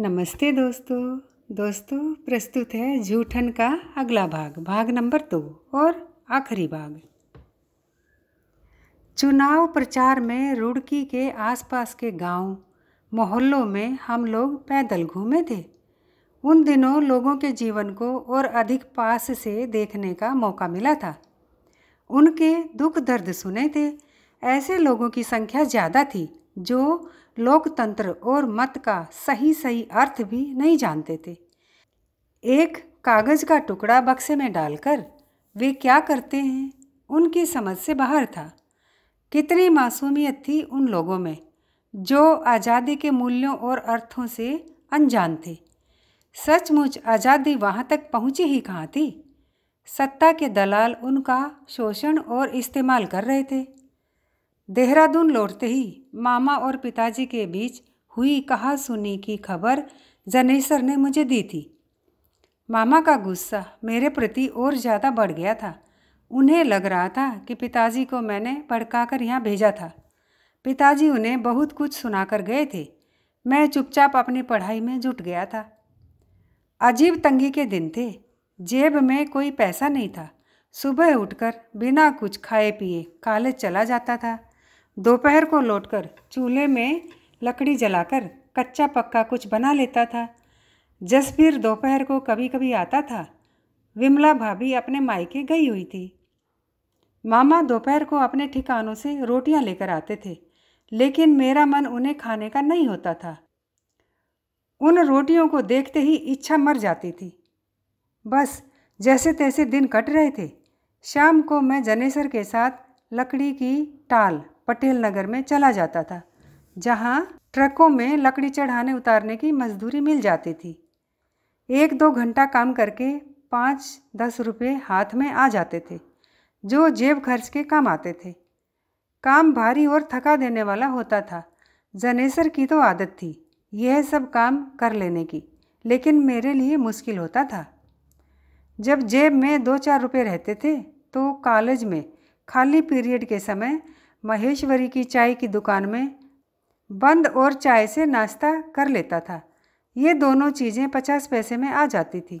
नमस्ते दोस्तों दोस्तों प्रस्तुत है झूठन का अगला भाग भाग नंबर दो और आखिरी भाग चुनाव प्रचार में रुड़की के आसपास के गांव मोहल्लों में हम लोग पैदल घूमे थे उन दिनों लोगों के जीवन को और अधिक पास से देखने का मौका मिला था उनके दुख दर्द सुने थे ऐसे लोगों की संख्या ज़्यादा थी जो लोकतंत्र और मत का सही सही अर्थ भी नहीं जानते थे एक कागज़ का टुकड़ा बक्से में डालकर वे क्या करते हैं उनकी समझ से बाहर था कितनी मासूमियत थी उन लोगों में जो आज़ादी के मूल्यों और अर्थों से अनजान थे सचमुच आज़ादी वहाँ तक पहुँची ही कहाँ थी सत्ता के दलाल उनका शोषण और इस्तेमाल कर रहे थे देहरादून लौटते ही मामा और पिताजी के बीच हुई कहा सुनी की खबर जनेसर ने मुझे दी थी मामा का गुस्सा मेरे प्रति और ज़्यादा बढ़ गया था उन्हें लग रहा था कि पिताजी को मैंने भड़का कर यहाँ भेजा था पिताजी उन्हें बहुत कुछ सुनाकर गए थे मैं चुपचाप अपनी पढ़ाई में जुट गया था अजीब तंगी के दिन थे जेब में कोई पैसा नहीं था सुबह उठकर बिना कुछ खाए पिए कॉलेज चला जाता था दोपहर को लौटकर चूल्हे में लकड़ी जलाकर कच्चा पक्का कुछ बना लेता था जसबीर दोपहर को कभी कभी आता था विमला भाभी अपने मायके गई हुई थी मामा दोपहर को अपने ठिकानों से रोटियां लेकर आते थे लेकिन मेरा मन उन्हें खाने का नहीं होता था उन रोटियों को देखते ही इच्छा मर जाती थी बस जैसे तैसे दिन कट रहे थे शाम को मैं जनेसर के साथ लकड़ी की टाल पटेल नगर में चला जाता था जहाँ ट्रकों में लकड़ी चढ़ाने उतारने की मजदूरी मिल जाती थी एक दो घंटा काम करके पाँच दस रुपये हाथ में आ जाते थे जो जेब खर्च के काम आते थे काम भारी और थका देने वाला होता था जनेसर की तो आदत थी यह सब काम कर लेने की लेकिन मेरे लिए मुश्किल होता था जब जेब में दो चार रुपये रहते थे तो कॉलेज में खाली पीरियड के समय महेश्वरी की चाय की दुकान में बंद और चाय से नाश्ता कर लेता था ये दोनों चीज़ें पचास पैसे में आ जाती थी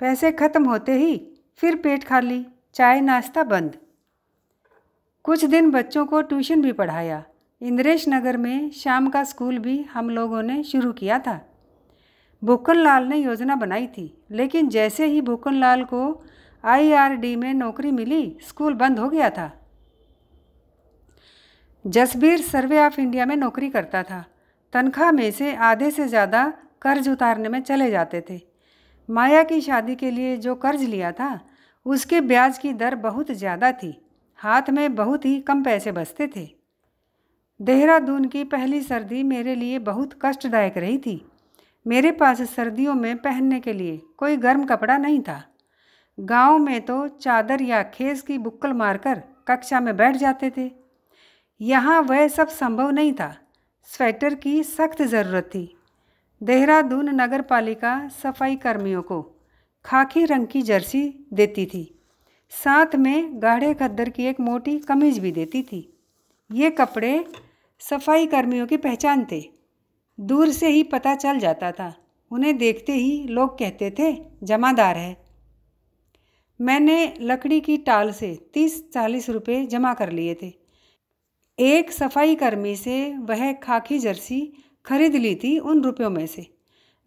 पैसे खत्म होते ही फिर पेट खाली चाय नाश्ता बंद कुछ दिन बच्चों को ट्यूशन भी पढ़ाया इंद्रेश नगर में शाम का स्कूल भी हम लोगों ने शुरू किया था भूकन लाल ने योजना बनाई थी लेकिन जैसे ही भूकन लाल को आईआरडी में नौकरी मिली स्कूल बंद हो गया था जसबीर सर्वे ऑफ इंडिया में नौकरी करता था तनख्वाह में से आधे से ज़्यादा कर्ज उतारने में चले जाते थे माया की शादी के लिए जो कर्ज लिया था उसके ब्याज की दर बहुत ज़्यादा थी हाथ में बहुत ही कम पैसे बचते थे देहरादून की पहली सर्दी मेरे लिए बहुत कष्टदायक रही थी मेरे पास सर्दियों में पहनने के लिए कोई गर्म कपड़ा नहीं था गांव में तो चादर या खेस की बुक्कल मारकर कक्षा में बैठ जाते थे यहाँ वह सब संभव नहीं था स्वेटर की सख्त ज़रूरत थी देहरादून नगर पालिका सफाई कर्मियों को खाकी रंग की जर्सी देती थी साथ में गाढ़े खद्दर की एक मोटी कमीज भी देती थी ये कपड़े सफाई कर्मियों की पहचान थे दूर से ही पता चल जाता था उन्हें देखते ही लोग कहते थे जमादार है मैंने लकड़ी की टाल से तीस चालीस रुपये जमा कर लिए थे एक सफाई कर्मी से वह खाकी जर्सी खरीद ली थी उन रुपयों में से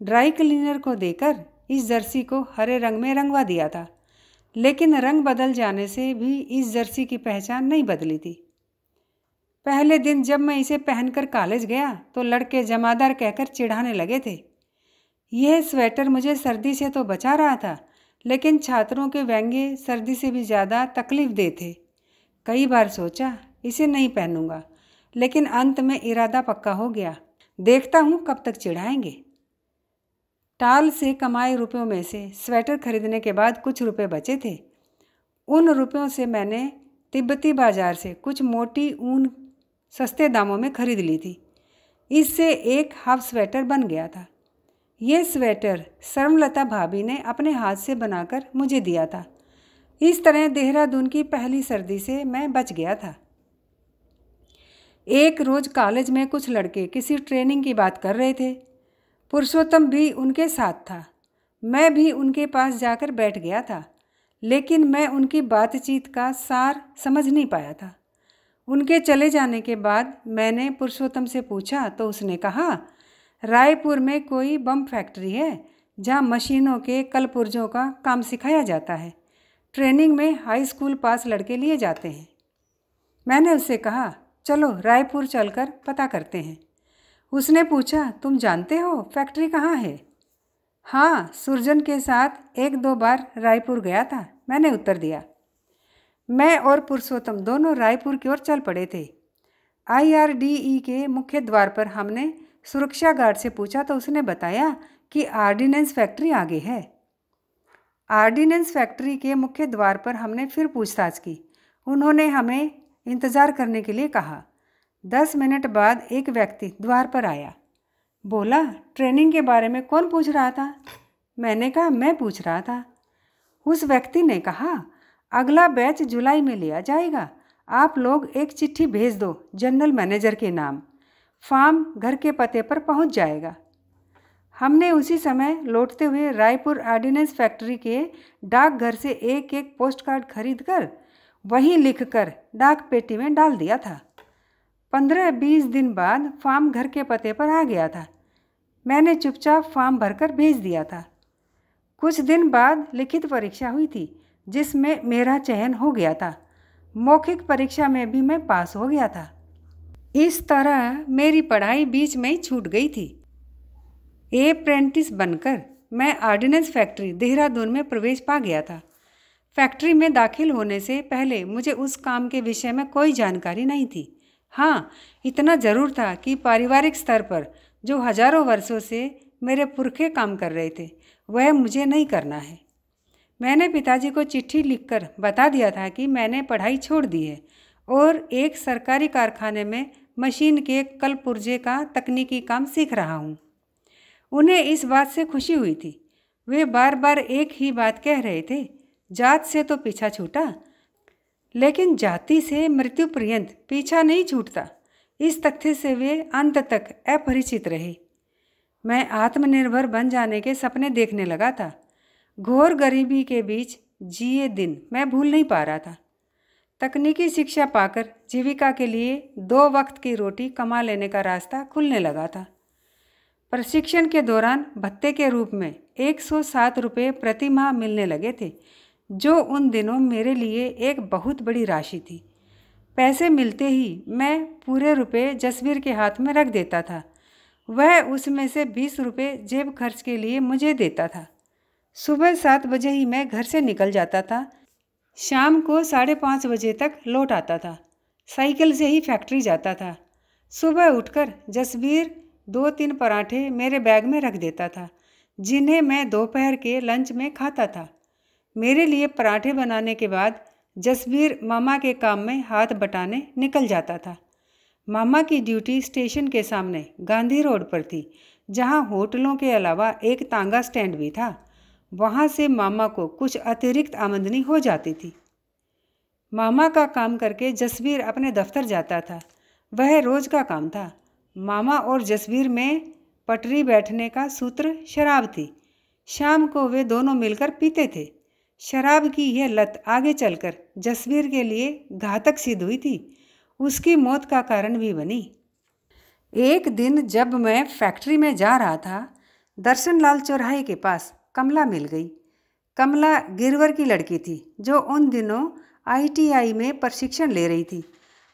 ड्राई क्लीनर को देकर इस जर्सी को हरे रंग में रंगवा दिया था लेकिन रंग बदल जाने से भी इस जर्सी की पहचान नहीं बदली थी पहले दिन जब मैं इसे पहनकर कॉलेज गया तो लड़के जमादार कहकर चिढ़ाने लगे थे यह स्वेटर मुझे सर्दी से तो बचा रहा था लेकिन छात्रों के व्यंग्य सर्दी से भी ज़्यादा तकलीफ दे थे कई बार सोचा इसे नहीं पहनूंगा लेकिन अंत में इरादा पक्का हो गया देखता हूँ कब तक चिढ़ाएंगे टाल से कमाए रुपयों में से स्वेटर खरीदने के बाद कुछ रुपए बचे थे उन रुपयों से मैंने तिब्बती बाज़ार से कुछ मोटी ऊन सस्ते दामों में खरीद ली थी इससे एक हाफ स्वेटर बन गया था ये स्वेटर शर्मलता भाभी ने अपने हाथ से बनाकर मुझे दिया था इस तरह देहरादून की पहली सर्दी से मैं बच गया था एक रोज़ कॉलेज में कुछ लड़के किसी ट्रेनिंग की बात कर रहे थे पुरुषोत्तम भी उनके साथ था मैं भी उनके पास जाकर बैठ गया था लेकिन मैं उनकी बातचीत का सार समझ नहीं पाया था उनके चले जाने के बाद मैंने पुरुषोत्तम से पूछा तो उसने कहा रायपुर में कोई बम फैक्ट्री है जहाँ मशीनों के कलपुर्जों का काम सिखाया जाता है ट्रेनिंग में हाई स्कूल पास लड़के लिए जाते हैं मैंने उससे कहा चलो रायपुर चलकर पता करते हैं उसने पूछा तुम जानते हो फैक्ट्री कहाँ है हाँ सुरजन के साथ एक दो बार रायपुर गया था मैंने उत्तर दिया मैं और पुरुषोत्तम दोनों रायपुर की ओर चल पड़े थे आईआरडीई के मुख्य द्वार पर हमने सुरक्षा गार्ड से पूछा तो उसने बताया कि आर्डिनेंस फैक्ट्री आगे है आर्डिनेंस फैक्ट्री के मुख्य द्वार पर हमने फिर पूछताछ की उन्होंने हमें इंतज़ार करने के लिए कहा दस मिनट बाद एक व्यक्ति द्वार पर आया बोला ट्रेनिंग के बारे में कौन पूछ रहा था मैंने कहा मैं पूछ रहा था उस व्यक्ति ने कहा अगला बैच जुलाई में लिया जाएगा आप लोग एक चिट्ठी भेज दो जनरल मैनेजर के नाम फार्म घर के पते पर पहुंच जाएगा हमने उसी समय लौटते हुए रायपुर आर्डिनेंस फैक्ट्री के डाकघर से एक एक पोस्ट कार्ड खरीद कर वहीं लिखकर डाक पेटी में डाल दिया था पंद्रह बीस दिन बाद फार्म घर के पते पर आ गया था मैंने चुपचाप फार्म भरकर भेज दिया था कुछ दिन बाद लिखित परीक्षा हुई थी जिसमें मेरा चयन हो गया था मौखिक परीक्षा में भी मैं पास हो गया था इस तरह मेरी पढ़ाई बीच में ही छूट गई थी ए प्रेंटिस बनकर मैं आर्डिनेंस फैक्ट्री देहरादून में प्रवेश पा गया था फैक्ट्री में दाखिल होने से पहले मुझे उस काम के विषय में कोई जानकारी नहीं थी हाँ इतना ज़रूर था कि पारिवारिक स्तर पर जो हजारों वर्षों से मेरे पुरखे काम कर रहे थे वह मुझे नहीं करना है मैंने पिताजी को चिट्ठी लिखकर बता दिया था कि मैंने पढ़ाई छोड़ दी है और एक सरकारी कारखाने में मशीन के कल पुर्जे का तकनीकी काम सीख रहा हूँ उन्हें इस बात से खुशी हुई थी वे बार बार एक ही बात कह रहे थे जात से तो पीछा छूटा लेकिन जाति से मृत्यु पर्यंत पीछा नहीं छूटता इस तथ्य से वे अंत तक अपरिचित रहे मैं आत्मनिर्भर बन जाने के सपने देखने लगा था घोर गरीबी के बीच जिए दिन मैं भूल नहीं पा रहा था तकनीकी शिक्षा पाकर जीविका के लिए दो वक्त की रोटी कमा लेने का रास्ता खुलने लगा था प्रशिक्षण के दौरान भत्ते के रूप में एक सौ सात रुपये प्रति माह मिलने लगे थे जो उन दिनों मेरे लिए एक बहुत बड़ी राशि थी पैसे मिलते ही मैं पूरे रुपए जसवीर के हाथ में रख देता था वह उसमें से बीस रुपये जेब खर्च के लिए मुझे देता था सुबह सात बजे ही मैं घर से निकल जाता था शाम को साढ़े पाँच बजे तक लौट आता था साइकिल से ही फैक्ट्री जाता था सुबह उठकर जसवीर दो तीन पराठे मेरे बैग में रख देता था जिन्हें मैं दोपहर के लंच में खाता था मेरे लिए पराठे बनाने के बाद जसबीर मामा के काम में हाथ बटाने निकल जाता था मामा की ड्यूटी स्टेशन के सामने गांधी रोड पर थी जहां होटलों के अलावा एक तांगा स्टैंड भी था वहां से मामा को कुछ अतिरिक्त आमदनी हो जाती थी मामा का काम करके जसबीर अपने दफ्तर जाता था वह रोज का काम था मामा और जसबीर में पटरी बैठने का सूत्र शराब थी शाम को वे दोनों मिलकर पीते थे शराब की यह लत आगे चलकर जसवीर के लिए घातक सिद्ध हुई थी उसकी मौत का कारण भी बनी एक दिन जब मैं फैक्ट्री में जा रहा था दर्शनलाल चौराहे के पास कमला मिल गई कमला गिरवर की लड़की थी जो उन दिनों आईटीआई में प्रशिक्षण ले रही थी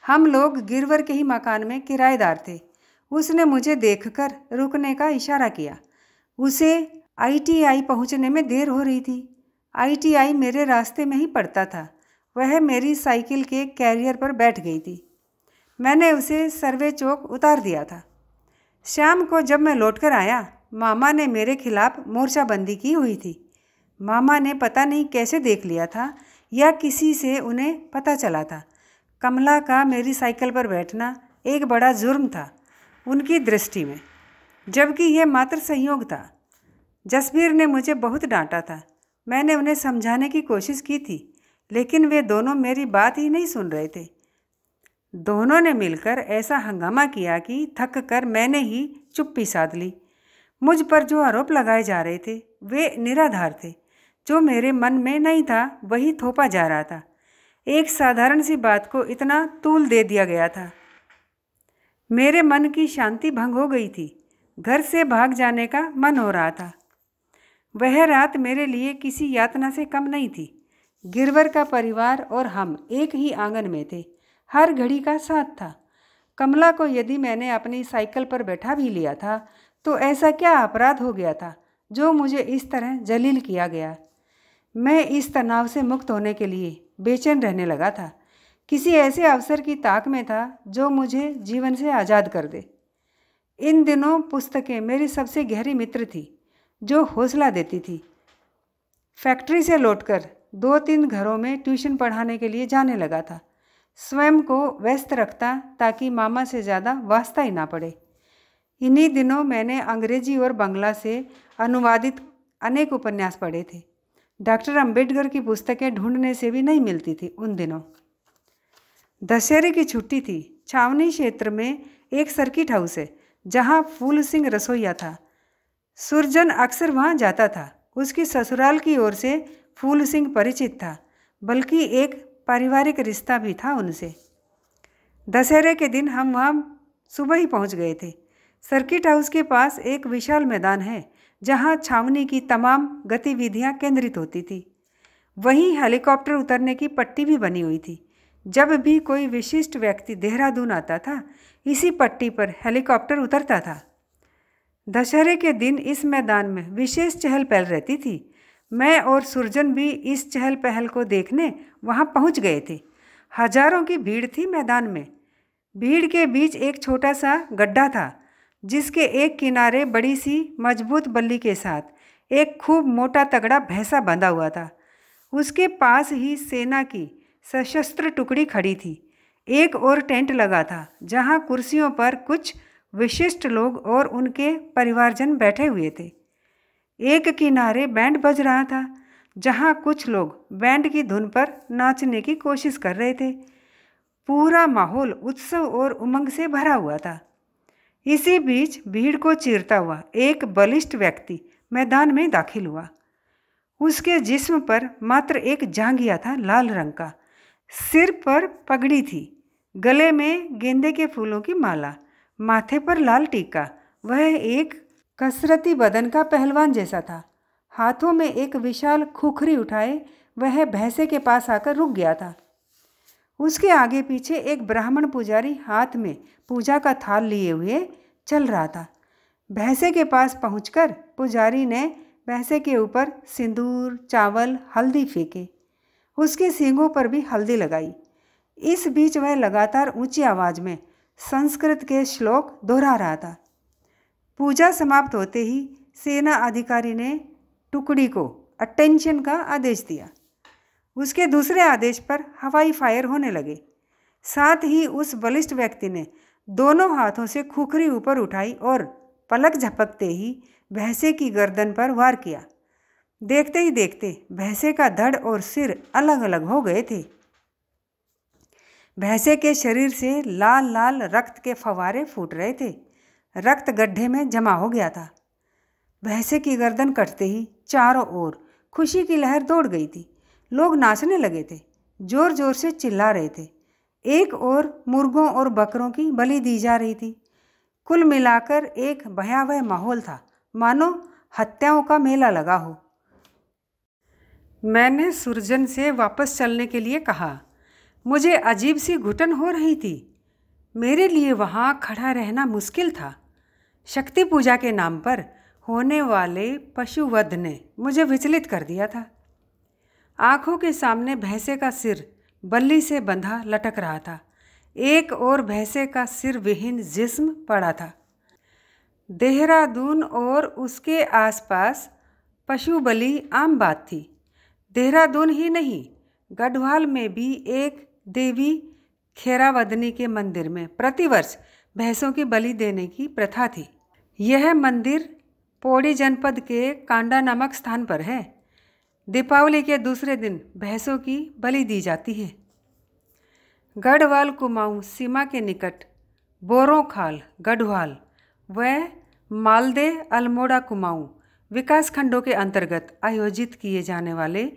हम लोग गिरवर के ही मकान में किराएदार थे उसने मुझे देखकर रुकने का इशारा किया उसे आईटीआई पहुंचने में देर हो रही थी आईटीआई मेरे रास्ते में ही पड़ता था वह मेरी साइकिल के कैरियर पर बैठ गई थी मैंने उसे सर्वे चौक उतार दिया था शाम को जब मैं लौटकर आया मामा ने मेरे खिलाफ मोर्चाबंदी की हुई थी मामा ने पता नहीं कैसे देख लिया था या किसी से उन्हें पता चला था कमला का मेरी साइकिल पर बैठना एक बड़ा जुर्म था उनकी दृष्टि में जबकि यह मात्र संयोग था जसबीर ने मुझे बहुत डांटा था मैंने उन्हें समझाने की कोशिश की थी लेकिन वे दोनों मेरी बात ही नहीं सुन रहे थे दोनों ने मिलकर ऐसा हंगामा किया कि थक कर मैंने ही चुप्पी साध ली मुझ पर जो आरोप लगाए जा रहे थे वे निराधार थे जो मेरे मन में नहीं था वही थोपा जा रहा था एक साधारण सी बात को इतना तूल दे दिया गया था मेरे मन की शांति भंग हो गई थी घर से भाग जाने का मन हो रहा था वह रात मेरे लिए किसी यातना से कम नहीं थी गिरवर का परिवार और हम एक ही आंगन में थे हर घड़ी का साथ था कमला को यदि मैंने अपनी साइकिल पर बैठा भी लिया था तो ऐसा क्या अपराध हो गया था जो मुझे इस तरह जलील किया गया मैं इस तनाव से मुक्त होने के लिए बेचैन रहने लगा था किसी ऐसे अवसर की ताक में था जो मुझे जीवन से आज़ाद कर दे इन दिनों पुस्तकें मेरी सबसे गहरी मित्र थी जो हौसला देती थी फैक्ट्री से लौटकर दो तीन घरों में ट्यूशन पढ़ाने के लिए जाने लगा था स्वयं को व्यस्त रखता ताकि मामा से ज़्यादा वास्ता ही ना पड़े इन्हीं दिनों मैंने अंग्रेजी और बंगला से अनुवादित अनेक उपन्यास पढ़े थे डॉक्टर अंबेडकर की पुस्तकें ढूंढने से भी नहीं मिलती थी उन दिनों दशहरे की छुट्टी थी छावनी क्षेत्र में एक सर्किट हाउस है जहाँ फूल सिंह रसोईया था सुरजन अक्सर वहाँ जाता था उसकी ससुराल की ओर से फूल सिंह परिचित था बल्कि एक पारिवारिक रिश्ता भी था उनसे दशहरे के दिन हम वहाँ सुबह ही पहुँच गए थे सर्किट हाउस के पास एक विशाल मैदान है जहाँ छावनी की तमाम गतिविधियाँ केंद्रित होती थी वहीं हेलीकॉप्टर उतरने की पट्टी भी बनी हुई थी जब भी कोई विशिष्ट व्यक्ति देहरादून आता था इसी पट्टी पर हेलीकॉप्टर उतरता था दशहरे के दिन इस मैदान में विशेष चहल पहल रहती थी मैं और सुरजन भी इस चहल पहल को देखने वहाँ पहुँच गए थे हजारों की भीड़ थी मैदान में भीड़ के बीच एक छोटा सा गड्ढा था जिसके एक किनारे बड़ी सी मजबूत बल्ली के साथ एक खूब मोटा तगड़ा भैंसा बंधा हुआ था उसके पास ही सेना की सशस्त्र टुकड़ी खड़ी थी एक और टेंट लगा था जहाँ कुर्सियों पर कुछ विशिष्ट लोग और उनके परिवारजन बैठे हुए थे एक किनारे बैंड बज रहा था जहाँ कुछ लोग बैंड की धुन पर नाचने की कोशिश कर रहे थे पूरा माहौल उत्सव और उमंग से भरा हुआ था इसी बीच भीड़ को चीरता हुआ एक बलिष्ठ व्यक्ति मैदान में दाखिल हुआ उसके जिस्म पर मात्र एक जांघिया था लाल रंग का सिर पर पगड़ी थी गले में गेंदे के फूलों की माला माथे पर लाल टीका वह एक कसरती बदन का पहलवान जैसा था हाथों में एक विशाल खुखरी उठाए वह भैंसे के पास आकर रुक गया था उसके आगे पीछे एक ब्राह्मण पुजारी हाथ में पूजा का थाल लिए हुए चल रहा था भैंसे के पास पहुंचकर पुजारी ने भैंसे के ऊपर सिंदूर चावल हल्दी फेंके उसके सींगों पर भी हल्दी लगाई इस बीच वह लगातार ऊंची आवाज़ में संस्कृत के श्लोक दोहरा रहा था पूजा समाप्त होते ही सेना अधिकारी ने टुकड़ी को अटेंशन का आदेश दिया उसके दूसरे आदेश पर हवाई फायर होने लगे साथ ही उस बलिष्ठ व्यक्ति ने दोनों हाथों से खुखरी ऊपर उठाई और पलक झपकते ही भैंसे की गर्दन पर वार किया देखते ही देखते भैंसे का धड़ और सिर अलग अलग हो गए थे भैंसे के शरीर से लाल लाल रक्त के फवारे फूट रहे थे रक्त गड्ढे में जमा हो गया था भैंसे की गर्दन कटते ही चारों ओर खुशी की लहर दौड़ गई थी लोग नाचने लगे थे जोर जोर से चिल्ला रहे थे एक ओर मुर्गों और बकरों की बलि दी जा रही थी कुल मिलाकर एक भयावह माहौल था मानो हत्याओं का मेला लगा हो मैंने सुरजन से वापस चलने के लिए कहा मुझे अजीब सी घुटन हो रही थी मेरे लिए वहाँ खड़ा रहना मुश्किल था शक्ति पूजा के नाम पर होने वाले पशुवध ने मुझे विचलित कर दिया था आँखों के सामने भैंसे का सिर बल्ली से बंधा लटक रहा था एक और भैंसे का सिर विहीन जिस्म पड़ा था देहरादून और उसके आसपास पशु बलि आम बात थी देहरादून ही नहीं गढ़वाल में भी एक देवी खेरावदनी के मंदिर में प्रतिवर्ष भैंसों की बलि देने की प्रथा थी यह मंदिर पौड़ी जनपद के कांडा नामक स्थान पर है दीपावली के दूसरे दिन भैंसों की बलि दी जाती है गढ़वाल कुमाऊं सीमा के निकट बोरों खाल गढ़वाल व मालदे अल्मोड़ा कुमाऊं विकास खंडों के अंतर्गत आयोजित किए जाने वाले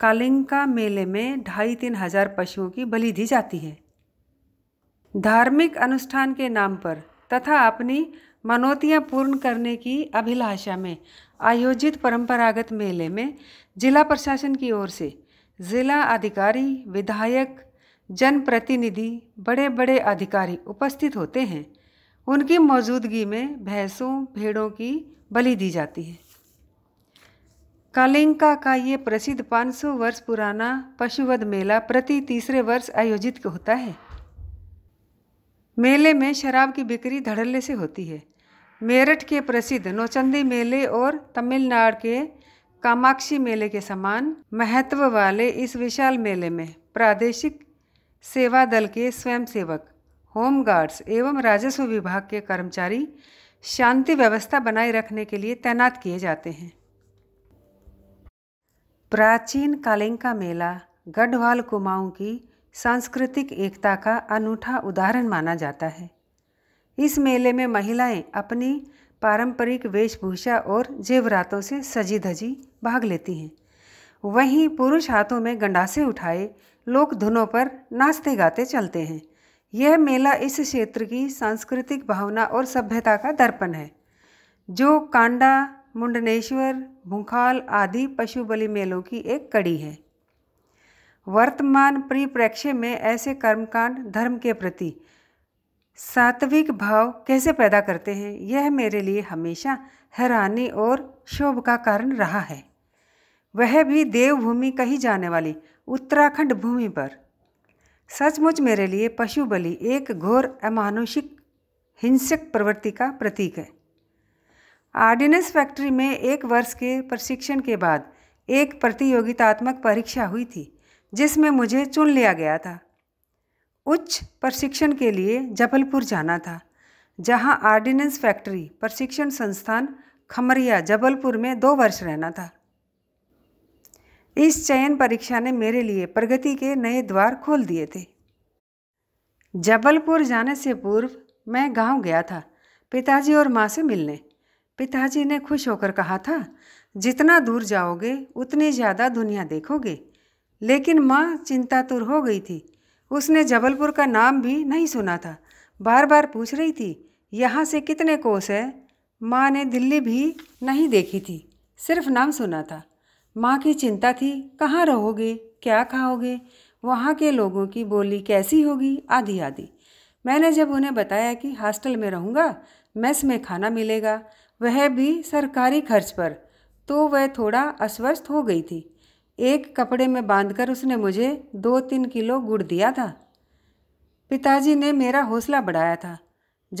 कालिंका मेले में ढाई तीन हजार पशुओं की बलि दी जाती है धार्मिक अनुष्ठान के नाम पर तथा अपनी मनोतियाँ पूर्ण करने की अभिलाषा में आयोजित परंपरागत मेले में जिला प्रशासन की ओर से जिला अधिकारी विधायक जनप्रतिनिधि बड़े बड़े अधिकारी उपस्थित होते हैं उनकी मौजूदगी में भैंसों भेड़ों की बलि दी जाती है कालिंका का ये प्रसिद्ध 500 वर्ष पुराना पशुवध मेला प्रति तीसरे वर्ष आयोजित होता है मेले में शराब की बिक्री धड़ल्ले से होती है मेरठ के प्रसिद्ध नौचंदी मेले और तमिलनाडु के कामाक्षी मेले के समान महत्व वाले इस विशाल मेले में प्रादेशिक सेवा दल के स्वयंसेवक होम गार्ड्स एवं राजस्व विभाग के कर्मचारी शांति व्यवस्था बनाए रखने के लिए तैनात किए जाते हैं प्राचीन कालिंग का मेला गढ़वाल कुमाऊं की सांस्कृतिक एकता का अनूठा उदाहरण माना जाता है इस मेले में महिलाएं अपनी पारंपरिक वेशभूषा और जेवरातों से सजी धजी भाग लेती हैं वहीं पुरुष हाथों में गंडासे उठाए लोग धुनों पर नाचते गाते चलते हैं यह मेला इस क्षेत्र की सांस्कृतिक भावना और सभ्यता का दर्पण है जो कांडा मुंडनेश्वर भूखाल आदि पशु बलि मेलों की एक कड़ी है वर्तमान परिप्रेक्ष्य में ऐसे कर्मकांड धर्म के प्रति सात्विक भाव कैसे पैदा करते हैं यह मेरे लिए हमेशा हैरानी और शोभ का कारण रहा है वह भी देवभूमि कही जाने वाली उत्तराखंड भूमि पर सचमुच मेरे लिए पशु बलि एक घोर अमानुषिक हिंसक प्रवृत्ति का प्रतीक है आर्डिनेंस फैक्ट्री में एक वर्ष के प्रशिक्षण के बाद एक प्रतियोगितात्मक परीक्षा हुई थी जिसमें मुझे चुन लिया गया था उच्च प्रशिक्षण के लिए जबलपुर जाना था जहां आर्डिनेंस फैक्ट्री प्रशिक्षण संस्थान खमरिया जबलपुर में दो वर्ष रहना था इस चयन परीक्षा ने मेरे लिए प्रगति के नए द्वार खोल दिए थे जबलपुर जाने से पूर्व मैं गांव गया था पिताजी और माँ से मिलने पिताजी ने खुश होकर कहा था जितना दूर जाओगे उतनी ज़्यादा दुनिया देखोगे लेकिन माँ चिंतातुर हो गई थी उसने जबलपुर का नाम भी नहीं सुना था बार बार पूछ रही थी यहाँ से कितने कोस है माँ ने दिल्ली भी नहीं देखी थी सिर्फ नाम सुना था माँ की चिंता थी कहाँ रहोगे क्या खाओगे वहाँ के लोगों की बोली कैसी होगी आदि आदि मैंने जब उन्हें बताया कि हॉस्टल में रहूँगा मेस में खाना मिलेगा वह भी सरकारी खर्च पर तो वह थोड़ा अस्वस्थ हो गई थी एक कपड़े में बांधकर उसने मुझे दो तीन किलो गुड़ दिया था पिताजी ने मेरा हौसला बढ़ाया था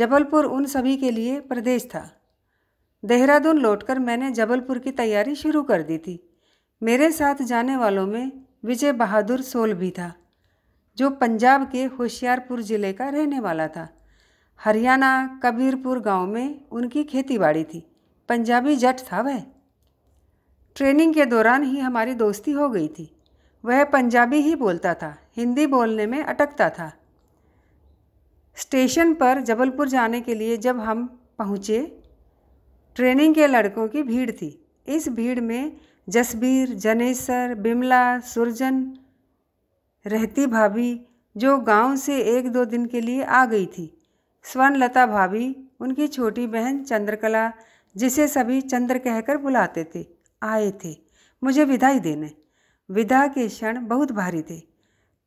जबलपुर उन सभी के लिए प्रदेश था देहरादून लौटकर मैंने जबलपुर की तैयारी शुरू कर दी थी मेरे साथ जाने वालों में विजय बहादुर सोल भी था जो पंजाब के होशियारपुर ज़िले का रहने वाला था हरियाणा कबीरपुर गांव में उनकी खेतीबाड़ी थी पंजाबी जट था वह ट्रेनिंग के दौरान ही हमारी दोस्ती हो गई थी वह पंजाबी ही बोलता था हिंदी बोलने में अटकता था स्टेशन पर जबलपुर जाने के लिए जब हम पहुँचे ट्रेनिंग के लड़कों की भीड़ थी इस भीड़ में जसबीर जनेसर बिमला सुरजन रहती भाभी जो गांव से एक दो दिन के लिए आ गई थी स्वर्णलता भाभी उनकी छोटी बहन चंद्रकला जिसे सभी चंद्र कहकर बुलाते थे आए थे मुझे विदाई देने विदा के क्षण बहुत भारी थे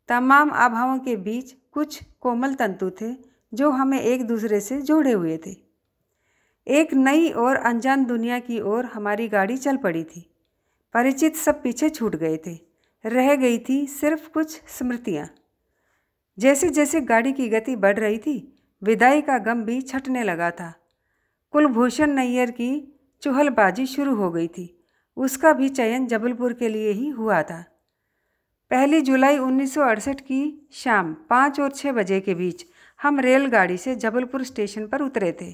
तमाम आभावों के बीच कुछ कोमल तंतु थे जो हमें एक दूसरे से जोड़े हुए थे एक नई और अनजान दुनिया की ओर हमारी गाड़ी चल पड़ी थी परिचित सब पीछे छूट गए थे रह गई थी सिर्फ कुछ स्मृतियाँ जैसे जैसे गाड़ी की गति बढ़ रही थी विदाई का गम भी छटने लगा था कुलभूषण नैयर की चूहलबाजी शुरू हो गई थी उसका भी चयन जबलपुर के लिए ही हुआ था पहली जुलाई 1968 की शाम पाँच और छः बजे के बीच हम रेलगाड़ी से जबलपुर स्टेशन पर उतरे थे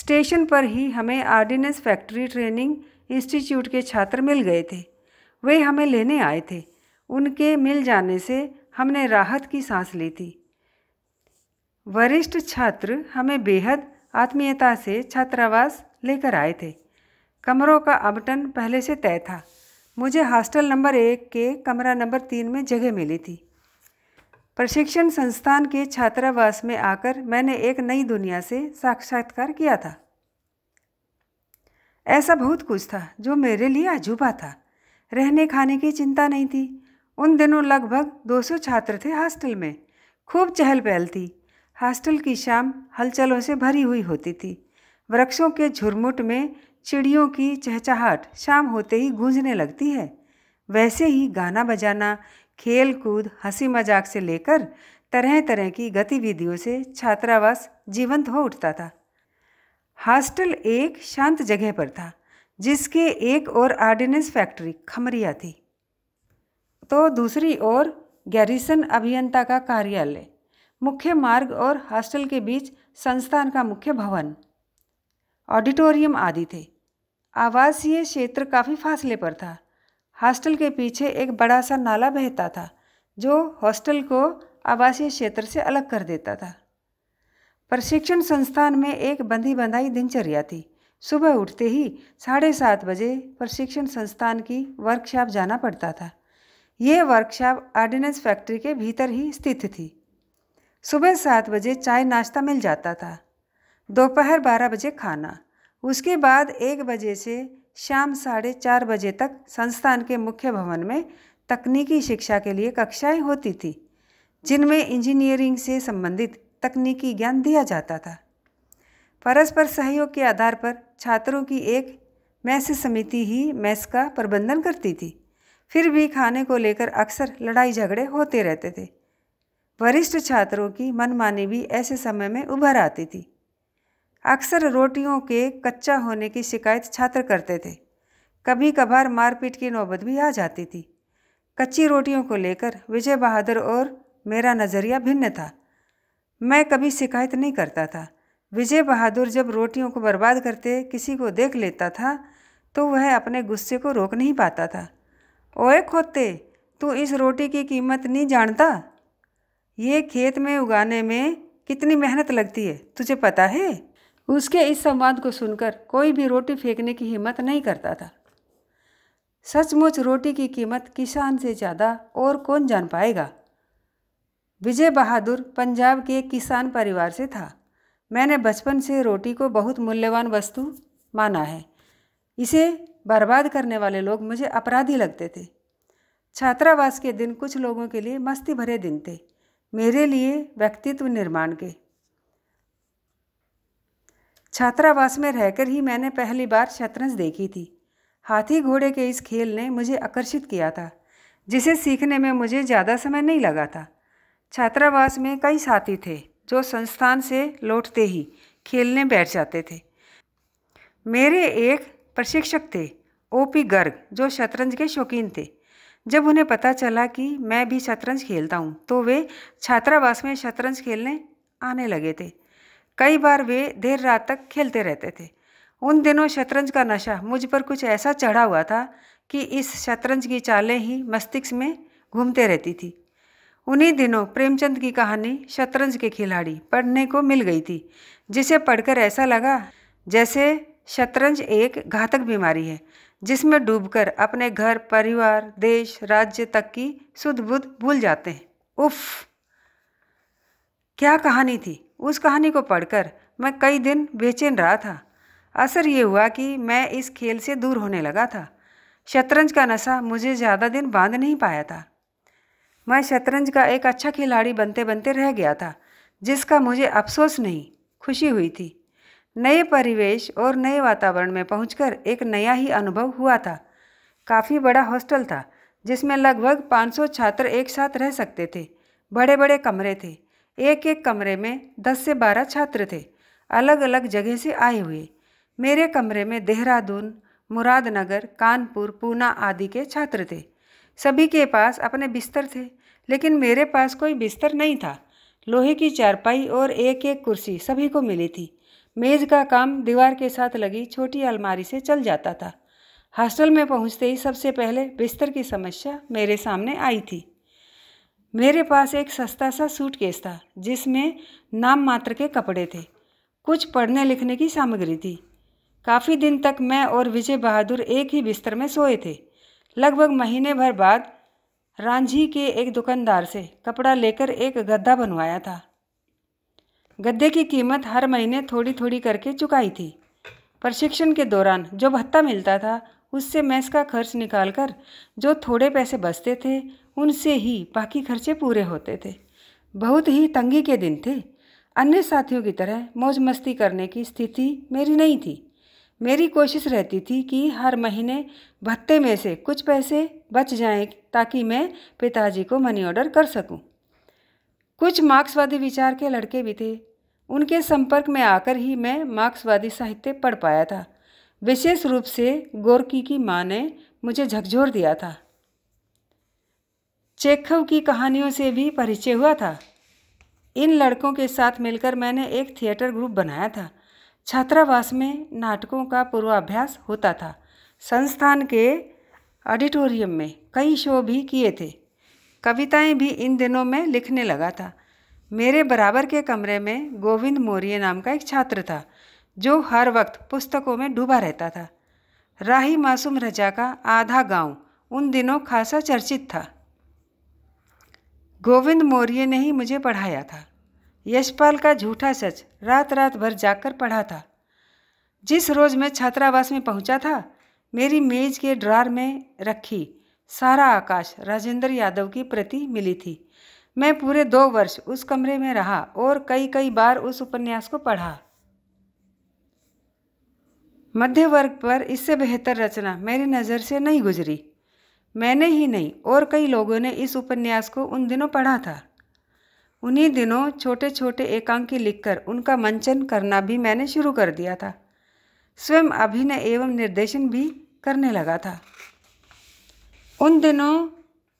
स्टेशन पर ही हमें आर्डिनेंस फैक्ट्री ट्रेनिंग इंस्टीट्यूट के छात्र मिल गए थे वे हमें लेने आए थे उनके मिल जाने से हमने राहत की सांस ली थी वरिष्ठ छात्र हमें बेहद आत्मीयता से छात्रावास लेकर आए थे कमरों का आवंटन पहले से तय था मुझे हॉस्टल नंबर एक के कमरा नंबर तीन में जगह मिली थी प्रशिक्षण संस्थान के छात्रावास में आकर मैंने एक नई दुनिया से साक्षात्कार किया था ऐसा बहुत कुछ था जो मेरे लिए अजूबा था रहने खाने की चिंता नहीं थी उन दिनों लगभग 200 छात्र थे हॉस्टल में खूब चहल पहल थी हॉस्टल की शाम हलचलों से भरी हुई होती थी वृक्षों के झुरमुट में चिड़ियों की चहचहाट शाम होते ही गूंजने लगती है वैसे ही गाना बजाना खेल कूद हंसी मजाक से लेकर तरह तरह की गतिविधियों से छात्रावास जीवंत हो उठता था हॉस्टल एक शांत जगह पर था जिसके एक और आर्डिनेंस फैक्ट्री खमरिया थी तो दूसरी ओर गैरिसन अभियंता का कार्यालय मुख्य मार्ग और हॉस्टल के बीच संस्थान का मुख्य भवन ऑडिटोरियम आदि थे आवासीय क्षेत्र काफ़ी फासले पर था हॉस्टल के पीछे एक बड़ा सा नाला बहता था जो हॉस्टल को आवासीय क्षेत्र से अलग कर देता था प्रशिक्षण संस्थान में एक बंदी बंधाई दिनचर्या थी सुबह उठते ही साढ़े सात बजे प्रशिक्षण संस्थान की वर्कशॉप जाना पड़ता था यह वर्कशॉप आर्डिनेंस फैक्ट्री के भीतर ही स्थित थी सुबह सात बजे चाय नाश्ता मिल जाता था दोपहर बारह बजे खाना उसके बाद एक बजे से शाम साढ़े चार बजे तक संस्थान के मुख्य भवन में तकनीकी शिक्षा के लिए कक्षाएं होती थी जिनमें इंजीनियरिंग से संबंधित तकनीकी ज्ञान दिया जाता था परस्पर सहयोग के आधार पर छात्रों की एक मैस समिति ही मैस का प्रबंधन करती थी फिर भी खाने को लेकर अक्सर लड़ाई झगड़े होते रहते थे वरिष्ठ छात्रों की मनमानी भी ऐसे समय में उभर आती थी अक्सर रोटियों के कच्चा होने की शिकायत छात्र करते थे कभी कभार मारपीट की नौबत भी आ जाती थी कच्ची रोटियों को लेकर विजय बहादुर और मेरा नज़रिया भिन्न था मैं कभी शिकायत नहीं करता था विजय बहादुर जब रोटियों को बर्बाद करते किसी को देख लेता था तो वह अपने गुस्से को रोक नहीं पाता था ओए खोते तू इस रोटी की कीमत नहीं जानता ये खेत में उगाने में कितनी मेहनत लगती है तुझे पता है उसके इस संवाद को सुनकर कोई भी रोटी फेंकने की हिम्मत नहीं करता था सचमुच रोटी की कीमत किसान से ज़्यादा और कौन जान पाएगा विजय बहादुर पंजाब के किसान परिवार से था मैंने बचपन से रोटी को बहुत मूल्यवान वस्तु माना है इसे बर्बाद करने वाले लोग मुझे अपराधी लगते थे छात्रावास के दिन कुछ लोगों के लिए मस्ती भरे दिन थे मेरे लिए व्यक्तित्व निर्माण के छात्रावास में रहकर ही मैंने पहली बार शतरंज देखी थी हाथी घोड़े के इस खेल ने मुझे आकर्षित किया था जिसे सीखने में मुझे ज़्यादा समय नहीं लगा था छात्रावास में कई साथी थे जो संस्थान से लौटते ही खेलने बैठ जाते थे मेरे एक प्रशिक्षक थे ओपी गर्ग जो शतरंज के शौकीन थे जब उन्हें पता चला कि मैं भी शतरंज खेलता हूँ तो वे छात्रावास में शतरंज खेलने आने लगे थे कई बार वे देर रात तक खेलते रहते थे उन दिनों शतरंज का नशा मुझ पर कुछ ऐसा चढ़ा हुआ था कि इस शतरंज की चालें ही मस्तिष्क में घूमते रहती थी उन्हीं दिनों प्रेमचंद की कहानी शतरंज के खिलाड़ी पढ़ने को मिल गई थी जिसे पढ़कर ऐसा लगा जैसे शतरंज एक घातक बीमारी है जिसमें डूबकर अपने घर परिवार देश राज्य तक की शुद्ध बुद्ध भूल जाते हैं उफ क्या कहानी थी उस कहानी को पढ़कर मैं कई दिन बेचैन रहा था असर ये हुआ कि मैं इस खेल से दूर होने लगा था शतरंज का नशा मुझे ज़्यादा दिन बांध नहीं पाया था मैं शतरंज का एक अच्छा खिलाड़ी बनते बनते रह गया था जिसका मुझे अफसोस नहीं खुशी हुई थी नए परिवेश और नए वातावरण में पहुंचकर एक नया ही अनुभव हुआ था काफ़ी बड़ा हॉस्टल था जिसमें लगभग 500 छात्र एक साथ रह सकते थे बड़े बड़े कमरे थे एक एक कमरे में 10 से 12 छात्र थे अलग अलग जगह से आए हुए मेरे कमरे में देहरादून मुरादनगर कानपुर पूना आदि के छात्र थे सभी के पास अपने बिस्तर थे लेकिन मेरे पास कोई बिस्तर नहीं था लोहे की चारपाई और एक एक कुर्सी सभी को मिली थी मेज का काम दीवार के साथ लगी छोटी अलमारी से चल जाता था हॉस्टल में पहुंचते ही सबसे पहले बिस्तर की समस्या मेरे सामने आई थी मेरे पास एक सस्ता सा सूटकेस था जिसमें नाम मात्र के कपड़े थे कुछ पढ़ने लिखने की सामग्री थी काफ़ी दिन तक मैं और विजय बहादुर एक ही बिस्तर में सोए थे लगभग महीने भर बाद रांझी के एक दुकानदार से कपड़ा लेकर एक गद्दा बनवाया था गद्दे की कीमत हर महीने थोड़ी थोड़ी करके चुकाई थी प्रशिक्षण के दौरान जो भत्ता मिलता था उससे मैस का खर्च निकालकर जो थोड़े पैसे बचते थे उनसे ही बाकी खर्चे पूरे होते थे बहुत ही तंगी के दिन थे अन्य साथियों की तरह मौज मस्ती करने की स्थिति मेरी नहीं थी मेरी कोशिश रहती थी कि हर महीने भत्ते में से कुछ पैसे बच जाएं ताकि मैं पिताजी को मनी ऑर्डर कर सकूं। कुछ मार्क्सवादी विचार के लड़के भी थे उनके संपर्क में आकर ही मैं मार्क्सवादी साहित्य पढ़ पाया था विशेष रूप से गोरकी की माँ ने मुझे झकझोर दिया था चेखव की कहानियों से भी परिचय हुआ था इन लड़कों के साथ मिलकर मैंने एक थिएटर ग्रुप बनाया था छात्रावास में नाटकों का पूर्वाभ्यास होता था संस्थान के ऑडिटोरियम में कई शो भी किए थे कविताएं भी इन दिनों में लिखने लगा था मेरे बराबर के कमरे में गोविंद मौर्य नाम का एक छात्र था जो हर वक्त पुस्तकों में डूबा रहता था राही मासूम रजा का आधा गांव उन दिनों खासा चर्चित था गोविंद मौर्य ने ही मुझे पढ़ाया था यशपाल का झूठा सच रात रात भर जाकर पढ़ा था जिस रोज मैं छात्रावास में पहुंचा था मेरी मेज के ड्रार में रखी सारा आकाश राजेंद्र यादव की प्रति मिली थी मैं पूरे दो वर्ष उस कमरे में रहा और कई कई बार उस उपन्यास को पढ़ा मध्य वर्ग पर इससे बेहतर रचना मेरी नज़र से नहीं गुजरी मैंने ही नहीं और कई लोगों ने इस उपन्यास को उन दिनों पढ़ा था उन्हीं दिनों छोटे छोटे एकांकी लिखकर उनका मंचन करना भी मैंने शुरू कर दिया था स्वयं अभिनय एवं निर्देशन भी करने लगा था उन दिनों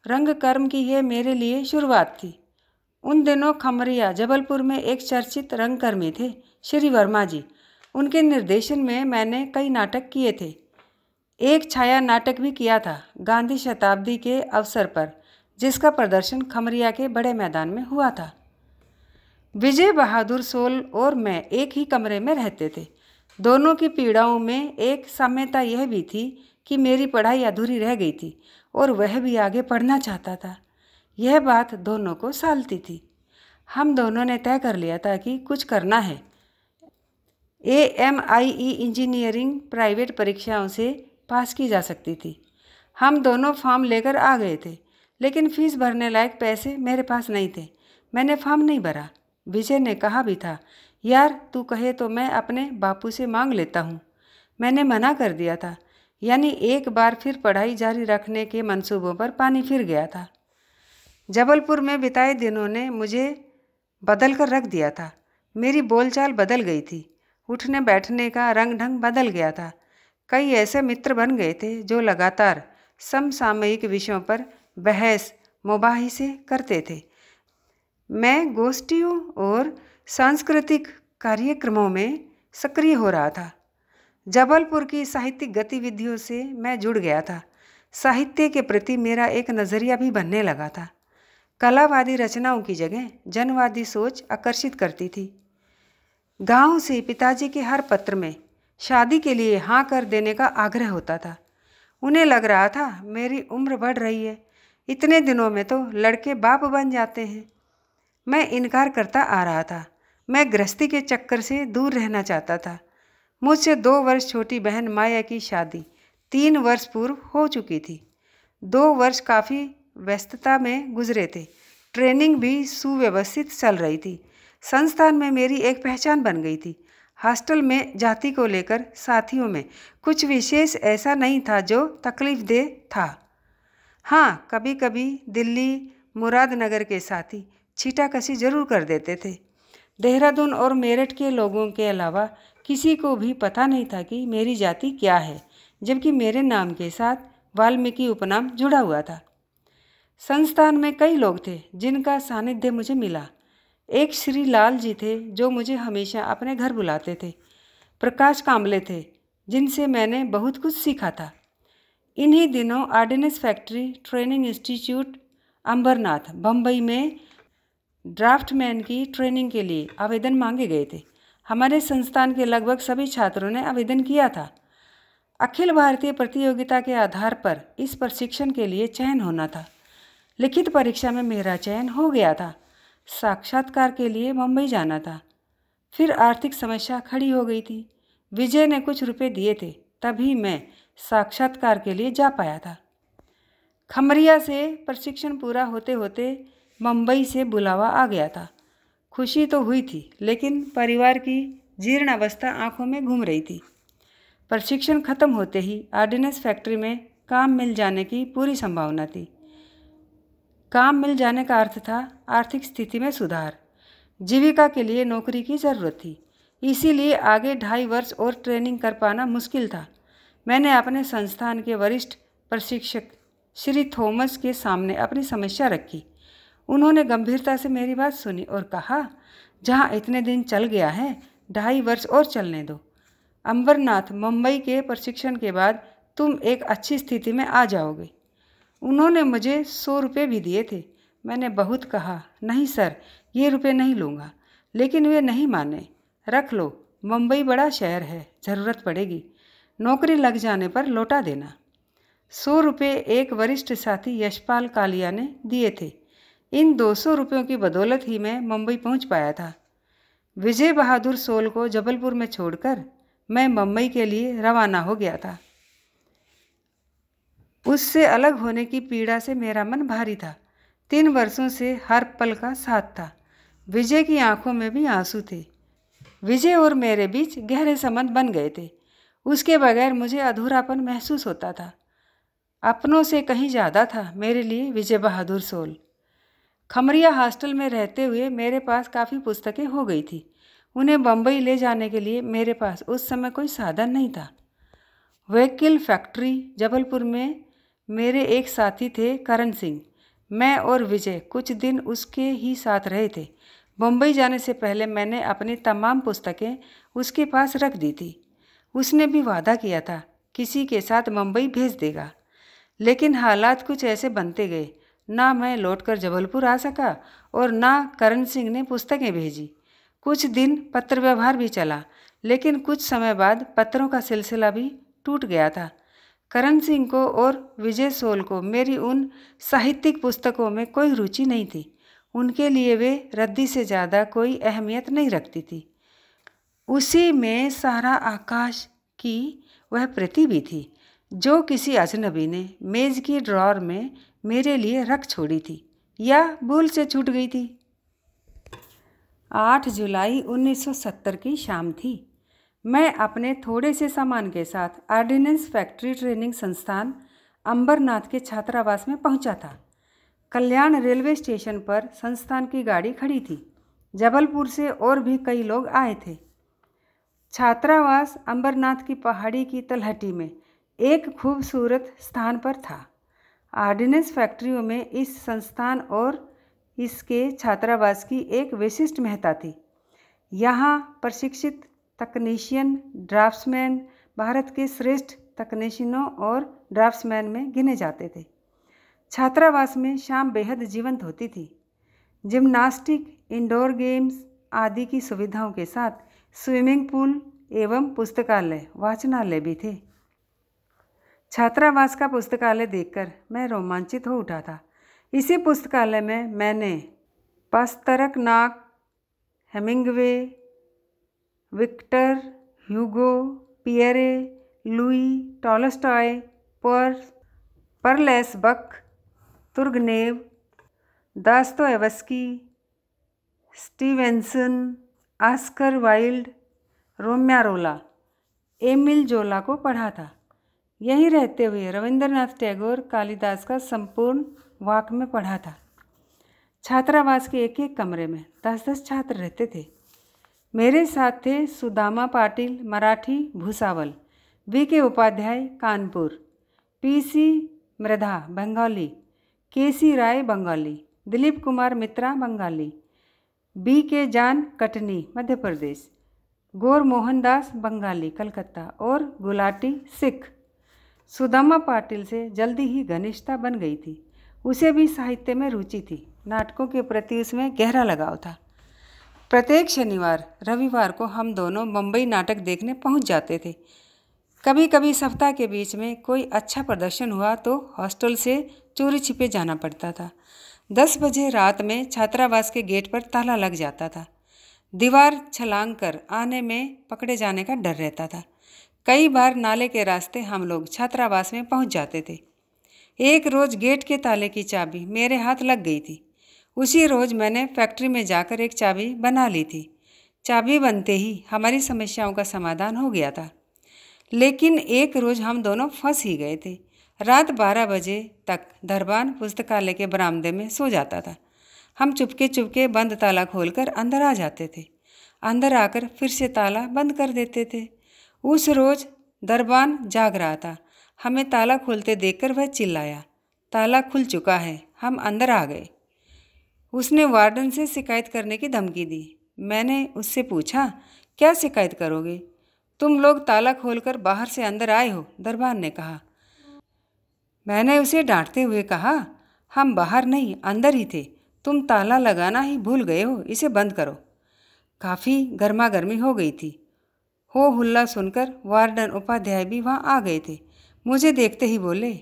रंग कर्म की यह मेरे लिए शुरुआत थी उन दिनों खमरिया जबलपुर में एक चर्चित रंगकर्मी थे श्री वर्मा जी उनके निर्देशन में मैंने कई नाटक किए थे एक छाया नाटक भी किया था गांधी शताब्दी के अवसर पर जिसका प्रदर्शन खमरिया के बड़े मैदान में हुआ था विजय बहादुर सोल और मैं एक ही कमरे में रहते थे दोनों की पीड़ाओं में एक साम्यता यह भी थी कि मेरी पढ़ाई अधूरी रह गई थी और वह भी आगे पढ़ना चाहता था यह बात दोनों को सालती थी हम दोनों ने तय कर लिया था कि कुछ करना है A M I E engineering private परीक्षाओं से पास की जा सकती थी हम दोनों फॉर्म लेकर आ गए थे लेकिन फीस भरने लायक पैसे मेरे पास नहीं थे मैंने फॉर्म नहीं भरा विजय ने कहा भी था यार तू कहे तो मैं अपने बापू से मांग लेता हूँ मैंने मना कर दिया था यानी एक बार फिर पढ़ाई जारी रखने के मंसूबों पर पानी फिर गया था जबलपुर में बिताए दिनों ने मुझे बदल कर रख दिया था मेरी बोलचाल बदल गई थी उठने बैठने का रंग ढंग बदल गया था कई ऐसे मित्र बन गए थे जो लगातार समसामयिक विषयों पर बहस मुबाही से करते थे मैं गोष्ठियों और सांस्कृतिक कार्यक्रमों में सक्रिय हो रहा था जबलपुर की साहित्यिक गतिविधियों से मैं जुड़ गया था साहित्य के प्रति मेरा एक नज़रिया भी बनने लगा था कलावादी रचनाओं की जगह जनवादी सोच आकर्षित करती थी गांव से पिताजी के हर पत्र में शादी के लिए हाँ कर देने का आग्रह होता था उन्हें लग रहा था मेरी उम्र बढ़ रही है इतने दिनों में तो लड़के बाप बन जाते हैं मैं इनकार करता आ रहा था मैं गृहस्थी के चक्कर से दूर रहना चाहता था मुझसे दो वर्ष छोटी बहन माया की शादी तीन वर्ष पूर्व हो चुकी थी दो वर्ष काफ़ी व्यस्तता में गुजरे थे ट्रेनिंग भी सुव्यवस्थित चल रही थी संस्थान में मेरी एक पहचान बन गई थी हॉस्टल में जाति को लेकर साथियों में कुछ विशेष ऐसा नहीं था जो तकलीफ दे था हाँ कभी कभी दिल्ली मुरादनगर के साथी छीटाकसी जरूर कर देते थे देहरादून और मेरठ के लोगों के अलावा किसी को भी पता नहीं था कि मेरी जाति क्या है जबकि मेरे नाम के साथ वाल्मीकि उपनाम जुड़ा हुआ था संस्थान में कई लोग थे जिनका सानिध्य मुझे मिला एक श्री लाल जी थे जो मुझे हमेशा अपने घर बुलाते थे प्रकाश कामले थे जिनसे मैंने बहुत कुछ सीखा था इन्हीं दिनों ordnance factory training institute Ambernath Bombay में ड्राफ्टमैन की ट्रेनिंग के लिए आवेदन मांगे गए थे हमारे संस्थान के लगभग सभी छात्रों ने आवेदन किया था अखिल भारतीय प्रतियोगिता के आधार पर इस प्रशिक्षण के लिए चयन होना था लिखित परीक्षा में मेरा चयन हो गया था साक्षात्कार के लिए मुंबई जाना था फिर आर्थिक समस्या खड़ी हो गई थी विजय ने कुछ रुपए दिए थे तभी मैं साक्षात्कार के लिए जा पाया था खमरिया से प्रशिक्षण पूरा होते होते मुंबई से बुलावा आ गया था खुशी तो हुई थी लेकिन परिवार की जीर्ण अवस्था आंखों में घूम रही थी प्रशिक्षण खत्म होते ही आर्डिनेंस फैक्ट्री में काम मिल जाने की पूरी संभावना थी काम मिल जाने का अर्थ था आर्थिक स्थिति में सुधार जीविका के लिए नौकरी की ज़रूरत थी इसीलिए आगे ढाई वर्ष और ट्रेनिंग कर पाना मुश्किल था मैंने अपने संस्थान के वरिष्ठ प्रशिक्षक श्री थॉमस के सामने अपनी समस्या रखी उन्होंने गंभीरता से मेरी बात सुनी और कहा जहाँ इतने दिन चल गया है ढाई वर्ष और चलने दो अंबरनाथ मुंबई के प्रशिक्षण के बाद तुम एक अच्छी स्थिति में आ जाओगे उन्होंने मुझे सौ रुपये भी दिए थे मैंने बहुत कहा नहीं सर ये रुपये नहीं लूँगा लेकिन वे नहीं माने रख लो मुंबई बड़ा शहर है ज़रूरत पड़ेगी नौकरी लग जाने पर लौटा देना सौ रुपये एक वरिष्ठ साथी यशपाल कालिया ने दिए थे इन दो सौ रुपयों की बदौलत ही मैं मुंबई पहुंच पाया था विजय बहादुर सोल को जबलपुर में छोड़कर मैं मुंबई के लिए रवाना हो गया था उससे अलग होने की पीड़ा से मेरा मन भारी था तीन वर्षों से हर पल का साथ था विजय की आंखों में भी आंसू थे विजय और मेरे बीच गहरे संबंध बन गए थे उसके बगैर मुझे अधूरापन महसूस होता था अपनों से कहीं ज़्यादा था मेरे लिए विजय बहादुर सोल खमरिया हॉस्टल में रहते हुए मेरे पास काफ़ी पुस्तकें हो गई थी उन्हें बम्बई ले जाने के लिए मेरे पास उस समय कोई साधन नहीं था वहीकिल फैक्ट्री जबलपुर में मेरे एक साथी थे करण सिंह मैं और विजय कुछ दिन उसके ही साथ रहे थे बम्बई जाने से पहले मैंने अपनी तमाम पुस्तकें उसके पास रख दी थी उसने भी वादा किया था किसी के साथ मुंबई भेज देगा लेकिन हालात कुछ ऐसे बनते गए ना मैं लौटकर जबलपुर आ सका और ना करण सिंह ने पुस्तकें भेजी कुछ दिन पत्र व्यवहार भी चला लेकिन कुछ समय बाद पत्रों का सिलसिला भी टूट गया था करण सिंह को और विजय सोल को मेरी उन साहित्यिक पुस्तकों में कोई रुचि नहीं थी उनके लिए वे रद्दी से ज़्यादा कोई अहमियत नहीं रखती थी उसी में सारा आकाश की वह प्रति भी थी जो किसी अजनबी ने मेज़ की ड्रॉर में मेरे लिए रख छोड़ी थी या भूल से छूट गई थी 8 जुलाई 1970 की शाम थी मैं अपने थोड़े से सामान के साथ आर्डिनेंस फैक्ट्री ट्रेनिंग संस्थान अंबरनाथ के छात्रावास में पहुंचा था कल्याण रेलवे स्टेशन पर संस्थान की गाड़ी खड़ी थी जबलपुर से और भी कई लोग आए थे छात्रावास अंबरनाथ की पहाड़ी की तलहटी में एक खूबसूरत स्थान पर था आर्डिनेंस फैक्ट्रियों में इस संस्थान और इसके छात्रावास की एक विशिष्ट महत्ता थी यहाँ प्रशिक्षित तकनीशियन ड्राफ्ट्समैन भारत के श्रेष्ठ तकनीशियनों और ड्राफ्ट्समैन में गिने जाते थे छात्रावास में शाम बेहद जीवंत होती थी जिम्नास्टिक इंडोर गेम्स आदि की सुविधाओं के साथ स्विमिंग पूल एवं पुस्तकालय वाचनालय भी थे छात्रावास का पुस्तकालय देखकर मैं रोमांचित हो उठा था इसी पुस्तकालय में मैंने Pasternak Hemingway Victor Hugo Pierre Louis Tolstoy पर Pearl S Buck Turgenev Dostoevsky Stevenson Oscar Wilde Romain Rolland Emile Zola को पढ़ा था यहीं रहते हुए रविंद्रनाथ टैगोर कालिदास का संपूर्ण वाक में पढ़ा था छात्रावास के एक एक कमरे में दस दस छात्र रहते थे मेरे साथ थे Sudama Patil Marathi Bhusawal V K Upadhyay Kanpur P C Mridha Bengali K C Ray Bengali Dilip Kumar Mitra Bengali B K Jan Katni मध्य प्रदेश गौर मोहनदास बंगाली कलकत्ता और गुलाटी सिख सुदामा पाटिल से जल्दी ही घनिष्ठता बन गई थी उसे भी साहित्य में रुचि थी नाटकों के प्रति उसमें गहरा लगाव था प्रत्येक शनिवार रविवार को हम दोनों मुंबई नाटक देखने पहुंच जाते थे कभी कभी सप्ताह के बीच में कोई अच्छा प्रदर्शन हुआ तो हॉस्टल से चोरी छिपे जाना पड़ता था दस बजे रात में छात्रावास के गेट पर ताला लग जाता था दीवार छलांग कर आने में पकड़े जाने का डर रहता था कई बार नाले के रास्ते हम लोग छात्रावास में पहुंच जाते थे एक रोज़ गेट के ताले की चाबी मेरे हाथ लग गई थी उसी रोज़ मैंने फैक्ट्री में जाकर एक चाबी बना ली थी चाबी बनते ही हमारी समस्याओं का समाधान हो गया था लेकिन एक रोज़ हम दोनों फंस ही गए थे रात 12 बजे तक धरबान पुस्तकालय के बरामदे में सो जाता था हम चुपके चुपके बंद ताला खोलकर अंदर आ जाते थे अंदर आकर फिर से ताला बंद कर देते थे उस रोज दरबान जाग रहा था हमें ताला खोलते देखकर वह चिल्लाया ताला खुल चुका है हम अंदर आ गए उसने वार्डन से शिकायत करने की धमकी दी मैंने उससे पूछा क्या शिकायत करोगे तुम लोग ताला खोलकर बाहर से अंदर आए हो दरबान ने कहा मैंने उसे डांटते हुए कहा हम बाहर नहीं अंदर ही थे तुम ताला लगाना ही भूल गए हो इसे बंद करो काफ़ी गर्मा गर्मी हो गई थी हो हुल्ला सुनकर वार्डन उपाध्याय भी वहाँ आ गए थे मुझे देखते ही बोले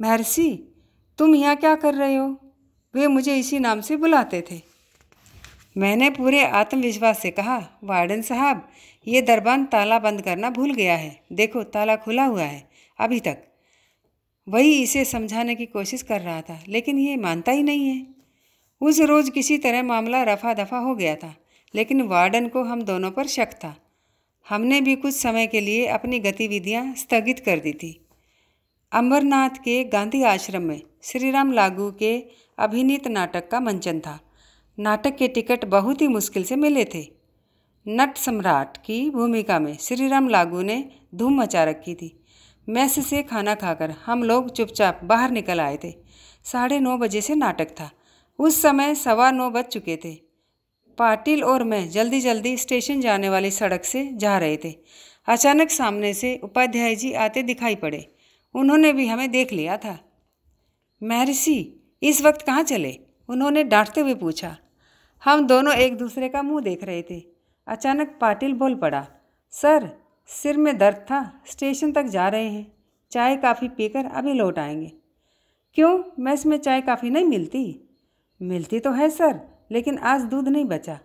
महर्षि तुम यहाँ क्या कर रहे हो वे मुझे इसी नाम से बुलाते थे मैंने पूरे आत्मविश्वास से कहा वार्डन साहब ये दरबान ताला बंद करना भूल गया है देखो ताला खुला हुआ है अभी तक वही इसे समझाने की कोशिश कर रहा था लेकिन ये मानता ही नहीं है उस रोज़ किसी तरह मामला रफा दफा हो गया था लेकिन वार्डन को हम दोनों पर शक था हमने भी कुछ समय के लिए अपनी गतिविधियां स्थगित कर दी थी अमरनाथ के गांधी आश्रम में श्री राम लागू के अभिनीत नाटक का मंचन था नाटक के टिकट बहुत ही मुश्किल से मिले थे नट सम्राट की भूमिका में श्री राम लागू ने धूम मचा रखी थी मैस से खाना खाकर हम लोग चुपचाप बाहर निकल आए थे साढ़े नौ बजे से नाटक था उस समय सवा नौ बज चुके थे पाटिल और मैं जल्दी जल्दी स्टेशन जाने वाली सड़क से जा रहे थे अचानक सामने से उपाध्याय जी आते दिखाई पड़े उन्होंने भी हमें देख लिया था महर्षि इस वक्त कहाँ चले उन्होंने डांटते हुए पूछा हम दोनों एक दूसरे का मुंह देख रहे थे अचानक पाटिल बोल पड़ा सर सिर में दर्द था स्टेशन तक जा रहे हैं चाय काफ़ी पीकर अभी लौट आएंगे क्यों मैं इसमें चाय काफ़ी नहीं मिलती मिलती तो है सर लेकिन आज दूध नहीं बचा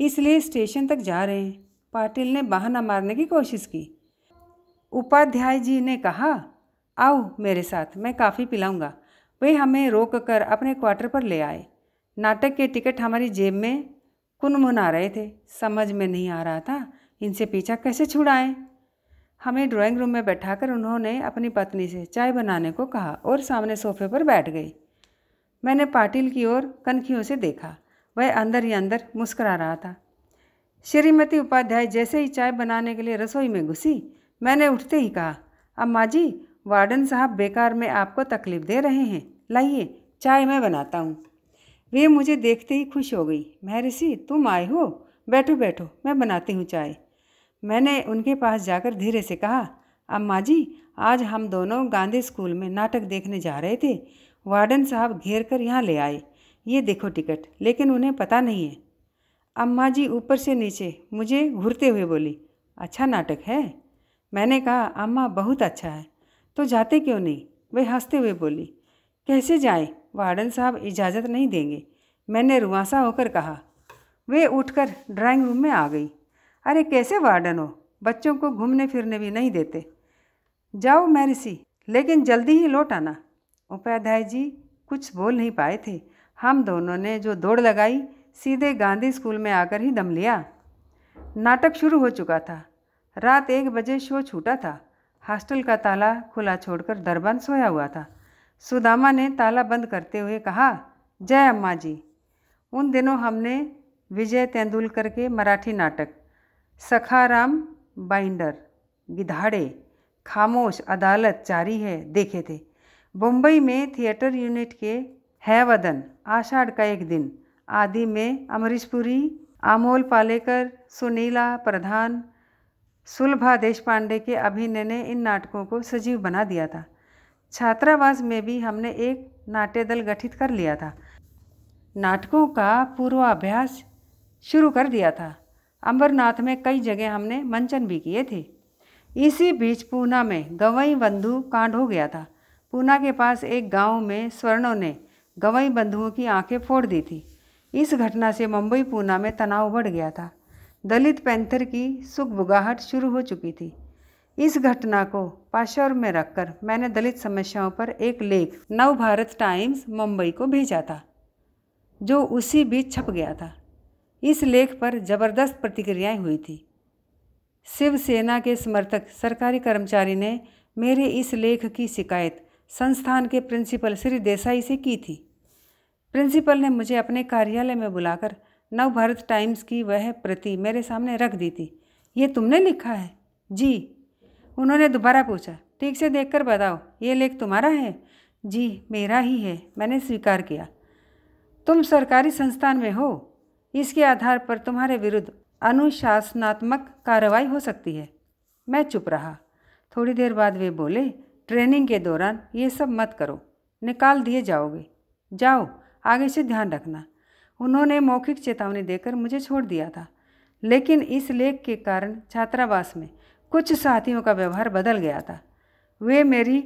इसलिए स्टेशन तक जा रहे हैं पाटिल ने बहाना मारने की कोशिश की उपाध्याय जी ने कहा आओ मेरे साथ मैं काफ़ी पिलाऊंगा वे हमें रोक कर अपने क्वार्टर पर ले आए नाटक के टिकट हमारी जेब में कुनमुन आ रहे थे समझ में नहीं आ रहा था इनसे पीछा कैसे छुड़ाएं हमें ड्राइंग रूम में बैठाकर उन्होंने अपनी पत्नी से चाय बनाने को कहा और सामने सोफे पर बैठ गई मैंने पाटिल की ओर कनखियों से देखा वह अंदर ही अंदर मुस्करा रहा था श्रीमती उपाध्याय जैसे ही चाय बनाने के लिए रसोई में घुसी मैंने उठते ही कहा अम्मा जी वार्डन साहब बेकार में आपको तकलीफ़ दे रहे हैं लाइए चाय मैं बनाता हूँ वे मुझे देखते ही खुश हो गई महर्षि तुम आए हो बैठो बैठो मैं बनाती हूँ चाय मैंने उनके पास जाकर धीरे से कहा अम्मा जी आज हम दोनों गांधी स्कूल में नाटक देखने जा रहे थे वार्डन साहब घेर कर यहाँ ले आए ये देखो टिकट लेकिन उन्हें पता नहीं है अम्मा जी ऊपर से नीचे मुझे घूरते हुए बोली अच्छा नाटक है मैंने कहा अम्मा बहुत अच्छा है तो जाते क्यों नहीं वे हंसते हुए बोली कैसे जाए वार्डन साहब इजाज़त नहीं देंगे मैंने रुआसा होकर कहा वे उठकर ड्राइंग रूम में आ गई अरे कैसे वार्डन हो बच्चों को घूमने फिरने भी नहीं देते जाओ मैरिसी लेकिन जल्दी ही लौट आना उपाध्याय जी कुछ बोल नहीं पाए थे हम दोनों ने जो दौड़ लगाई सीधे गांधी स्कूल में आकर ही दम लिया नाटक शुरू हो चुका था रात एक बजे शो छूटा था हॉस्टल का ताला खुला छोड़कर दरबंद सोया हुआ था सुदामा ने ताला बंद करते हुए कहा जय अम्मा जी उन दिनों हमने विजय तेंदुलकर के मराठी नाटक सखाराम बाइंडर गिधाड़े खामोश अदालत जारी है देखे थे मुंबई में थिएटर यूनिट के है वदन आषाढ़ का एक दिन आदि में अमरीशपुरी आमोल पालेकर सुनीला प्रधान सुलभा देशपांडे के अभिनय ने इन नाटकों को सजीव बना दिया था छात्रावास में भी हमने एक नाट्य दल गठित कर लिया था नाटकों का पूर्वाभ्यास शुरू कर दिया था अंबरनाथ में कई जगह हमने मंचन भी किए थे इसी बीच पूना में गवई बंधु कांड हो गया था पूना के पास एक गांव में स्वर्णों ने गवई बंधुओं की आंखें फोड़ दी थी इस घटना से मुंबई पूना में तनाव बढ़ गया था दलित पैंथर की सुखबुगाहट शुरू हो चुकी थी इस घटना को पाशौर में रखकर मैंने दलित समस्याओं पर एक लेख नव भारत टाइम्स मुंबई को भेजा था जो उसी बीच छप गया था इस लेख पर ज़बरदस्त प्रतिक्रियाएं हुई थी शिवसेना के समर्थक सरकारी कर्मचारी ने मेरे इस लेख की शिकायत संस्थान के प्रिंसिपल श्री देसाई से की थी प्रिंसिपल ने मुझे अपने कार्यालय में बुलाकर नव भारत टाइम्स की वह प्रति मेरे सामने रख दी थी ये तुमने लिखा है जी उन्होंने दोबारा पूछा ठीक से देखकर बताओ ये लेख तुम्हारा है जी मेरा ही है मैंने स्वीकार किया तुम सरकारी संस्थान में हो इसके आधार पर तुम्हारे विरुद्ध अनुशासनात्मक कार्रवाई हो सकती है मैं चुप रहा थोड़ी देर बाद वे बोले ट्रेनिंग के दौरान ये सब मत करो निकाल दिए जाओगे जाओ आगे से ध्यान रखना उन्होंने मौखिक चेतावनी देकर मुझे छोड़ दिया था लेकिन इस लेख के कारण छात्रावास में कुछ साथियों का व्यवहार बदल गया था वे मेरी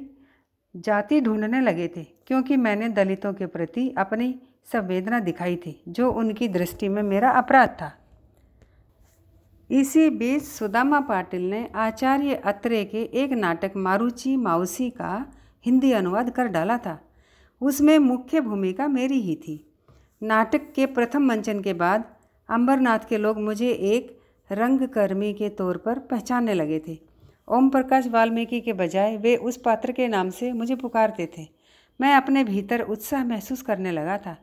जाति ढूंढने लगे थे क्योंकि मैंने दलितों के प्रति अपनी संवेदना दिखाई थी जो उनकी दृष्टि में मेरा अपराध था इसी बीच सुदामा पाटिल ने आचार्य अत्रे के एक नाटक मारुचि माउसी का हिंदी अनुवाद कर डाला था उसमें मुख्य भूमिका मेरी ही थी नाटक के प्रथम मंचन के बाद अंबरनाथ के लोग मुझे एक रंगकर्मी के तौर पर पहचानने लगे थे ओम प्रकाश वाल्मीकि के बजाय वे उस पात्र के नाम से मुझे पुकारते थे मैं अपने भीतर उत्साह महसूस करने लगा था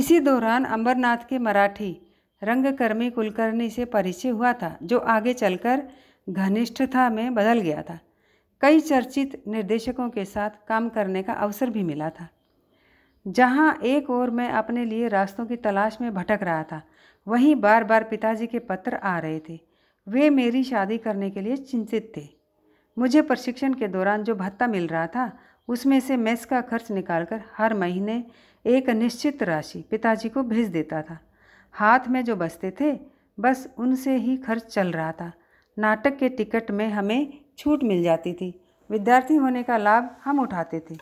इसी दौरान अंबरनाथ के मराठी रंगकर्मी कुलकर्णी से परिचय हुआ था जो आगे चलकर घनिष्ठता में बदल गया था कई चर्चित निर्देशकों के साथ काम करने का अवसर भी मिला था जहाँ एक ओर मैं अपने लिए रास्तों की तलाश में भटक रहा था वहीं बार बार पिताजी के पत्र आ रहे थे वे मेरी शादी करने के लिए चिंतित थे मुझे प्रशिक्षण के दौरान जो भत्ता मिल रहा था उसमें से मेस का खर्च निकालकर हर महीने एक निश्चित राशि पिताजी को भेज देता था हाथ में जो बसते थे बस उनसे ही खर्च चल रहा था नाटक के टिकट में हमें छूट मिल जाती थी विद्यार्थी होने का लाभ हम उठाते थे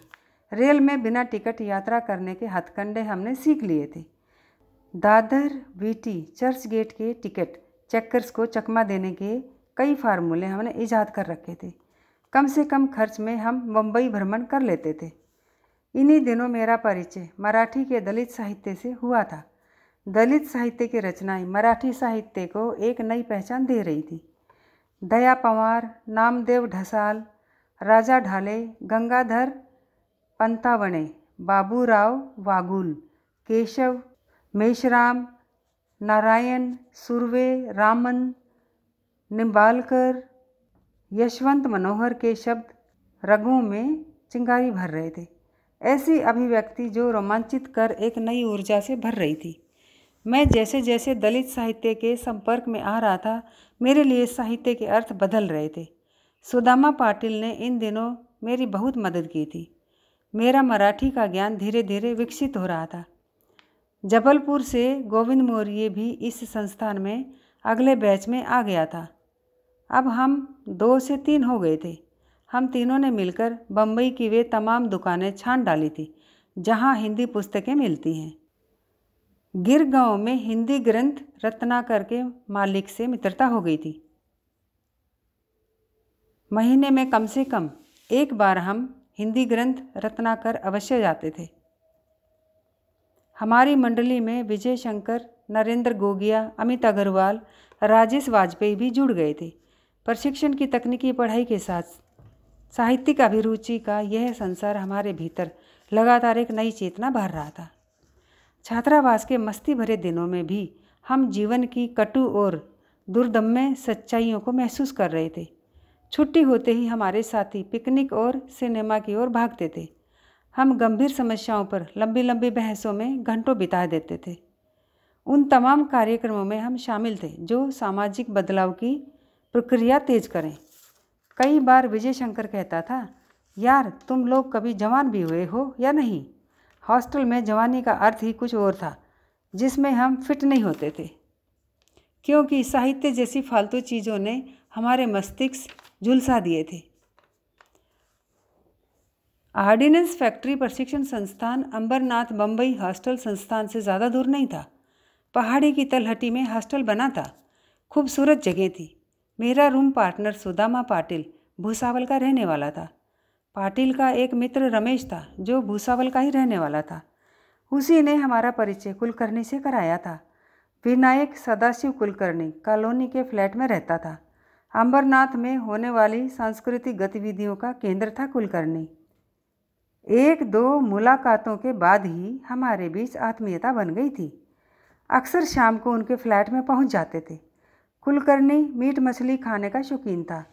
रेल में बिना टिकट यात्रा करने के हथकंडे हमने सीख लिए थे दादर बीटी चर्च गेट के टिकट चेकर्स को चकमा देने के कई फार्मूले हमने ईजाद कर रखे थे कम से कम खर्च में हम मुंबई भ्रमण कर लेते थे इन्हीं दिनों मेरा परिचय मराठी के दलित साहित्य से हुआ था दलित साहित्य की रचनाएं मराठी साहित्य को एक नई पहचान दे रही थी दया पंवार नामदेव ढसाल राजा ढाले गंगाधर पंतावणे बाबूराव वागुल केशव मेशराम नारायण सुर्वे रामन निम्बालकर यशवंत मनोहर के शब्द रगों में चिंगारी भर रहे थे ऐसी अभिव्यक्ति जो रोमांचित कर एक नई ऊर्जा से भर रही थी मैं जैसे जैसे दलित साहित्य के संपर्क में आ रहा था मेरे लिए साहित्य के अर्थ बदल रहे थे सुदामा पाटिल ने इन दिनों मेरी बहुत मदद की थी मेरा मराठी का ज्ञान धीरे धीरे विकसित हो रहा था जबलपुर से गोविंद मौर्य भी इस संस्थान में अगले बैच में आ गया था अब हम दो से तीन हो गए थे हम तीनों ने मिलकर बम्बई की वे तमाम दुकानें छान डाली थी जहाँ हिंदी पुस्तकें मिलती हैं गिर गांव में हिंदी ग्रंथ रत्नाकर के मालिक से मित्रता हो गई थी महीने में कम से कम एक बार हम हिंदी ग्रंथ रत्नाकर अवश्य जाते थे हमारी मंडली में विजय शंकर नरेंद्र गोगिया अमित अग्रवाल राजेश वाजपेयी भी जुड़ गए थे प्रशिक्षण की तकनीकी पढ़ाई के साथ साहित्यिक अभिरुचि का यह संसार हमारे भीतर लगातार एक नई चेतना भर रहा था छात्रावास के मस्ती भरे दिनों में भी हम जीवन की कटु और दुर्दम्य सच्चाइयों को महसूस कर रहे थे छुट्टी होते ही हमारे साथी पिकनिक और सिनेमा की ओर भागते थे हम गंभीर समस्याओं पर लंबी लंबी बहसों में घंटों बिता देते थे उन तमाम कार्यक्रमों में हम शामिल थे जो सामाजिक बदलाव की प्रक्रिया तेज करें कई बार विजय शंकर कहता था यार तुम लोग कभी जवान भी हुए हो या नहीं हॉस्टल में जवानी का अर्थ ही कुछ और था जिसमें हम फिट नहीं होते थे क्योंकि साहित्य जैसी फालतू चीज़ों ने हमारे मस्तिष्क झुलसा दिए थे आर्डिनेंस फैक्ट्री प्रशिक्षण संस्थान अंबरनाथ बम्बई हॉस्टल संस्थान से ज़्यादा दूर नहीं था पहाड़ी की तलहटी में हॉस्टल बना था खूबसूरत जगह थी मेरा रूम पार्टनर सुदामा पाटिल भूसावल का रहने वाला था पाटिल का एक मित्र रमेश था जो भूसावल का ही रहने वाला था उसी ने हमारा परिचय कुलकर्णी से कराया था विनायक सदाशिव कुलकर्णी कॉलोनी के फ्लैट में रहता था अम्बरनाथ में होने वाली सांस्कृतिक गतिविधियों का केंद्र था कुलकर्णी एक दो मुलाकातों के बाद ही हमारे बीच आत्मीयता बन गई थी अक्सर शाम को उनके फ्लैट में पहुंच जाते थे कुलकर्णी मीट मछली खाने का शौकीन था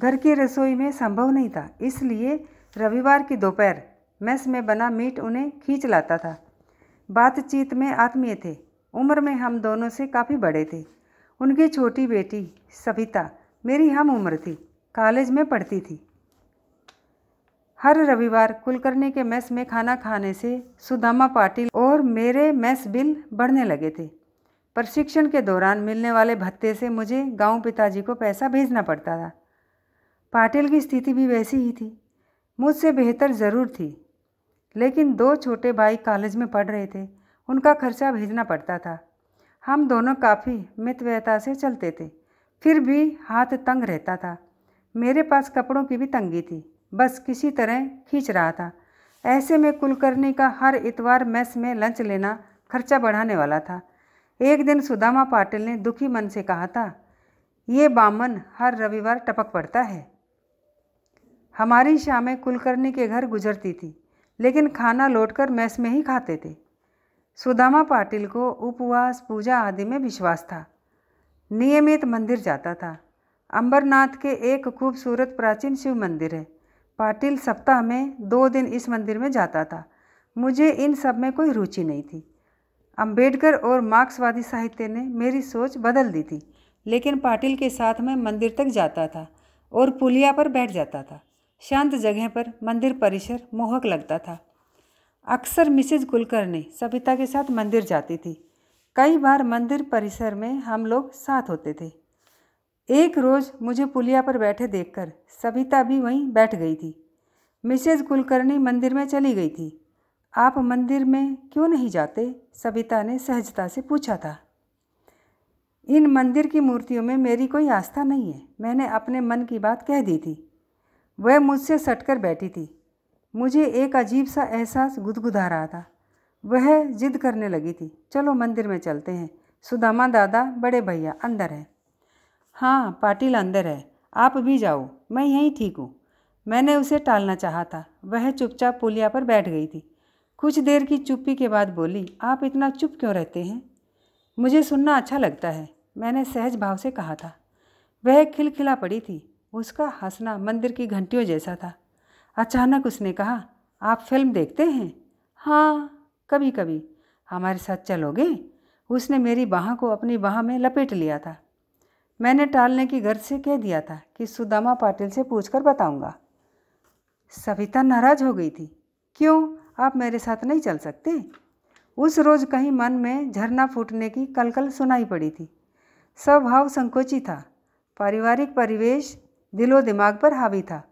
घर की रसोई में संभव नहीं था इसलिए रविवार की दोपहर मेस में बना मीट उन्हें खींच लाता था बातचीत में आत्मीय थे उम्र में हम दोनों से काफ़ी बड़े थे उनकी छोटी बेटी सविता मेरी हम उम्र थी कॉलेज में पढ़ती थी हर रविवार कुलकर्णी के मेस में खाना खाने से सुदामा पाटिल और मेरे मेस बिल बढ़ने लगे थे प्रशिक्षण के दौरान मिलने वाले भत्ते से मुझे गांव पिताजी को पैसा भेजना पड़ता था पाटिल की स्थिति भी वैसी ही थी मुझसे बेहतर ज़रूर थी लेकिन दो छोटे भाई कॉलेज में पढ़ रहे थे उनका खर्चा भेजना पड़ता था हम दोनों काफ़ी मितव्यता से चलते थे फिर भी हाथ तंग रहता था मेरे पास कपड़ों की भी तंगी थी बस किसी तरह खींच रहा था ऐसे में कुलकर्णी का हर इतवार मेस में लंच लेना खर्चा बढ़ाने वाला था एक दिन सुदामा पाटिल ने दुखी मन से कहा था ये बामन हर रविवार टपक पड़ता है हमारी शामें कुलकर्णी के घर गुजरती थी लेकिन खाना लौटकर मेस में ही खाते थे सुदामा पाटिल को उपवास पूजा आदि में विश्वास था नियमित मंदिर जाता था अंबरनाथ के एक खूबसूरत प्राचीन शिव मंदिर है पाटिल सप्ताह में दो दिन इस मंदिर में जाता था मुझे इन सब में कोई रुचि नहीं थी अंबेडकर और मार्क्सवादी साहित्य ने मेरी सोच बदल दी थी लेकिन पाटिल के साथ मैं मंदिर तक जाता था और पुलिया पर बैठ जाता था शांत जगह पर मंदिर परिसर मोहक लगता था अक्सर मिसेज कुलकर्णी सविता के साथ मंदिर जाती थी कई बार मंदिर परिसर में हम लोग साथ होते थे एक रोज़ मुझे पुलिया पर बैठे देखकर सविता भी वहीं बैठ गई थी मिसेज कुलकर्णी मंदिर में चली गई थी आप मंदिर में क्यों नहीं जाते सविता ने सहजता से पूछा था इन मंदिर की मूर्तियों में मेरी कोई आस्था नहीं है मैंने अपने मन की बात कह दी थी वह मुझसे सटकर बैठी थी मुझे एक अजीब सा एहसास गुदगुदा रहा था वह जिद करने लगी थी चलो मंदिर में चलते हैं सुदामा दादा बड़े भैया अंदर है हाँ पाटिल अंदर है आप भी जाओ मैं यहीं ठीक हूँ मैंने उसे टालना चाहा था वह चुपचाप पुलिया पर बैठ गई थी कुछ देर की चुप्पी के बाद बोली आप इतना चुप क्यों रहते हैं मुझे सुनना अच्छा लगता है मैंने सहज भाव से कहा था वह खिलखिला पड़ी थी उसका हंसना मंदिर की घंटियों जैसा था अचानक उसने कहा आप फिल्म देखते हैं हाँ कभी कभी हमारे साथ चलोगे उसने मेरी बाह को अपनी बाह में लपेट लिया था मैंने टालने की गर्ज से कह दिया था कि सुदामा पाटिल से पूछ कर बताऊँगा सविता नाराज हो गई थी क्यों आप मेरे साथ नहीं चल सकते उस रोज़ कहीं मन में झरना फूटने की कलकल सुनाई पड़ी थी स्वभाव संकोची था पारिवारिक परिवेश दिलो दिमाग पर हावी था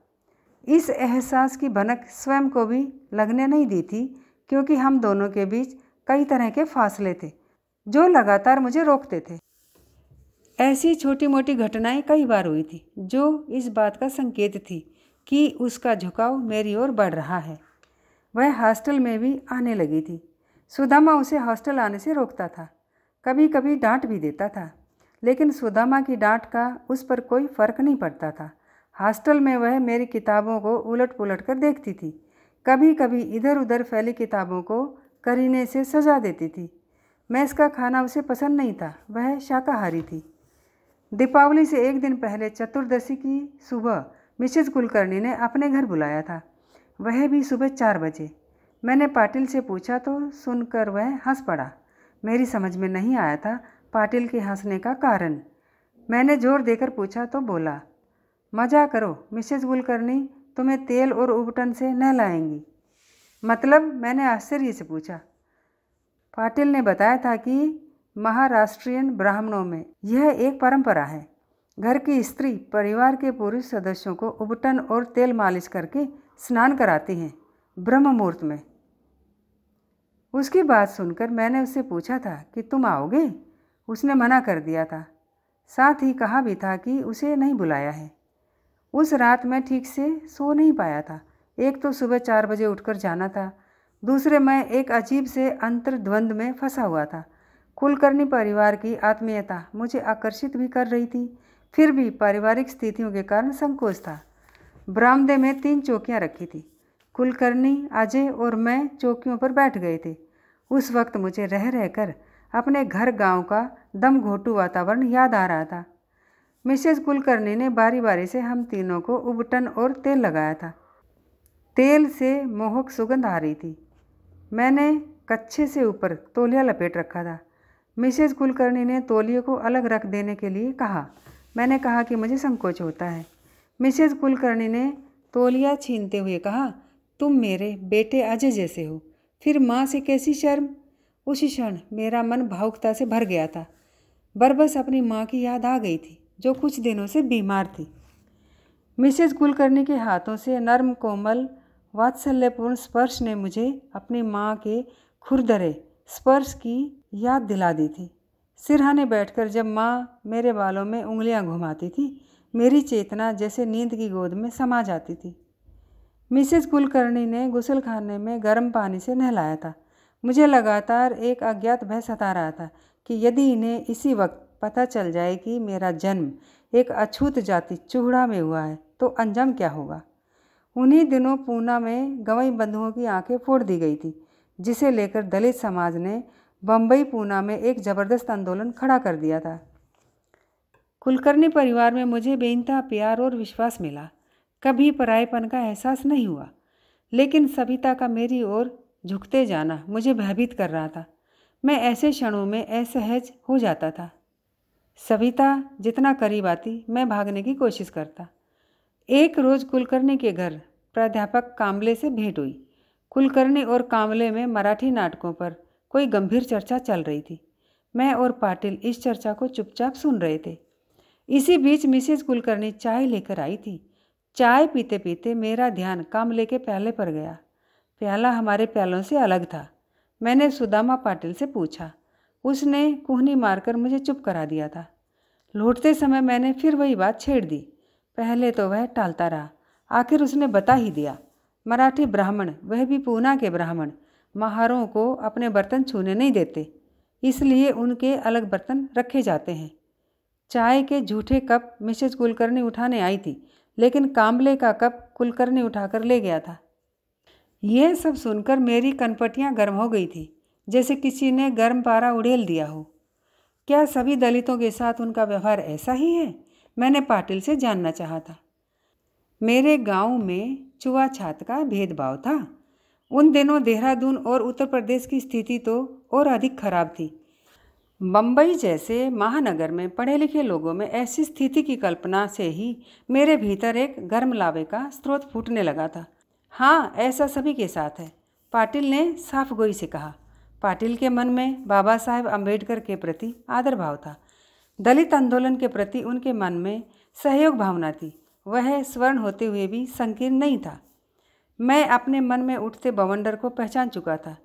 इस एहसास की भनक स्वयं को भी लगने नहीं दी थी क्योंकि हम दोनों के बीच कई तरह के फासले थे जो लगातार मुझे रोकते थे ऐसी छोटी मोटी घटनाएं कई बार हुई थी जो इस बात का संकेत थी कि उसका झुकाव मेरी ओर बढ़ रहा है वह हॉस्टल में भी आने लगी थी सुदामा उसे हॉस्टल आने से रोकता था कभी कभी डांट भी देता था लेकिन सुदामा की डांट का उस पर कोई फर्क नहीं पड़ता था हॉस्टल में वह मेरी किताबों को उलट पुलट कर देखती थी कभी कभी इधर उधर फैली किताबों को करीने से सजा देती थी मैस का खाना उसे पसंद नहीं था वह शाकाहारी थी दीपावली से एक दिन पहले चतुर्दशी की सुबह मिसेज कुलकर्णी ने अपने घर बुलाया था वह भी सुबह चार बजे मैंने पाटिल से पूछा तो सुनकर वह हंस पड़ा मेरी समझ में नहीं आया था पाटिल के हंसने का कारण मैंने जोर देकर पूछा तो बोला मज़ा करो मिसेज गुलकर्णी तुम्हें तेल और उबटन से न लाएंगी मतलब मैंने आश्चर्य से पूछा पाटिल ने बताया था कि महाराष्ट्रियन ब्राह्मणों में यह एक परंपरा है घर की स्त्री परिवार के पुरुष सदस्यों को उबटन और तेल मालिश करके स्नान कराती हैं ब्रह्म मुहूर्त में उसकी बात सुनकर मैंने उससे पूछा था कि तुम आओगे उसने मना कर दिया था साथ ही कहा भी था कि उसे नहीं बुलाया है उस रात मैं ठीक से सो नहीं पाया था एक तो सुबह चार बजे उठकर जाना था दूसरे मैं एक अजीब से अंतर्द्वंद में फंसा हुआ था कुलकर्णी परिवार की आत्मीयता मुझे आकर्षित भी कर रही थी फिर भी पारिवारिक स्थितियों के कारण संकोच था बरामदे में तीन चौकियाँ रखी थी कुलकर्णी अजय और मैं चौकियों पर बैठ गए थे उस वक्त मुझे रह रहकर अपने घर गांव का दम घोटू वातावरण याद आ रहा था मिसेज कुलकर्णी ने बारी बारी से हम तीनों को उबटन और तेल लगाया था तेल से मोहक सुगंध आ रही थी मैंने कच्छे से ऊपर तौलिया लपेट रखा था मिसेज कुलकर्णी ने तोलिए को अलग रख देने के लिए कहा मैंने कहा कि मुझे संकोच होता है मिसेज कुलकर्णी ने तोलिया छीनते हुए कहा तुम मेरे बेटे अजय जैसे हो फिर माँ से कैसी शर्म उसी क्षण मेरा मन भावुकता से भर गया था बरबस अपनी माँ की याद आ गई थी जो कुछ दिनों से बीमार थी मिसेज कुलकर्णी के हाथों से नर्म कोमल वात्सल्यपूर्ण स्पर्श ने मुझे अपनी माँ के खुरदरे स्पर्श की याद दिला दी थी सिरहाने बैठकर जब माँ मेरे बालों में उंगलियाँ घुमाती थी मेरी चेतना जैसे नींद की गोद में समा जाती थी मिसेज कुलकर्णी ने गुसल खाने में गर्म पानी से नहलाया था मुझे लगातार एक अज्ञात भय सता रहा था कि यदि इन्हें इसी वक्त पता चल जाए कि मेरा जन्म एक अछूत जाति चूहड़ा में हुआ है तो अंजाम क्या होगा उन्हीं दिनों पूना में गवई बंधुओं की आंखें फोड़ दी गई थी जिसे लेकर दलित समाज ने बम्बई पूना में एक ज़बरदस्त आंदोलन खड़ा कर दिया था कुलकर्णी परिवार में मुझे बेनता प्यार और विश्वास मिला कभी परायपन का एहसास नहीं हुआ लेकिन सविता का मेरी ओर झुकते जाना मुझे भयभीत कर रहा था मैं ऐसे क्षणों में असहज हो जाता था सविता जितना करीब आती मैं भागने की कोशिश करता एक रोज कुलकर्णी के घर प्राध्यापक कामले से भेंट हुई कुलकर्णी और कामले में मराठी नाटकों पर कोई गंभीर चर्चा चल रही थी मैं और पाटिल इस चर्चा को चुपचाप सुन रहे थे इसी बीच मिसेज कुलकर्णी चाय लेकर आई थी चाय पीते पीते मेरा ध्यान कामले के प्याले पर गया प्याला हमारे प्यालों से अलग था मैंने सुदामा पाटिल से पूछा उसने कुहनी मारकर मुझे चुप करा दिया था लौटते समय मैंने फिर वही बात छेड़ दी पहले तो वह टालता रहा आखिर उसने बता ही दिया मराठी ब्राह्मण वह भी पूना के ब्राह्मण महारों को अपने बर्तन छूने नहीं देते इसलिए उनके अलग बर्तन रखे जाते हैं चाय के झूठे कप मिसेज कुलकर्णी उठाने आई थी लेकिन कांबले का कप कुलकर्णी उठाकर ले गया था यह सब सुनकर मेरी कनपटियाँ गर्म हो गई थी जैसे किसी ने गर्म पारा उड़ेल दिया हो क्या सभी दलितों के साथ उनका व्यवहार ऐसा ही है मैंने पाटिल से जानना चाहा था मेरे गांव में चुआ छात का भेदभाव था उन दिनों देहरादून और उत्तर प्रदेश की स्थिति तो और अधिक खराब थी बम्बई जैसे महानगर में पढ़े लिखे लोगों में ऐसी स्थिति की कल्पना से ही मेरे भीतर एक गर्म लावे का स्रोत फूटने लगा था हाँ ऐसा सभी के साथ है पाटिल ने साफ गोई से कहा पाटिल के मन में बाबा साहेब अम्बेडकर के प्रति आदर भाव था दलित आंदोलन के प्रति उनके मन में सहयोग भावना थी वह स्वर्ण होते हुए भी संकीर्ण नहीं था मैं अपने मन में उठते बवंडर को पहचान चुका था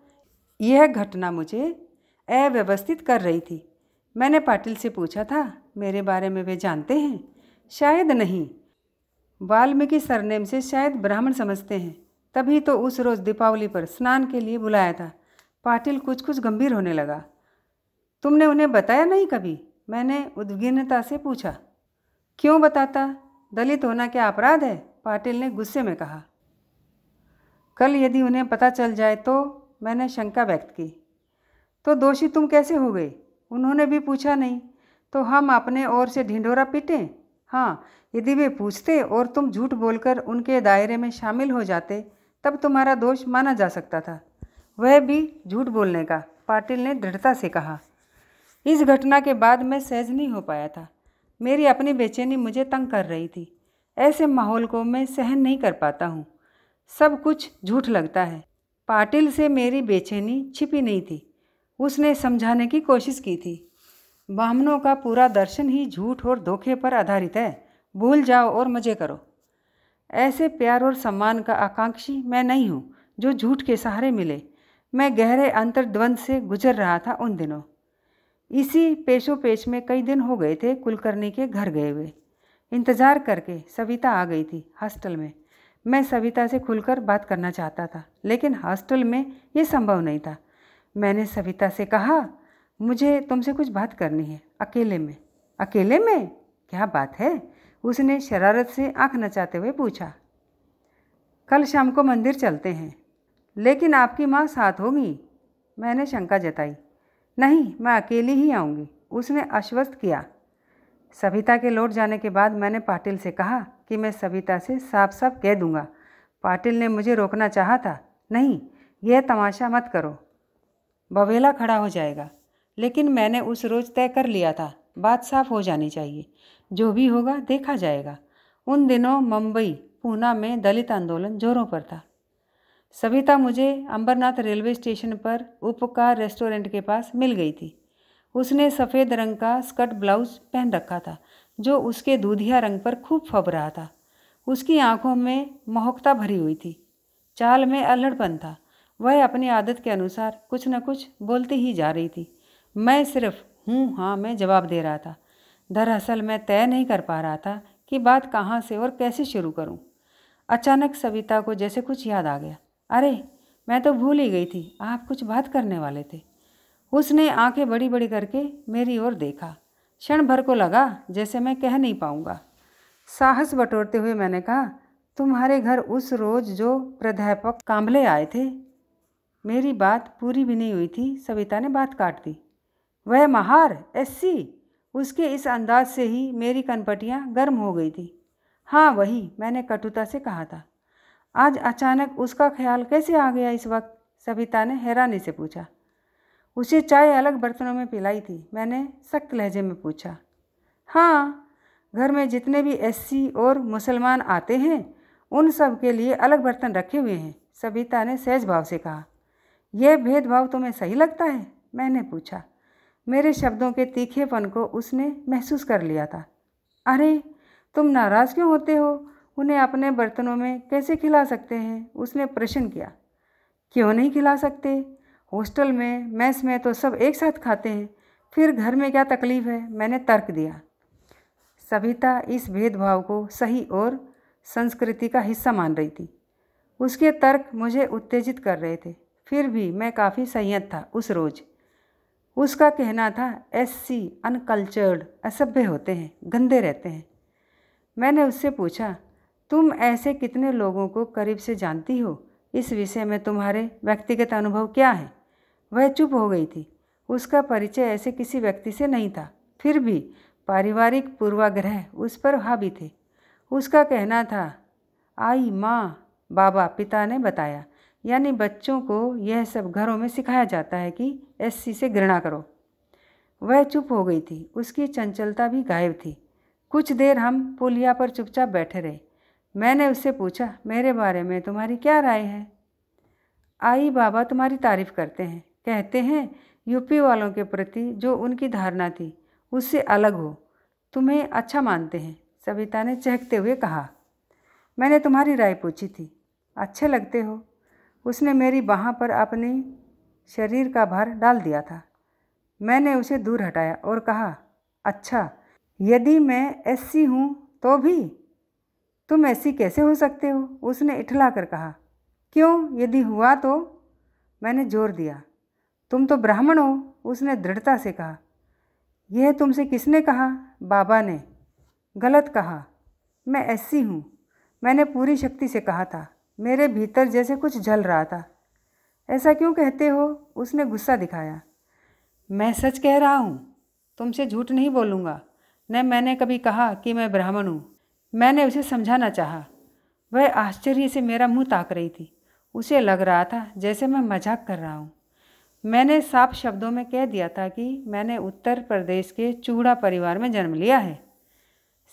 यह घटना मुझे अव्यवस्थित कर रही थी मैंने पाटिल से पूछा था मेरे बारे में वे जानते हैं शायद नहीं वाल्मीकि सरनेम से शायद ब्राह्मण समझते हैं तभी तो उस रोज़ दीपावली पर स्नान के लिए बुलाया था पाटिल कुछ कुछ गंभीर होने लगा तुमने उन्हें बताया नहीं कभी मैंने उद्विग्नता से पूछा क्यों बताता दलित होना क्या अपराध है पाटिल ने गुस्से में कहा कल यदि उन्हें पता चल जाए तो मैंने शंका व्यक्त की तो दोषी तुम कैसे हो गए उन्होंने भी पूछा नहीं तो हम अपने ओर से ढिंढोरा पीटें हाँ यदि वे पूछते और तुम झूठ बोलकर उनके दायरे में शामिल हो जाते तब तुम्हारा दोष माना जा सकता था वह भी झूठ बोलने का पाटिल ने दृढ़ता से कहा इस घटना के बाद मैं सहज नहीं हो पाया था मेरी अपनी बेचैनी मुझे तंग कर रही थी ऐसे माहौल को मैं सहन नहीं कर पाता हूँ सब कुछ झूठ लगता है पाटिल से मेरी बेचैनी छिपी नहीं थी उसने समझाने की कोशिश की थी ब्राह्मणों का पूरा दर्शन ही झूठ और धोखे पर आधारित है भूल जाओ और मज़े करो ऐसे प्यार और सम्मान का आकांक्षी मैं नहीं हूँ जो झूठ के सहारे मिले मैं गहरे अंतर्द्वंद से गुजर रहा था उन दिनों इसी पेशो पेश में कई दिन हो गए थे कुलकर्णी के घर गए हुए इंतज़ार करके सविता आ गई थी हॉस्टल में मैं सविता से खुलकर बात करना चाहता था लेकिन हॉस्टल में ये संभव नहीं था मैंने सविता से कहा मुझे तुमसे कुछ बात करनी है अकेले में अकेले में क्या बात है उसने शरारत से आंख नचाते हुए पूछा कल शाम को मंदिर चलते हैं लेकिन आपकी माँ साथ होगी मैंने शंका जताई नहीं मैं अकेली ही आऊँगी उसने आश्वस्त किया सविता के लौट जाने के बाद मैंने पाटिल से कहा कि मैं सविता से साफ साफ कह दूंगा पाटिल ने मुझे रोकना चाहा था नहीं यह तमाशा मत करो बवेला खड़ा हो जाएगा लेकिन मैंने उस रोज़ तय कर लिया था बात साफ हो जानी चाहिए जो भी होगा देखा जाएगा उन दिनों मुंबई पूना में दलित आंदोलन जोरों पर था सविता मुझे अंबरनाथ रेलवे स्टेशन पर उपकार रेस्टोरेंट के पास मिल गई थी उसने सफ़ेद रंग का स्कर्ट ब्लाउज पहन रखा था जो उसके दूधिया रंग पर खूब फब रहा था उसकी आंखों में मोहकता भरी हुई थी चाल में अल्हड़पन था वह अपनी आदत के अनुसार कुछ न कुछ बोलती ही जा रही थी मैं सिर्फ हूँ हाँ मैं जवाब दे रहा था दरअसल मैं तय नहीं कर पा रहा था कि बात कहाँ से और कैसे शुरू करूँ अचानक सविता को जैसे कुछ याद आ गया अरे मैं तो भूल ही गई थी आप कुछ बात करने वाले थे उसने आंखें बड़ी बड़ी करके मेरी ओर देखा क्षण भर को लगा जैसे मैं कह नहीं पाऊँगा साहस बटोरते हुए मैंने कहा तुम्हारे घर उस रोज़ जो प्राध्यापक कांबले आए थे मेरी बात पूरी भी नहीं हुई थी सविता ने बात काट दी वह महार एससी उसके इस अंदाज से ही मेरी कनपटियाँ गर्म हो गई थी हाँ वही मैंने कटुता से कहा था आज अचानक उसका ख्याल कैसे आ गया इस वक्त सविता ने हैरानी से पूछा उसे चाय अलग बर्तनों में पिलाई थी मैंने सख्त लहजे में पूछा हाँ घर में जितने भी एस और मुसलमान आते हैं उन सब के लिए अलग बर्तन रखे हुए हैं सविता ने सहज भाव से कहा यह भेदभाव तुम्हें सही लगता है मैंने पूछा मेरे शब्दों के तीखेपन को उसने महसूस कर लिया था अरे तुम नाराज़ क्यों होते हो उन्हें अपने बर्तनों में कैसे खिला सकते हैं उसने प्रश्न किया क्यों नहीं खिला सकते हॉस्टल में मैस में तो सब एक साथ खाते हैं फिर घर में क्या तकलीफ़ है मैंने तर्क दिया सविता इस भेदभाव को सही और संस्कृति का हिस्सा मान रही थी उसके तर्क मुझे उत्तेजित कर रहे थे फिर भी मैं काफ़ी संयत था उस रोज़ उसका कहना था एस सी अनकल्चर्ड असभ्य होते हैं गंदे रहते हैं मैंने उससे पूछा तुम ऐसे कितने लोगों को करीब से जानती हो इस विषय में तुम्हारे व्यक्तिगत अनुभव क्या है वह चुप हो गई थी उसका परिचय ऐसे किसी व्यक्ति से नहीं था फिर भी पारिवारिक पूर्वाग्रह उस पर हावी थे उसका कहना था आई माँ बाबा पिता ने बताया यानी बच्चों को यह सब घरों में सिखाया जाता है कि एस से घृणा करो वह चुप हो गई थी उसकी चंचलता भी गायब थी कुछ देर हम पुलिया पर चुपचाप बैठे रहे मैंने उससे पूछा मेरे बारे में तुम्हारी क्या राय है आई बाबा तुम्हारी तारीफ़ करते हैं कहते हैं यूपी वालों के प्रति जो उनकी धारणा थी उससे अलग हो तुम्हें अच्छा मानते हैं सविता ने चहकते हुए कहा मैंने तुम्हारी राय पूछी थी अच्छे लगते हो उसने मेरी बाह पर अपने शरीर का भार डाल दिया था मैंने उसे दूर हटाया और कहा अच्छा यदि मैं एससी हूँ तो भी तुम ऐसी कैसे हो सकते हो उसने इठला कर कहा क्यों यदि हुआ तो मैंने जोर दिया तुम तो ब्राह्मण हो उसने दृढ़ता से कहा यह तुमसे किसने कहा बाबा ने गलत कहा मैं ऐसी हूँ मैंने पूरी शक्ति से कहा था मेरे भीतर जैसे कुछ जल रहा था ऐसा क्यों कहते हो उसने गुस्सा दिखाया मैं सच कह रहा हूँ तुमसे झूठ नहीं बोलूँगा न मैंने कभी कहा कि मैं ब्राह्मण हूँ मैंने उसे समझाना चाहा वह आश्चर्य से मेरा मुंह ताक रही थी उसे लग रहा था जैसे मैं मजाक कर रहा हूँ मैंने साफ शब्दों में कह दिया था कि मैंने उत्तर प्रदेश के चूड़ा परिवार में जन्म लिया है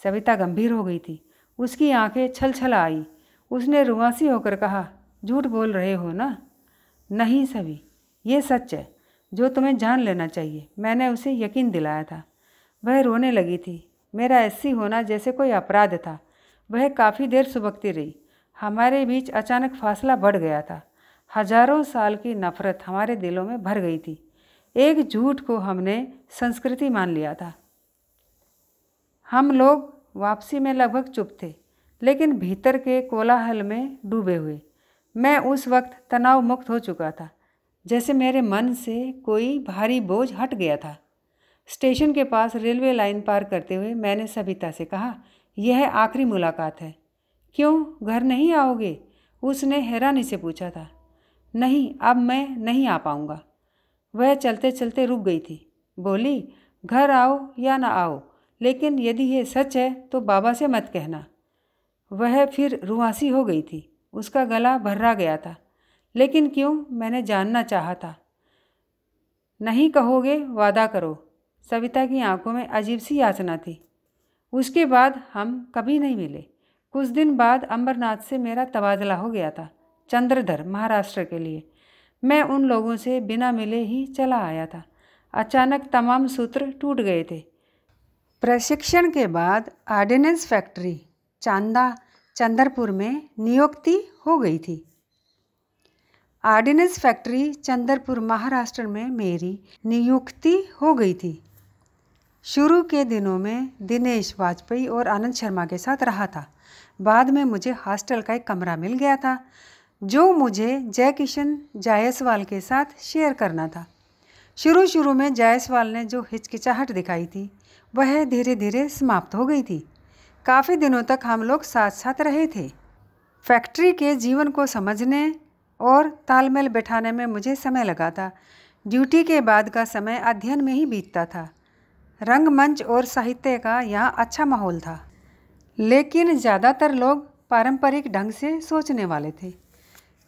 सविता गंभीर हो गई थी उसकी आंखें छल छल आई उसने रुआसी होकर कहा झूठ बोल रहे हो ना नहीं सभी ये सच है जो तुम्हें जान लेना चाहिए मैंने उसे यकीन दिलाया था वह रोने लगी थी मेरा ऐसी होना जैसे कोई अपराध था वह काफ़ी देर सुबकती रही हमारे बीच अचानक फासला बढ़ गया था हजारों साल की नफरत हमारे दिलों में भर गई थी एक झूठ को हमने संस्कृति मान लिया था हम लोग वापसी में लगभग चुप थे लेकिन भीतर के कोलाहल में डूबे हुए मैं उस वक्त तनाव मुक्त हो चुका था जैसे मेरे मन से कोई भारी बोझ हट गया था स्टेशन के पास रेलवे लाइन पार करते हुए मैंने सविता से कहा यह आखिरी मुलाकात है क्यों घर नहीं आओगे उसने हैरानी से पूछा था नहीं अब मैं नहीं आ पाऊँगा वह चलते चलते रुक गई थी बोली घर आओ या ना आओ लेकिन यदि यह सच है तो बाबा से मत कहना वह फिर रुआसी हो गई थी उसका गला भर्रा गया था लेकिन क्यों मैंने जानना चाहा था नहीं कहोगे वादा करो सविता की आंखों में अजीब सी याचना थी उसके बाद हम कभी नहीं मिले कुछ दिन बाद अम्बरनाथ से मेरा तबादला हो गया था चंद्रधर महाराष्ट्र के लिए मैं उन लोगों से बिना मिले ही चला आया था अचानक तमाम सूत्र टूट गए थे प्रशिक्षण के बाद आर्डिनेंस फैक्ट्री चांदा चंद्रपुर में नियुक्ति हो गई थी आर्डिनेंस फैक्ट्री चंद्रपुर महाराष्ट्र में मेरी नियुक्ति हो गई थी शुरू के दिनों में दिनेश वाजपेयी और आनंद शर्मा के साथ रहा था बाद में मुझे हॉस्टल का एक कमरा मिल गया था जो मुझे जयकिशन जायसवाल के साथ शेयर करना था शुरू शुरू में जायसवाल ने जो हिचकिचाहट दिखाई थी वह धीरे धीरे समाप्त हो गई थी काफ़ी दिनों तक हम लोग साथ साथ रहे थे फैक्ट्री के जीवन को समझने और तालमेल बैठाने में मुझे समय लगा था ड्यूटी के बाद का समय अध्ययन में ही बीतता था रंगमंच और साहित्य का यहाँ अच्छा माहौल था लेकिन ज़्यादातर लोग पारंपरिक ढंग से सोचने वाले थे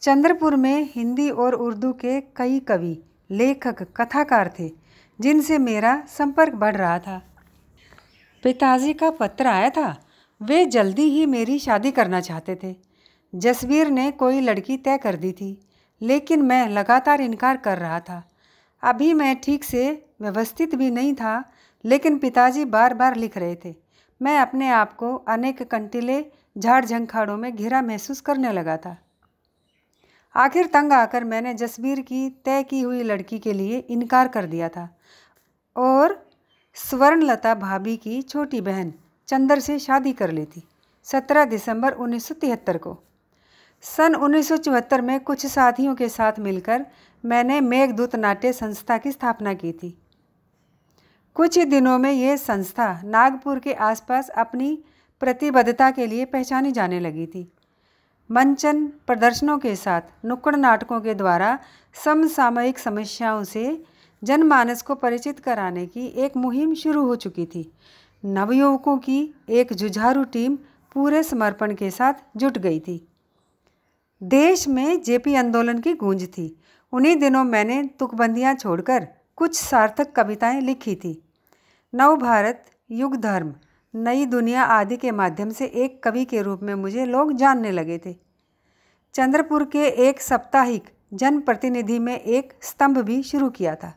चंद्रपुर में हिंदी और उर्दू के कई कवि लेखक कथाकार थे जिनसे मेरा संपर्क बढ़ रहा था पिताजी का पत्र आया था वे जल्दी ही मेरी शादी करना चाहते थे जसवीर ने कोई लड़की तय कर दी थी लेकिन मैं लगातार इनकार कर रहा था अभी मैं ठीक से व्यवस्थित भी नहीं था लेकिन पिताजी बार बार लिख रहे थे मैं अपने आप को अनेक कंटीले झाड़ झंखाड़ों में घिरा महसूस करने लगा था आखिर तंग आकर मैंने जसबीर की तय की हुई लड़की के लिए इनकार कर दिया था और स्वर्णलता भाभी की छोटी बहन चंदर से शादी कर ली थी सत्रह दिसंबर उन्नीस को सन उन्नीस में कुछ साथियों के साथ मिलकर मैंने मेघदूत नाट्य संस्था की स्थापना की थी कुछ ही दिनों में यह संस्था नागपुर के आसपास अपनी प्रतिबद्धता के लिए पहचानी जाने लगी थी मंचन प्रदर्शनों के साथ नुक्कड़ नाटकों के द्वारा समसामयिक समस्याओं से जनमानस को परिचित कराने की एक मुहिम शुरू हो चुकी थी नवयुवकों की एक जुझारू टीम पूरे समर्पण के साथ जुट गई थी देश में जेपी आंदोलन की गूंज थी उन्हीं दिनों मैंने तुकबंदियाँ छोड़कर कुछ सार्थक कविताएं लिखी थी नव भारत युग धर्म नई दुनिया आदि के माध्यम से एक कवि के रूप में मुझे लोग जानने लगे थे चंद्रपुर के एक साप्ताहिक जनप्रतिनिधि में एक स्तंभ भी शुरू किया था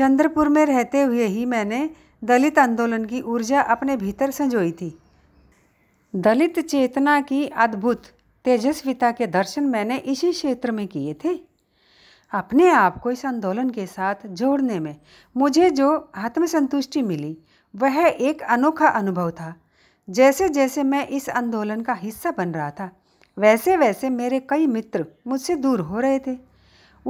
चंद्रपुर में रहते हुए ही मैंने दलित आंदोलन की ऊर्जा अपने भीतर संजोई थी दलित चेतना की अद्भुत तेजस्विता के दर्शन मैंने इसी क्षेत्र में किए थे अपने आप को इस आंदोलन के साथ जोड़ने में मुझे जो आत्मसंतुष्टि मिली वह एक अनोखा अनुभव था जैसे जैसे मैं इस आंदोलन का हिस्सा बन रहा था वैसे वैसे मेरे कई मित्र मुझसे दूर हो रहे थे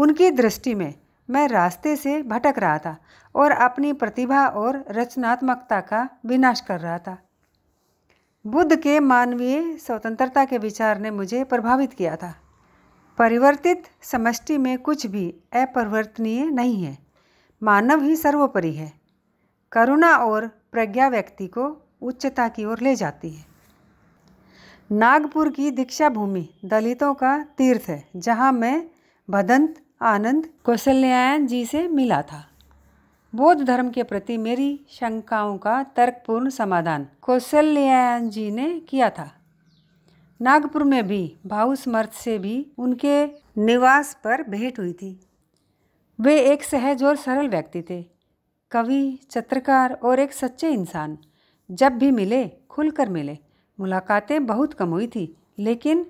उनकी दृष्टि में मैं रास्ते से भटक रहा था और अपनी प्रतिभा और रचनात्मकता का विनाश कर रहा था बुद्ध के मानवीय स्वतंत्रता के विचार ने मुझे प्रभावित किया था परिवर्तित समष्टि में कुछ भी अपरिवर्तनीय नहीं है मानव ही सर्वोपरि है करुणा और प्रज्ञा व्यक्ति को उच्चता की ओर ले जाती है नागपुर की दीक्षा भूमि दलितों का तीर्थ है जहाँ मैं भदंत आनंद कौशल्यायन जी से मिला था बौद्ध धर्म के प्रति मेरी शंकाओं का तर्कपूर्ण समाधान कौशल्यायन जी ने किया था नागपुर में भी भाऊ समर्थ से भी उनके निवास पर भेंट हुई थी वे एक सहज और सरल व्यक्ति थे कवि चित्रकार और एक सच्चे इंसान जब भी मिले खुलकर मिले मुलाकातें बहुत कम हुई थी लेकिन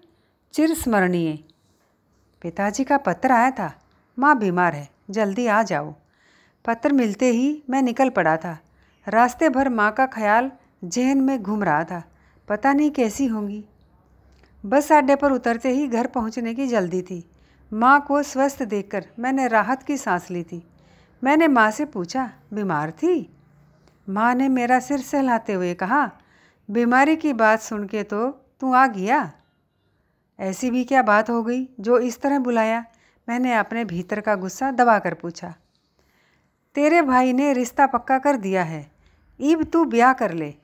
चिरस्मरणीय पिताजी का पत्र आया था माँ बीमार है जल्दी आ जाओ पत्र मिलते ही मैं निकल पड़ा था रास्ते भर माँ का ख्याल जहन में घूम रहा था पता नहीं कैसी होंगी बस अड्डे पर उतरते ही घर पहुंचने की जल्दी थी माँ को स्वस्थ देखकर मैंने राहत की सांस ली थी मैंने माँ से पूछा बीमार थी माँ ने मेरा सिर सहलाते हुए कहा बीमारी की बात सुन के तो तू आ गया ऐसी भी क्या बात हो गई जो इस तरह बुलाया मैंने अपने भीतर का गुस्सा दबा कर पूछा तेरे भाई ने रिश्ता पक्का कर दिया है ईब तू ब्याह कर ले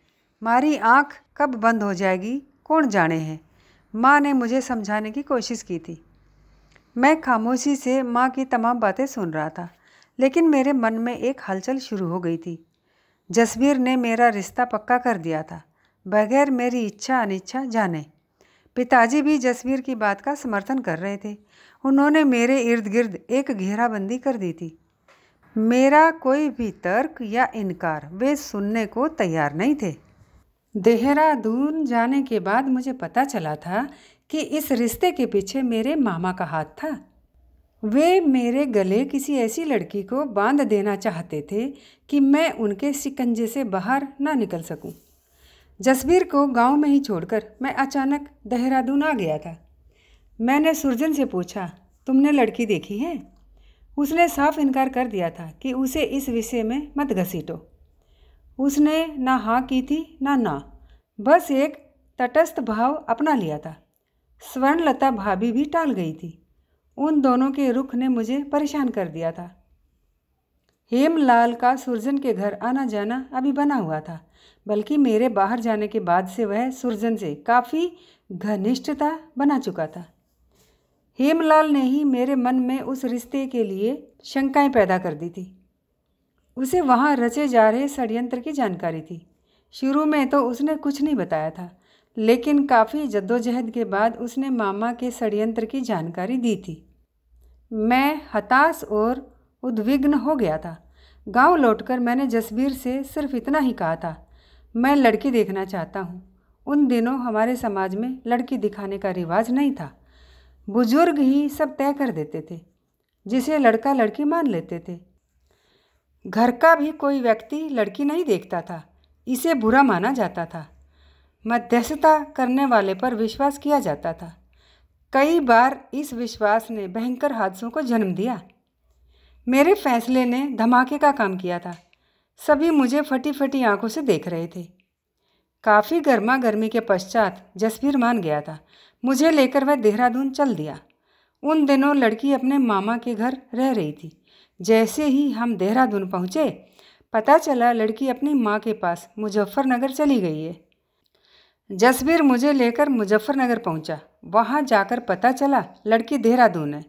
मारी आँख कब बंद हो जाएगी कौन जाने हैं माँ ने मुझे समझाने की कोशिश की थी मैं खामोशी से माँ की तमाम बातें सुन रहा था लेकिन मेरे मन में एक हलचल शुरू हो गई थी जसबीर ने मेरा रिश्ता पक्का कर दिया था बगैर मेरी इच्छा अनिच्छा जाने पिताजी भी जसवीर की बात का समर्थन कर रहे थे उन्होंने मेरे इर्द गिर्द एक घेराबंदी कर दी थी मेरा कोई भी तर्क या इनकार वे सुनने को तैयार नहीं थे देहरादून जाने के बाद मुझे पता चला था कि इस रिश्ते के पीछे मेरे मामा का हाथ था वे मेरे गले किसी ऐसी लड़की को बांध देना चाहते थे कि मैं उनके शिकंजे से बाहर ना निकल सकूं। जसबीर को गांव में ही छोड़कर मैं अचानक देहरादून आ गया था मैंने सुरजन से पूछा तुमने लड़की देखी है उसने साफ इनकार कर दिया था कि उसे इस विषय में मत घसीटो उसने ना हाँ की थी ना ना बस एक तटस्थ भाव अपना लिया था स्वर्णलता भाभी भी टाल गई थी उन दोनों के रुख ने मुझे परेशान कर दिया था हेमलाल का सुरजन के घर आना जाना अभी बना हुआ था बल्कि मेरे बाहर जाने के बाद से वह सुरजन से काफ़ी घनिष्ठता बना चुका था हेमलाल ने ही मेरे मन में उस रिश्ते के लिए शंकाएं पैदा कर दी थी उसे वहाँ रचे जा रहे षड्यंत्र की जानकारी थी शुरू में तो उसने कुछ नहीं बताया था लेकिन काफ़ी जद्दोजहद के बाद उसने मामा के षड्यंत्र की जानकारी दी थी मैं हताश और उद्विग्न हो गया था गांव लौटकर मैंने जसबीर से सिर्फ इतना ही कहा था मैं लड़की देखना चाहता हूँ उन दिनों हमारे समाज में लड़की दिखाने का रिवाज नहीं था बुजुर्ग ही सब तय कर देते थे जिसे लड़का लड़की मान लेते थे घर का भी कोई व्यक्ति लड़की नहीं देखता था इसे बुरा माना जाता था मध्यस्थता करने वाले पर विश्वास किया जाता था कई बार इस विश्वास ने भयंकर हादसों को जन्म दिया मेरे फैसले ने धमाके का काम किया था सभी मुझे फटी फटी आंखों से देख रहे थे काफ़ी गर्मा गर्मी के पश्चात जसवीर मान गया था मुझे लेकर वह देहरादून चल दिया उन दिनों लड़की अपने मामा के घर रह रही थी जैसे ही हम देहरादून पहुँचे पता चला लड़की अपनी माँ के पास मुजफ्फरनगर चली गई है जसबीर मुझे लेकर मुजफ्फरनगर पहुँचा वहाँ जाकर पता चला लड़की देहरादून है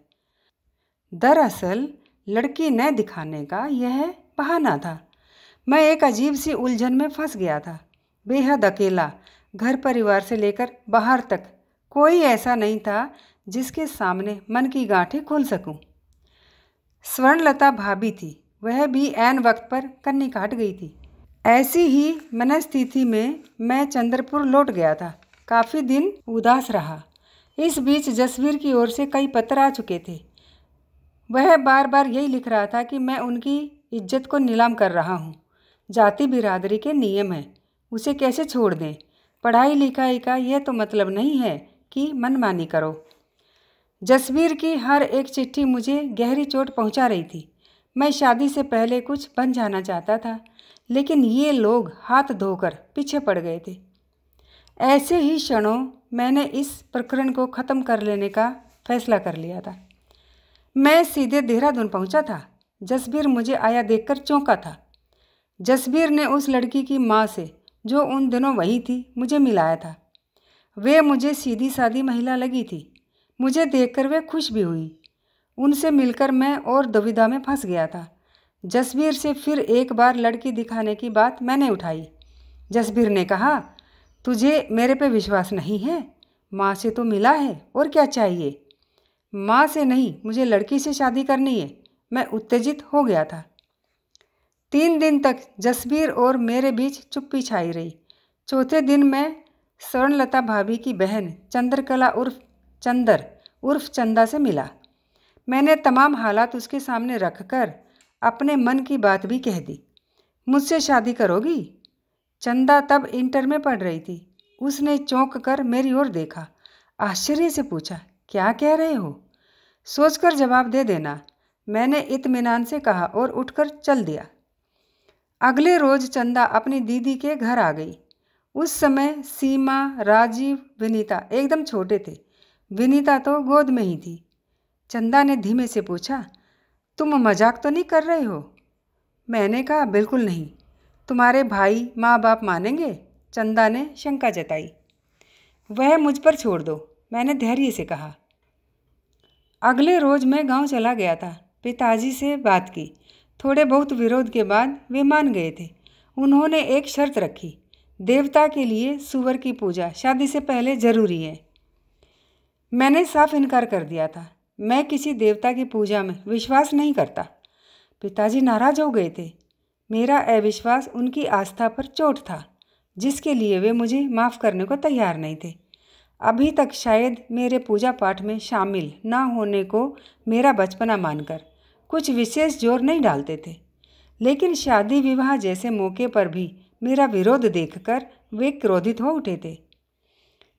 दरअसल लड़की न दिखाने का यह बहाना था मैं एक अजीब सी उलझन में फंस गया था बेहद अकेला घर परिवार से लेकर बाहर तक कोई ऐसा नहीं था जिसके सामने मन की गांठें खोल सकूं। स्वर्णलता भाभी थी वह भी ऐन वक्त पर कन्नी काट गई थी ऐसी ही मनस्थिति में मैं चंद्रपुर लौट गया था काफ़ी दिन उदास रहा इस बीच जसवीर की ओर से कई पत्र आ चुके थे वह बार बार यही लिख रहा था कि मैं उनकी इज्जत को नीलाम कर रहा हूँ जाति बिरादरी के नियम हैं उसे कैसे छोड़ दें पढ़ाई लिखाई का यह तो मतलब नहीं है कि मनमानी करो जसवीर की हर एक चिट्ठी मुझे गहरी चोट पहुंचा रही थी मैं शादी से पहले कुछ बन जाना चाहता था लेकिन ये लोग हाथ धोकर पीछे पड़ गए थे ऐसे ही क्षणों मैंने इस प्रकरण को ख़त्म कर लेने का फैसला कर लिया था मैं सीधे देहरादून पहुंचा था जसबीर मुझे आया देखकर चौंका था जसबीर ने उस लड़की की माँ से जो उन दिनों वही थी मुझे मिलाया था वे मुझे सीधी सादी महिला लगी थी मुझे देखकर वे खुश भी हुई उनसे मिलकर मैं और दुविधा में फंस गया था जसबीर से फिर एक बार लड़की दिखाने की बात मैंने उठाई जसबीर ने कहा तुझे मेरे पे विश्वास नहीं है माँ से तो मिला है और क्या चाहिए माँ से नहीं मुझे लड़की से शादी करनी है मैं उत्तेजित हो गया था तीन दिन तक जसबीर और मेरे बीच चुप्पी छाई रही चौथे दिन मैं स्वर्णलता भाभी की बहन चंद्रकला उर्फ चंदर उर्फ चंदा से मिला मैंने तमाम हालात उसके सामने रखकर अपने मन की बात भी कह दी मुझसे शादी करोगी चंदा तब इंटर में पढ़ रही थी उसने चौंक कर मेरी ओर देखा आश्चर्य से पूछा क्या कह रहे हो सोचकर जवाब दे देना मैंने इतमान से कहा और उठकर चल दिया अगले रोज चंदा अपनी दीदी के घर आ गई उस समय सीमा राजीव विनीता एकदम छोटे थे विनीता तो गोद में ही थी चंदा ने धीमे से पूछा तुम मजाक तो नहीं कर रहे हो मैंने कहा बिल्कुल नहीं तुम्हारे भाई माँ बाप मानेंगे चंदा ने शंका जताई वह मुझ पर छोड़ दो मैंने धैर्य से कहा अगले रोज मैं गांव चला गया था पिताजी से बात की थोड़े बहुत विरोध के बाद वे मान गए थे उन्होंने एक शर्त रखी देवता के लिए सुअर की पूजा शादी से पहले जरूरी है मैंने साफ इनकार कर दिया था मैं किसी देवता की पूजा में विश्वास नहीं करता पिताजी नाराज हो गए थे मेरा अविश्वास उनकी आस्था पर चोट था जिसके लिए वे मुझे माफ़ करने को तैयार नहीं थे अभी तक शायद मेरे पूजा पाठ में शामिल ना होने को मेरा बचपना मानकर कुछ विशेष जोर नहीं डालते थे लेकिन शादी विवाह जैसे मौके पर भी मेरा विरोध देखकर वे क्रोधित हो उठे थे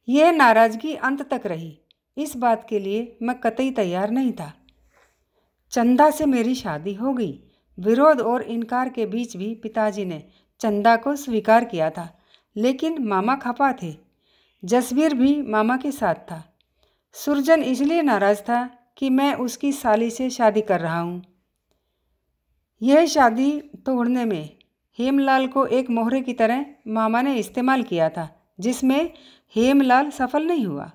यह नाराज़गी अंत तक रही इस बात के लिए मैं कतई तैयार नहीं था चंदा से मेरी शादी हो गई विरोध और इनकार के बीच भी पिताजी ने चंदा को स्वीकार किया था लेकिन मामा खपा थे जसवीर भी मामा के साथ था सुरजन इसलिए नाराज़ था कि मैं उसकी साली से शादी कर रहा हूँ यह शादी तोड़ने में हेमलाल को एक मोहरे की तरह मामा ने इस्तेमाल किया था जिसमें हेमलाल सफल नहीं हुआ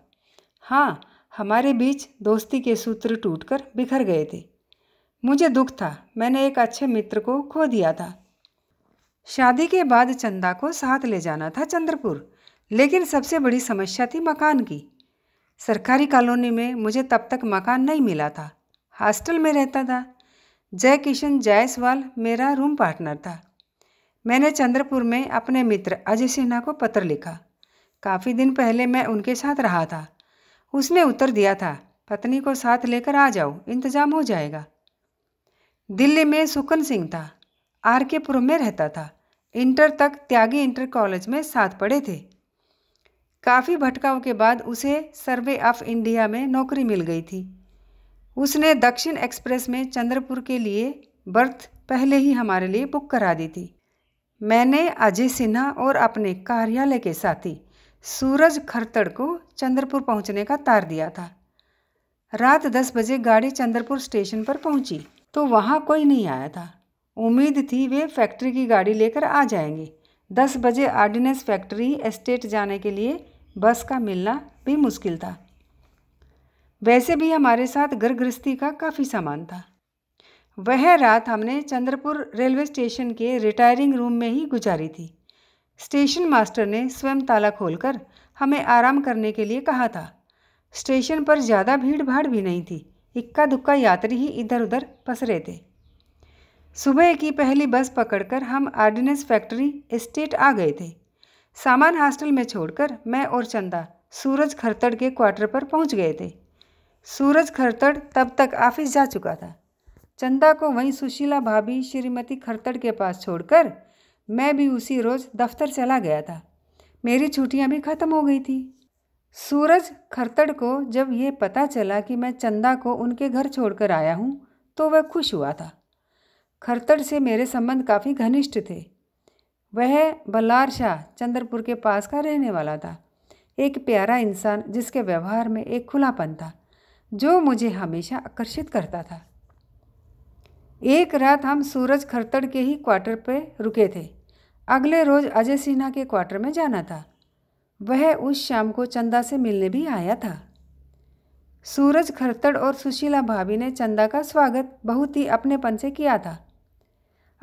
हाँ हमारे बीच दोस्ती के सूत्र टूटकर बिखर गए थे मुझे दुख था मैंने एक अच्छे मित्र को खो दिया था शादी के बाद चंदा को साथ ले जाना था चंद्रपुर लेकिन सबसे बड़ी समस्या थी मकान की सरकारी कॉलोनी में मुझे तब तक मकान नहीं मिला था हॉस्टल में रहता था जय किशन जायसवाल मेरा रूम पार्टनर था मैंने चंद्रपुर में अपने मित्र अजय सिन्हा को पत्र लिखा काफ़ी दिन पहले मैं उनके साथ रहा था उसने उत्तर दिया था पत्नी को साथ लेकर आ जाओ इंतजाम हो जाएगा दिल्ली में सुकन सिंह था आर के पुरम में रहता था इंटर तक त्यागी इंटर कॉलेज में साथ पढ़े थे काफ़ी भटकाव के बाद उसे सर्वे ऑफ इंडिया में नौकरी मिल गई थी उसने दक्षिण एक्सप्रेस में चंद्रपुर के लिए बर्थ पहले ही हमारे लिए बुक करा दी थी मैंने अजय सिन्हा और अपने कार्यालय के साथी सूरज खरतड़ को चंद्रपुर पहुंचने का तार दिया था रात दस बजे गाड़ी चंद्रपुर स्टेशन पर पहुंची तो वहाँ कोई नहीं आया था उम्मीद थी वे फैक्ट्री की गाड़ी लेकर आ जाएंगे दस बजे आर्डिनेंस फैक्ट्री एस्टेट जाने के लिए बस का मिलना भी मुश्किल था वैसे भी हमारे साथ घर गृहस्थी का काफ़ी सामान था वह रात हमने चंद्रपुर रेलवे स्टेशन के रिटायरिंग रूम में ही गुजारी थी स्टेशन मास्टर ने स्वयं ताला खोलकर हमें आराम करने के लिए कहा था स्टेशन पर ज़्यादा भीड़ भाड़ भी नहीं थी इक्का दुक्का यात्री ही इधर उधर पसरे थे सुबह की पहली बस पकड़कर हम आर्डिनेंस फैक्ट्री एस्टेट आ गए थे सामान हॉस्टल में छोड़कर मैं और चंदा सूरज खरतड़ के क्वार्टर पर पहुंच गए थे सूरज खरतड़ तब तक ऑफिस जा चुका था चंदा को वहीं सुशीला भाभी श्रीमती खरतड़ के पास छोड़कर मैं भी उसी रोज़ दफ्तर चला गया था मेरी छुट्टियां भी ख़त्म हो गई थी सूरज खरतड़ को जब ये पता चला कि मैं चंदा को उनके घर छोड़कर आया हूँ तो वह खुश हुआ था खरतड़ से मेरे संबंध काफ़ी घनिष्ठ थे वह बल्लार शाह चंद्रपुर के पास का रहने वाला था एक प्यारा इंसान जिसके व्यवहार में एक खुलापन था जो मुझे हमेशा आकर्षित करता था एक रात हम सूरज खरतड़ के ही क्वार्टर पर रुके थे अगले रोज अजय सिन्हा के क्वार्टर में जाना था वह उस शाम को चंदा से मिलने भी आया था सूरज खरतड़ और सुशीला भाभी ने चंदा का स्वागत बहुत ही अपनेपन से किया था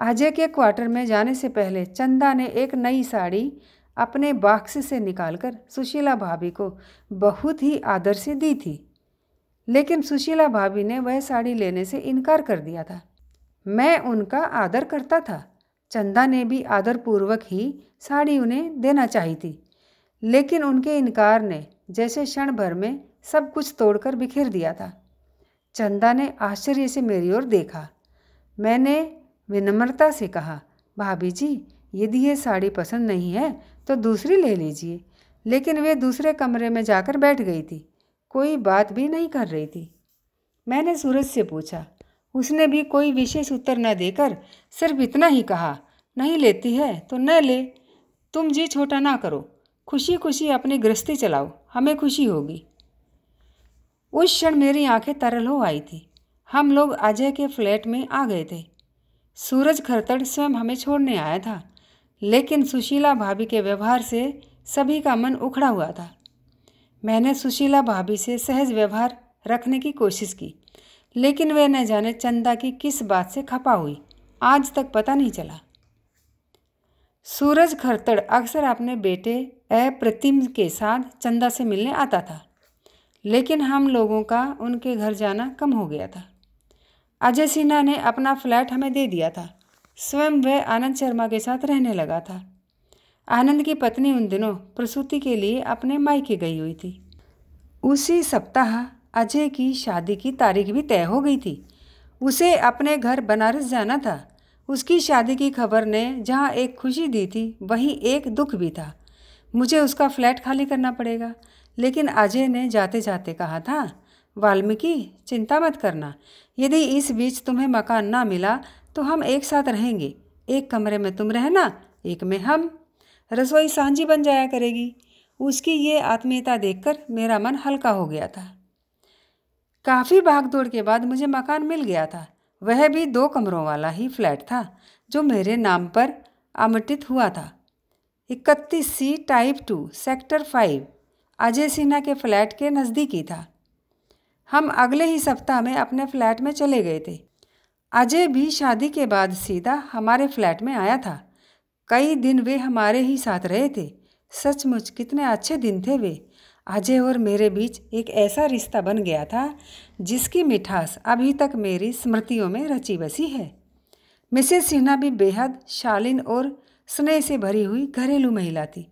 अजय के क्वार्टर में जाने से पहले चंदा ने एक नई साड़ी अपने बाक्स से निकालकर सुशीला भाभी को बहुत ही आदर से दी थी लेकिन सुशीला भाभी ने वह साड़ी लेने से इनकार कर दिया था मैं उनका आदर करता था चंदा ने भी आदरपूर्वक ही साड़ी उन्हें देना चाही थी लेकिन उनके इनकार ने जैसे क्षण भर में सब कुछ तोड़कर बिखेर दिया था चंदा ने आश्चर्य से मेरी ओर देखा मैंने विनम्रता से कहा भाभी जी यदि ये साड़ी पसंद नहीं है तो दूसरी ले लीजिए लेकिन वे दूसरे कमरे में जाकर बैठ गई थी कोई बात भी नहीं कर रही थी मैंने सूरज से पूछा उसने भी कोई विशेष उत्तर न देकर सिर्फ इतना ही कहा नहीं लेती है तो न ले तुम जी छोटा ना करो खुशी खुशी अपनी गृहस्थी चलाओ हमें खुशी होगी उस क्षण मेरी आंखें तरल हो आई थी हम लोग अजय के फ्लैट में आ गए थे सूरज खरतड़ स्वयं हमें छोड़ने आया था लेकिन सुशीला भाभी के व्यवहार से सभी का मन उखड़ा हुआ था मैंने सुशीला भाभी से सहज व्यवहार रखने की कोशिश की लेकिन वह न जाने चंदा की किस बात से खपा हुई आज तक पता नहीं चला सूरज खरतड़ अक्सर अपने बेटे अप्रतिम के साथ चंदा से मिलने आता था लेकिन हम लोगों का उनके घर जाना कम हो गया था अजय सिन्हा ने अपना फ्लैट हमें दे दिया था स्वयं वह आनंद शर्मा के साथ रहने लगा था आनंद की पत्नी उन दिनों प्रसूति के लिए अपने मायके गई हुई थी उसी सप्ताह अजय की शादी की तारीख भी तय हो गई थी उसे अपने घर बनारस जाना था उसकी शादी की खबर ने जहाँ एक खुशी दी थी वहीं एक दुख भी था मुझे उसका फ्लैट खाली करना पड़ेगा लेकिन अजय ने जाते जाते कहा था वाल्मीकि चिंता मत करना यदि इस बीच तुम्हें मकान ना मिला तो हम एक साथ रहेंगे एक कमरे में तुम रहना एक में हम रसोई सांझी बन जाया करेगी उसकी ये आत्मीयता देखकर मेरा मन हल्का हो गया था काफ़ी भागदौड़ के बाद मुझे मकान मिल गया था वह भी दो कमरों वाला ही फ्लैट था जो मेरे नाम पर आमंटित हुआ था इकतीस C type two sector five Ajay Sinha के फ्लैट के नज़दीकी था हम अगले ही सप्ताह में अपने फ्लैट में चले गए थे अजय भी शादी के बाद सीधा हमारे फ्लैट में आया था कई दिन वे हमारे ही साथ रहे थे सचमुच कितने अच्छे दिन थे वे अजय और मेरे बीच एक ऐसा रिश्ता बन गया था जिसकी मिठास अभी तक मेरी स्मृतियों में रची बसी है मिसेस सिन्हा भी बेहद शालीन और स्नेह से भरी हुई घरेलू महिला थी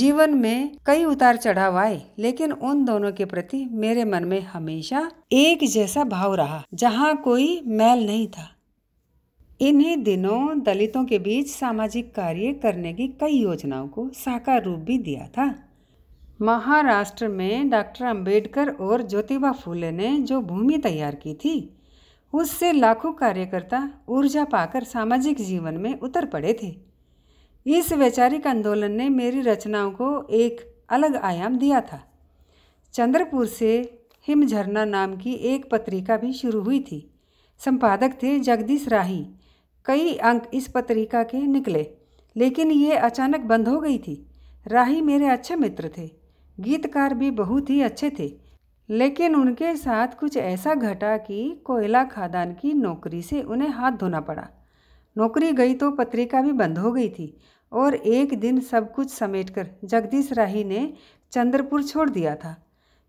जीवन में कई उतार चढ़ाव आए लेकिन उन दोनों के प्रति मेरे मन में हमेशा एक जैसा भाव रहा जहाँ कोई मैल नहीं था इन्हीं दिनों दलितों के बीच सामाजिक कार्य करने की कई योजनाओं को साकार रूप भी दिया था महाराष्ट्र में डॉक्टर अंबेडकर और ज्योतिबा फूले ने जो भूमि तैयार की थी उससे लाखों कार्यकर्ता ऊर्जा पाकर सामाजिक जीवन में उतर पड़े थे इस वैचारिक आंदोलन ने मेरी रचनाओं को एक अलग आयाम दिया था चंद्रपुर से हिम झरना नाम की एक पत्रिका भी शुरू हुई थी संपादक थे जगदीश राही कई अंक इस पत्रिका के निकले लेकिन ये अचानक बंद हो गई थी राही मेरे अच्छे मित्र थे गीतकार भी बहुत ही अच्छे थे लेकिन उनके साथ कुछ ऐसा घटा कि कोयला खादान की नौकरी से उन्हें हाथ धोना पड़ा नौकरी गई तो पत्रिका भी बंद हो गई थी और एक दिन सब कुछ समेटकर जगदीश राही ने चंद्रपुर छोड़ दिया था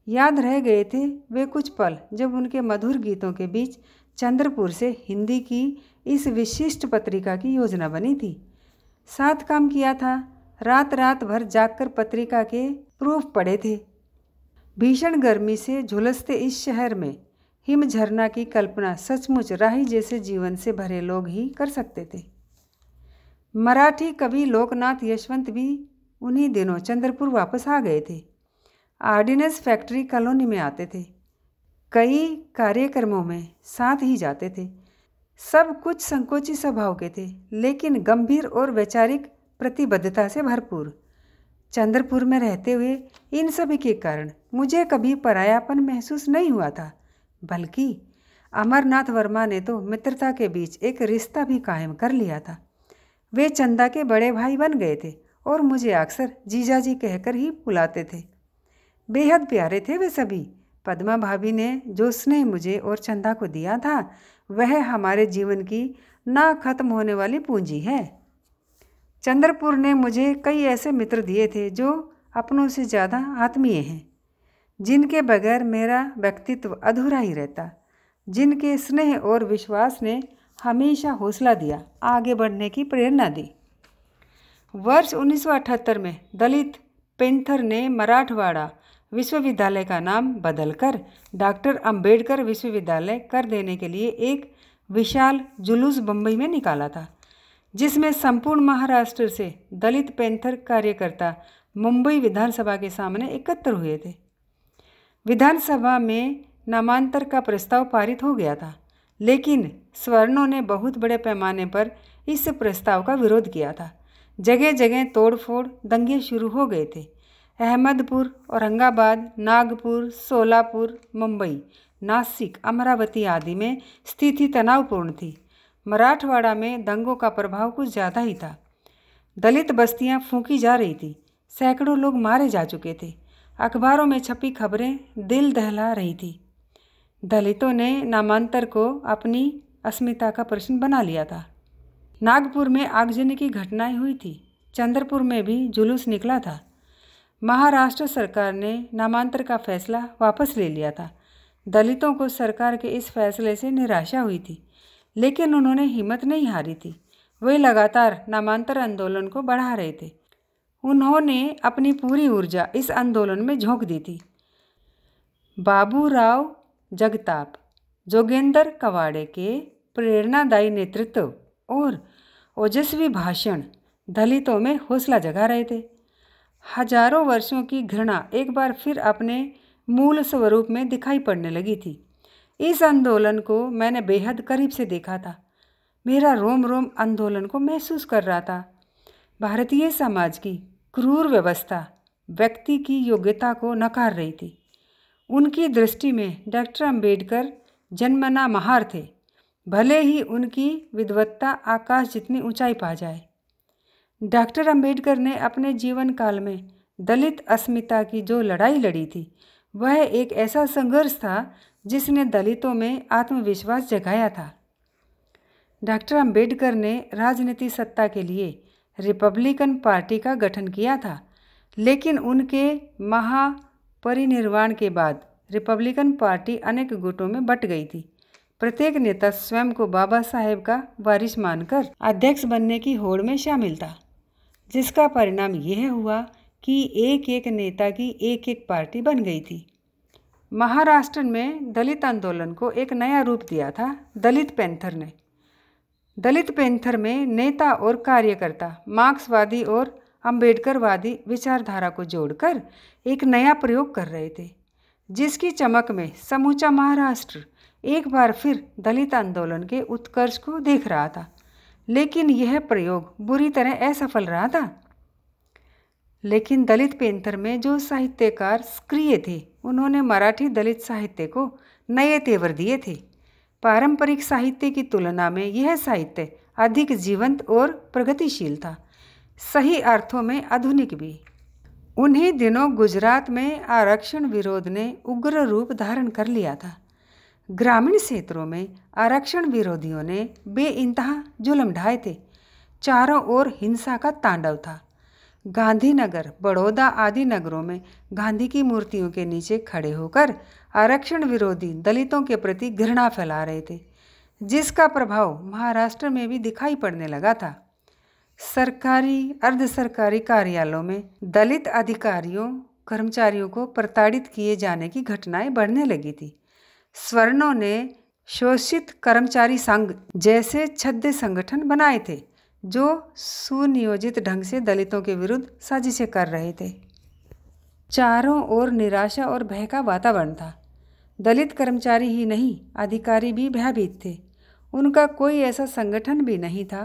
याद रह गए थे वे कुछ पल जब उनके मधुर गीतों के बीच चंद्रपुर से हिंदी की इस विशिष्ट पत्रिका की योजना बनी थी साथ काम किया था रात रात भर जाकर पत्रिका के प्रूफ पड़े थे भीषण गर्मी से झुलसते इस शहर में हिम झरना की कल्पना सचमुच राही जैसे जीवन से भरे लोग ही कर सकते थे मराठी कवि लोकनाथ यशवंत भी उन्हीं दिनों चंद्रपुर वापस आ गए थे आर्डिनेंस फैक्ट्री कॉलोनी में आते थे कई कार्यक्रमों में साथ ही जाते थे सब कुछ संकोची स्वभाव के थे लेकिन गंभीर और वैचारिक प्रतिबद्धता से भरपूर चंद्रपुर में रहते हुए इन सभी के कारण मुझे कभी परायापन महसूस नहीं हुआ था बल्कि अमरनाथ वर्मा ने तो मित्रता के बीच एक रिश्ता भी कायम कर लिया था वे चंदा के बड़े भाई बन गए थे और मुझे अक्सर जीजा जी कहकर ही बुलाते थे बेहद प्यारे थे वे सभी पद्मा भाभी ने जो स्नेह मुझे और चंदा को दिया था वह हमारे जीवन की ना खत्म होने वाली पूंजी है चंद्रपुर ने मुझे कई ऐसे मित्र दिए थे जो अपनों से ज़्यादा आत्मीय हैं जिनके बगैर मेरा व्यक्तित्व अधूरा ही रहता जिनके स्नेह और विश्वास ने हमेशा हौसला दिया आगे बढ़ने की प्रेरणा दी वर्ष 1978 में दलित पेंथर ने मराठवाड़ा विश्वविद्यालय का नाम बदलकर डॉक्टर अंबेडकर विश्वविद्यालय कर देने के लिए एक विशाल जुलूस बम्बई में निकाला था जिसमें संपूर्ण महाराष्ट्र से दलित पेंथर कार्यकर्ता मुंबई विधानसभा के सामने एकत्र हुए थे विधानसभा में नामांतर का प्रस्ताव पारित हो गया था लेकिन स्वर्णों ने बहुत बड़े पैमाने पर इस प्रस्ताव का विरोध किया था जगह जगह तोड़फोड़ दंगे शुरू हो गए थे अहमदपुर औरंगाबाद नागपुर सोलापुर मुंबई नासिक अमरावती आदि में स्थिति तनावपूर्ण थी मराठवाड़ा में दंगों का प्रभाव कुछ ज़्यादा ही था दलित बस्तियां फूकी जा रही थी सैकड़ों लोग मारे जा चुके थे अखबारों में छपी खबरें दिल दहला रही थी दलितों ने नामांतर को अपनी अस्मिता का प्रश्न बना लिया था नागपुर में आगजनी की घटनाएं हुई थी चंद्रपुर में भी जुलूस निकला था महाराष्ट्र सरकार ने नामांतर का फैसला वापस ले लिया था दलितों को सरकार के इस फैसले से निराशा हुई थी लेकिन उन्होंने हिम्मत नहीं हारी थी वे लगातार नामांतर आंदोलन को बढ़ा रहे थे उन्होंने अपनी पूरी ऊर्जा इस आंदोलन में झोंक दी थी बाबूराव जगताप जोगेंद्र कवाड़े के प्रेरणादायी नेतृत्व और ओजस्वी भाषण दलितों में हौसला जगा रहे थे हजारों वर्षों की घृणा एक बार फिर अपने मूल स्वरूप में दिखाई पड़ने लगी थी इस आंदोलन को मैंने बेहद करीब से देखा था मेरा रोम रोम आंदोलन को महसूस कर रहा था भारतीय समाज की क्रूर व्यवस्था व्यक्ति की योग्यता को नकार रही थी उनकी दृष्टि में डॉक्टर अंबेडकर जन्मना महार थे भले ही उनकी विद्वत्ता आकाश जितनी ऊंचाई पा जाए डॉक्टर अंबेडकर ने अपने जीवन काल में दलित अस्मिता की जो लड़ाई लड़ी थी वह एक ऐसा संघर्ष था जिसने दलितों में आत्मविश्वास जगाया था डॉक्टर अंबेडकर ने राजनीति सत्ता के लिए रिपब्लिकन पार्टी का गठन किया था लेकिन उनके महापरिनिर्वाण के बाद रिपब्लिकन पार्टी अनेक गुटों में बट गई थी प्रत्येक नेता स्वयं को बाबा साहेब का वारिश मानकर अध्यक्ष बनने की होड़ में शामिल था जिसका परिणाम यह हुआ कि एक एक नेता की एक एक पार्टी बन गई थी महाराष्ट्र में दलित आंदोलन को एक नया रूप दिया था दलित पैंथर ने दलित पैंथर में नेता और कार्यकर्ता मार्क्सवादी और अंबेडकरवादी विचारधारा को जोड़कर एक नया प्रयोग कर रहे थे जिसकी चमक में समूचा महाराष्ट्र एक बार फिर दलित आंदोलन के उत्कर्ष को देख रहा था लेकिन यह प्रयोग बुरी तरह असफल रहा था लेकिन दलित पेंथर में जो साहित्यकार सक्रिय थे उन्होंने मराठी दलित साहित्य को नए तेवर दिए थे पारंपरिक साहित्य की तुलना में यह साहित्य अधिक जीवंत और प्रगतिशील था सही अर्थों में आधुनिक भी उन्हीं दिनों गुजरात में आरक्षण विरोध ने उग्र रूप धारण कर लिया था ग्रामीण क्षेत्रों में आरक्षण विरोधियों ने बे जुलम ढाए थे चारों ओर हिंसा का तांडव था गांधीनगर बड़ौदा आदि नगरों में गांधी की मूर्तियों के नीचे खड़े होकर आरक्षण विरोधी दलितों के प्रति घृणा फैला रहे थे जिसका प्रभाव महाराष्ट्र में भी दिखाई पड़ने लगा था सरकारी अर्ध सरकारी कार्यालयों में दलित अधिकारियों कर्मचारियों को प्रताड़ित किए जाने की घटनाएं बढ़ने लगी थी स्वर्णों ने शोषित कर्मचारी संघ जैसे छद्य संगठन बनाए थे जो सुनियोजित ढंग से दलितों के विरुद्ध साजिशें कर रहे थे चारों ओर निराशा और भय का वातावरण था दलित कर्मचारी ही नहीं अधिकारी भी भयभीत थे उनका कोई ऐसा संगठन भी नहीं था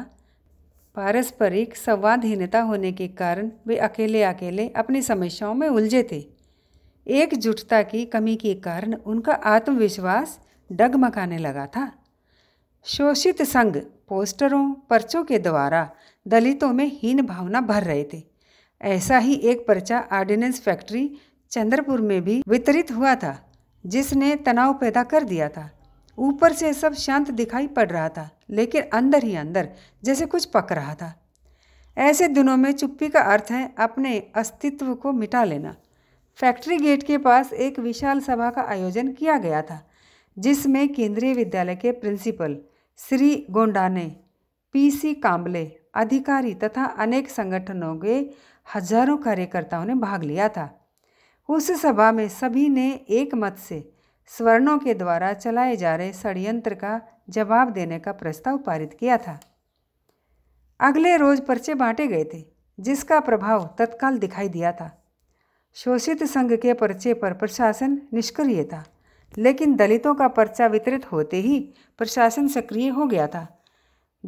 पारस्परिक संवादहीनता होने के कारण वे अकेले अकेले अपनी समस्याओं में उलझे थे एकजुटता की कमी के कारण उनका आत्मविश्वास डगमगाने लगा था शोषित संघ पोस्टरों पर्चों के द्वारा दलितों में हीन भावना भर रहे थे ऐसा ही एक पर्चा आर्डिनेंस फैक्ट्री चंद्रपुर में भी वितरित हुआ था जिसने तनाव पैदा कर दिया था ऊपर से सब शांत दिखाई पड़ रहा था लेकिन अंदर ही अंदर जैसे कुछ पक रहा था ऐसे दिनों में चुप्पी का अर्थ है अपने अस्तित्व को मिटा लेना फैक्ट्री गेट के पास एक विशाल सभा का आयोजन किया गया था जिसमें केंद्रीय विद्यालय के प्रिंसिपल श्री गोंडा ने पीसी कांबले अधिकारी तथा अनेक संगठनों के हजारों कार्यकर्ताओं ने भाग लिया था उस सभा में सभी ने एक मत से स्वर्णों के द्वारा चलाए जा रहे षडयंत्र का जवाब देने का प्रस्ताव पारित किया था अगले रोज पर्चे बांटे गए थे जिसका प्रभाव तत्काल दिखाई दिया था शोषित संघ के पर्चे पर प्रशासन निष्क्रिय था लेकिन दलितों का पर्चा वितरित होते ही प्रशासन सक्रिय हो गया था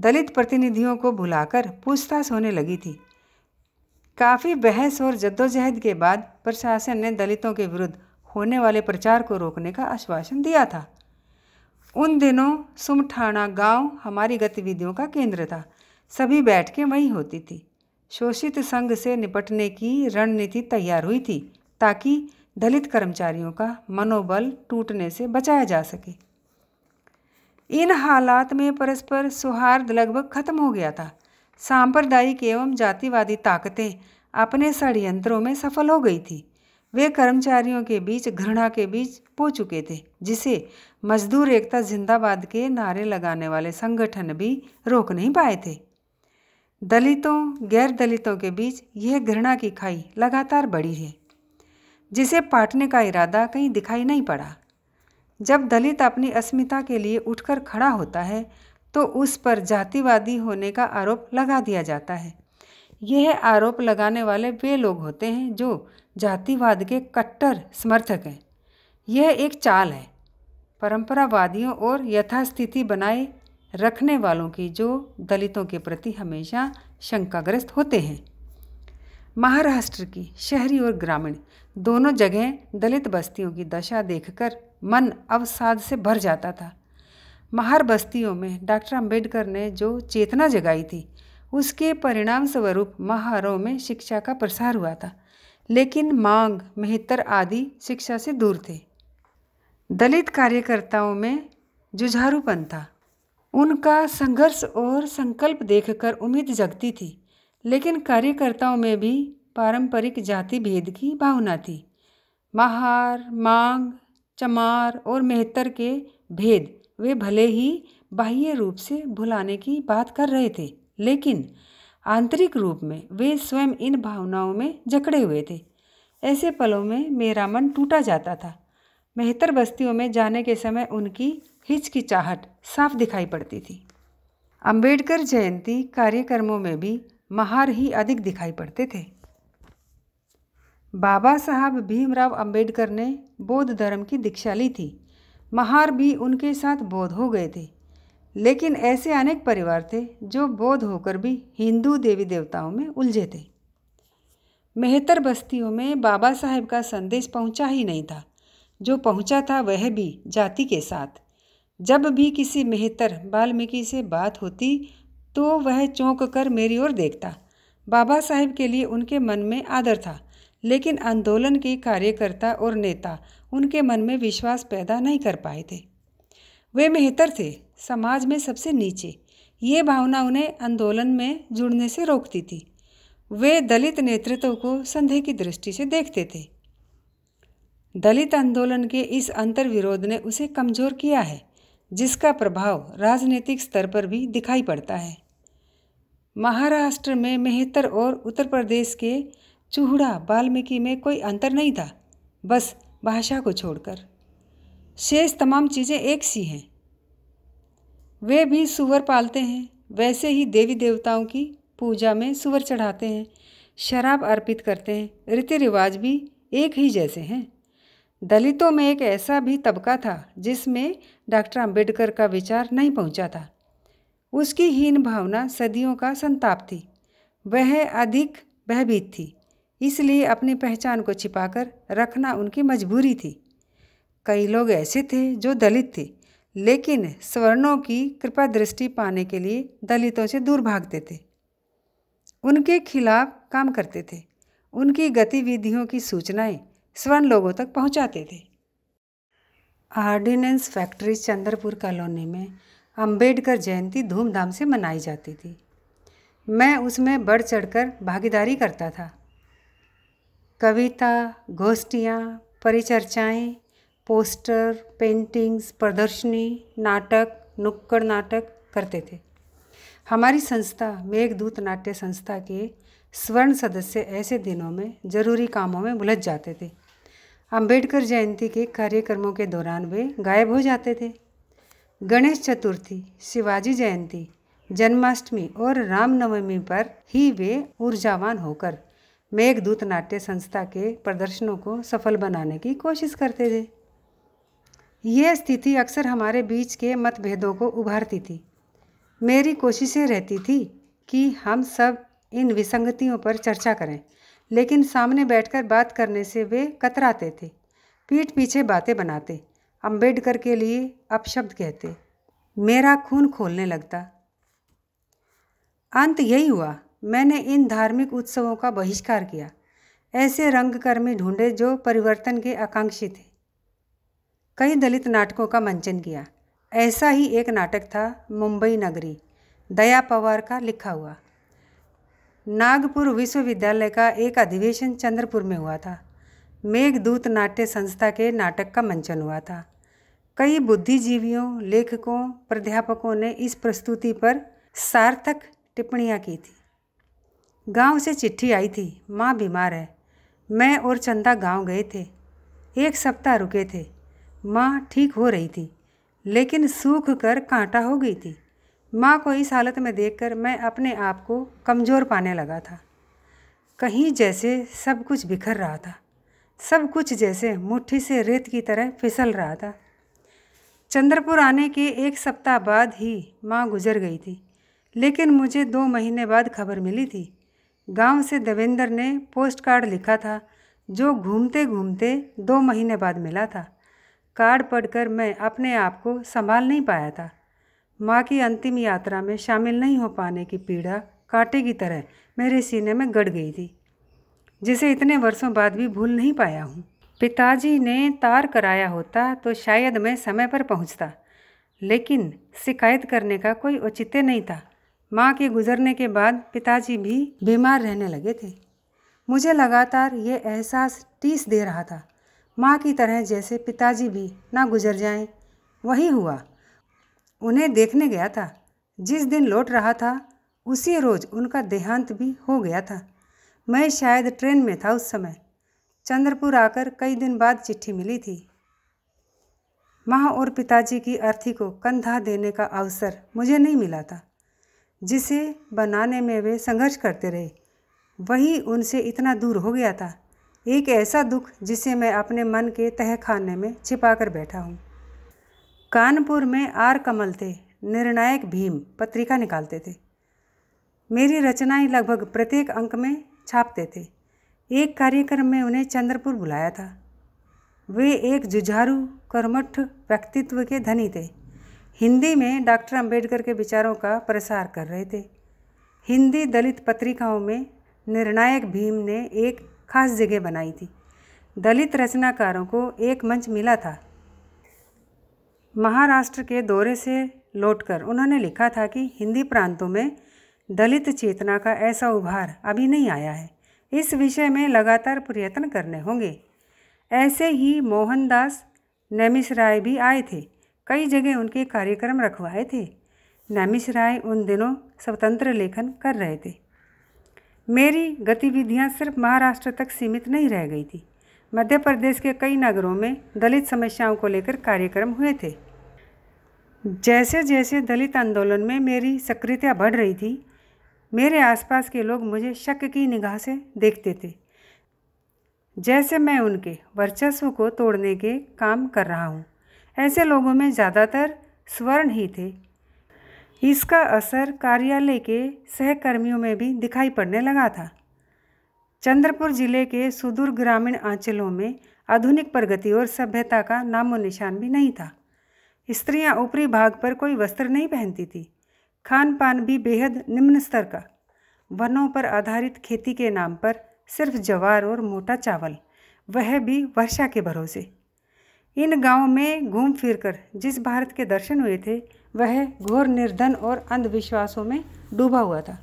दलित प्रतिनिधियों को बुलाकर पूछताछ होने लगी थी काफ़ी बहस और जद्दोजहद के बाद प्रशासन ने दलितों के विरुद्ध होने वाले प्रचार को रोकने का आश्वासन दिया था उन दिनों सुमठाना गांव हमारी गतिविधियों का केंद्र था सभी बैठकें वहीं होती थी शोषित संघ से निपटने की रणनीति तैयार हुई थी ताकि दलित कर्मचारियों का मनोबल टूटने से बचाया जा सके इन हालात में परस्पर सौहार्द लगभग खत्म हो गया था सांप्रदायिक एवं जातिवादी ताकतें अपने षडयंत्रों में सफल हो गई थी वे कर्मचारियों के बीच घृणा के बीच पो चुके थे जिसे मजदूर एकता जिंदाबाद के नारे लगाने वाले संगठन भी रोक नहीं पाए थे दलितों गैर दलितों के बीच यह घृणा की खाई लगातार बढ़ी है जिसे पाटने का इरादा कहीं दिखाई नहीं पड़ा जब दलित अपनी अस्मिता के लिए उठकर खड़ा होता है तो उस पर जातिवादी होने का आरोप लगा दिया जाता है यह आरोप लगाने वाले वे लोग होते हैं जो जातिवाद के कट्टर समर्थक हैं यह एक चाल है परंपरावादियों और यथास्थिति बनाए रखने वालों की जो दलितों के प्रति हमेशा शंकाग्रस्त होते हैं महाराष्ट्र की शहरी और ग्रामीण दोनों जगह दलित बस्तियों की दशा देखकर मन अवसाद से भर जाता था महार बस्तियों में डॉक्टर अंबेडकर ने जो चेतना जगाई थी उसके परिणाम स्वरूप महारों में शिक्षा का प्रसार हुआ था लेकिन मांग मेहतर आदि शिक्षा से दूर थे दलित कार्यकर्ताओं में जुझारूपन था उनका संघर्ष और संकल्प देखकर उम्मीद जगती थी लेकिन कार्यकर्ताओं में भी पारंपरिक जाति भेद की भावना थी महार मांग चमार और मेहतर के भेद वे भले ही बाह्य रूप से भुलाने की बात कर रहे थे लेकिन आंतरिक रूप में वे स्वयं इन भावनाओं में जकड़े हुए थे ऐसे पलों में मेरा मन टूटा जाता था मेहतर बस्तियों में जाने के समय उनकी हिचकिचाहट साफ दिखाई पड़ती थी अंबेडकर जयंती कार्यक्रमों में भी महार ही अधिक दिखाई पड़ते थे बाबा साहब भीमराव अंबेडकर ने बौद्ध धर्म की दीक्षा ली थी महार भी उनके साथ बौद्ध हो गए थे लेकिन ऐसे अनेक परिवार थे जो बौद्ध होकर भी हिंदू देवी देवताओं में उलझे थे मेहतर बस्तियों में बाबा साहेब का संदेश पहुंचा ही नहीं था जो पहुंचा था वह भी जाति के साथ जब भी किसी मेहतर वाल्मीकि से बात होती तो वह चौंक कर मेरी ओर देखता बाबा साहेब के लिए उनके मन में आदर था लेकिन आंदोलन के कार्यकर्ता और नेता उनके मन में विश्वास पैदा नहीं कर पाए थे वे मेहतर थे समाज में सबसे नीचे ये भावना उन्हें आंदोलन में जुड़ने से रोकती थी वे दलित नेतृत्व को संदेह की दृष्टि से देखते थे दलित आंदोलन के इस अंतर्विरोध ने उसे कमजोर किया है जिसका प्रभाव राजनीतिक स्तर पर भी दिखाई पड़ता है महाराष्ट्र में मेहतर और उत्तर प्रदेश के चूहड़ा वाल्मीकि में कोई अंतर नहीं था बस भाषा को छोड़कर शेष तमाम चीज़ें एक सी हैं वे भी सुअर पालते हैं वैसे ही देवी देवताओं की पूजा में सुअर चढ़ाते हैं शराब अर्पित करते हैं रीति रिवाज भी एक ही जैसे हैं दलितों में एक ऐसा भी तबका था जिसमें डॉक्टर अंबेडकर का विचार नहीं पहुंचा था उसकी हीन भावना सदियों का संताप थी वह अधिक भयभीत थी इसलिए अपनी पहचान को छिपाकर रखना उनकी मजबूरी थी कई लोग ऐसे थे जो दलित थे लेकिन स्वर्णों की कृपा दृष्टि पाने के लिए दलितों से दूर भागते थे उनके खिलाफ काम करते थे उनकी गतिविधियों की सूचनाएं स्वर्ण लोगों तक पहुंचाते थे आर्डिनेंस फैक्ट्री चंद्रपुर कॉलोनी में अंबेडकर जयंती धूमधाम से मनाई जाती थी मैं उसमें बढ़ चढ़कर भागीदारी करता था कविता गोष्ठियाँ परिचर्चाएँ पोस्टर पेंटिंग्स प्रदर्शनी नाटक नुक्कड़ नाटक करते थे हमारी संस्था मेघदूत नाट्य संस्था के स्वर्ण सदस्य ऐसे दिनों में जरूरी कामों में उलझ जाते थे अंबेडकर जयंती के कार्यक्रमों के दौरान वे गायब हो जाते थे गणेश चतुर्थी शिवाजी जयंती जन्माष्टमी और रामनवमी पर ही वे ऊर्जावान होकर मेघदूत नाट्य संस्था के प्रदर्शनों को सफल बनाने की कोशिश करते थे यह स्थिति अक्सर हमारे बीच के मतभेदों को उभारती थी मेरी कोशिशें रहती थी कि हम सब इन विसंगतियों पर चर्चा करें लेकिन सामने बैठकर बात करने से वे कतराते थे पीठ पीछे बातें बनाते अंबेडकर के लिए अपशब्द कहते मेरा खून खोलने लगता अंत यही हुआ मैंने इन धार्मिक उत्सवों का बहिष्कार किया ऐसे रंगकर्मी ढूंढे जो परिवर्तन के आकांक्षी थे कई दलित नाटकों का मंचन किया ऐसा ही एक नाटक था मुंबई नगरी दया पवार का लिखा हुआ नागपुर विश्वविद्यालय का एक अधिवेशन चंद्रपुर में हुआ था मेघदूत नाट्य संस्था के नाटक का मंचन हुआ था कई बुद्धिजीवियों लेखकों प्राध्यापकों ने इस प्रस्तुति पर सार्थक टिप्पणियाँ की थी गांव से चिट्ठी आई थी माँ बीमार है मैं और चंदा गांव गए थे एक सप्ताह रुके थे माँ ठीक हो रही थी लेकिन सूख कर कांटा हो गई थी माँ को इस हालत में देखकर मैं अपने आप को कमज़ोर पाने लगा था कहीं जैसे सब कुछ बिखर रहा था सब कुछ जैसे मुट्ठी से रेत की तरह फिसल रहा था चंद्रपुर आने के एक सप्ताह बाद ही माँ गुजर गई थी लेकिन मुझे दो महीने बाद खबर मिली थी गांव से देवेंद्र ने पोस्ट कार्ड लिखा था जो घूमते घूमते दो महीने बाद मिला था कार्ड पढ़कर मैं अपने आप को संभाल नहीं पाया था माँ की अंतिम यात्रा में शामिल नहीं हो पाने की पीड़ा कांटे की तरह मेरे सीने में गड़ गई थी जिसे इतने वर्षों बाद भी भूल नहीं पाया हूँ पिताजी ने तार कराया होता तो शायद मैं समय पर पहुँचता लेकिन शिकायत करने का कोई औचित्य नहीं था माँ के गुजरने के बाद पिताजी भी बीमार रहने लगे थे मुझे लगातार ये एहसास टीस दे रहा था माँ की तरह जैसे पिताजी भी ना गुजर जाएं वही हुआ उन्हें देखने गया था जिस दिन लौट रहा था उसी रोज़ उनका देहांत भी हो गया था मैं शायद ट्रेन में था उस समय चंद्रपुर आकर कई दिन बाद चिट्ठी मिली थी माँ और पिताजी की अर्थी को कंधा देने का अवसर मुझे नहीं मिला था जिसे बनाने में वे संघर्ष करते रहे वही उनसे इतना दूर हो गया था एक ऐसा दुख जिसे मैं अपने मन के तहखाने में छिपा कर बैठा हूँ कानपुर में आर कमल थे निर्णायक भीम पत्रिका निकालते थे मेरी रचनाएं लगभग प्रत्येक अंक में छापते थे एक कार्यक्रम में उन्हें चंद्रपुर बुलाया था वे एक जुझारू कर्मठ व्यक्तित्व के धनी थे हिंदी में डॉक्टर अंबेडकर के विचारों का प्रसार कर रहे थे हिंदी दलित पत्रिकाओं में निर्णायक भीम ने एक खास जगह बनाई थी दलित रचनाकारों को एक मंच मिला था महाराष्ट्र के दौरे से लौटकर उन्होंने लिखा था कि हिंदी प्रांतों में दलित चेतना का ऐसा उभार अभी नहीं आया है इस विषय में लगातार प्रयत्न करने होंगे ऐसे ही मोहनदास नैमिश राय भी आए थे कई जगह उनके कार्यक्रम रखवाए थे नैमिश राय उन दिनों स्वतंत्र लेखन कर रहे थे मेरी गतिविधियां सिर्फ महाराष्ट्र तक सीमित नहीं रह गई थी मध्य प्रदेश के कई नगरों में दलित समस्याओं को लेकर कार्यक्रम हुए थे जैसे जैसे दलित आंदोलन में मेरी सक्रियता बढ़ रही थी मेरे आसपास के लोग मुझे शक की निगाह से देखते थे जैसे मैं उनके वर्चस्व को तोड़ने के काम कर रहा हूँ ऐसे लोगों में ज़्यादातर स्वर्ण ही थे इसका असर कार्यालय के सहकर्मियों में भी दिखाई पड़ने लगा था चंद्रपुर जिले के सुदूर ग्रामीण आंचलों में आधुनिक प्रगति और सभ्यता का नामो निशान भी नहीं था स्त्रियां ऊपरी भाग पर कोई वस्त्र नहीं पहनती थी खान पान भी बेहद निम्न स्तर का वनों पर आधारित खेती के नाम पर सिर्फ जवार और मोटा चावल वह भी वर्षा के भरोसे इन गाँव में घूम फिरकर जिस भारत के दर्शन हुए थे वह घोर निर्धन और अंधविश्वासों में डूबा हुआ था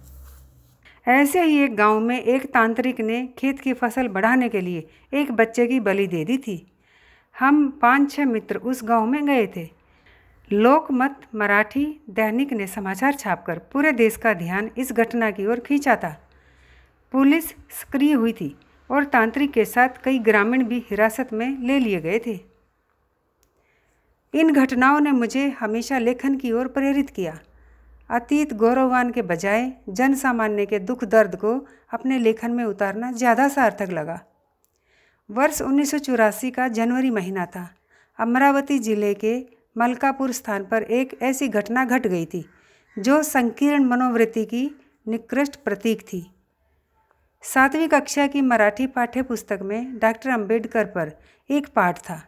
ऐसे ही एक गांव में एक तांत्रिक ने खेत की फसल बढ़ाने के लिए एक बच्चे की बलि दे दी थी हम पाँच छः मित्र उस गांव में गए थे लोकमत मराठी दैनिक ने समाचार छापकर पूरे देश का ध्यान इस घटना की ओर खींचा था पुलिस सक्रिय हुई थी और तांत्रिक के साथ कई ग्रामीण भी हिरासत में ले लिए गए थे इन घटनाओं ने मुझे हमेशा लेखन की ओर प्रेरित किया अतीत गौरववान के बजाय जन सामान्य के दुख दर्द को अपने लेखन में उतारना ज़्यादा सार्थक लगा वर्ष उन्नीस का जनवरी महीना था अमरावती जिले के मलकापुर स्थान पर एक ऐसी घटना घट गई थी जो संकीर्ण मनोवृत्ति की निकृष्ट प्रतीक थी सातवीं कक्षा की मराठी पाठ्य पुस्तक में डॉक्टर अंबेडकर पर एक पाठ था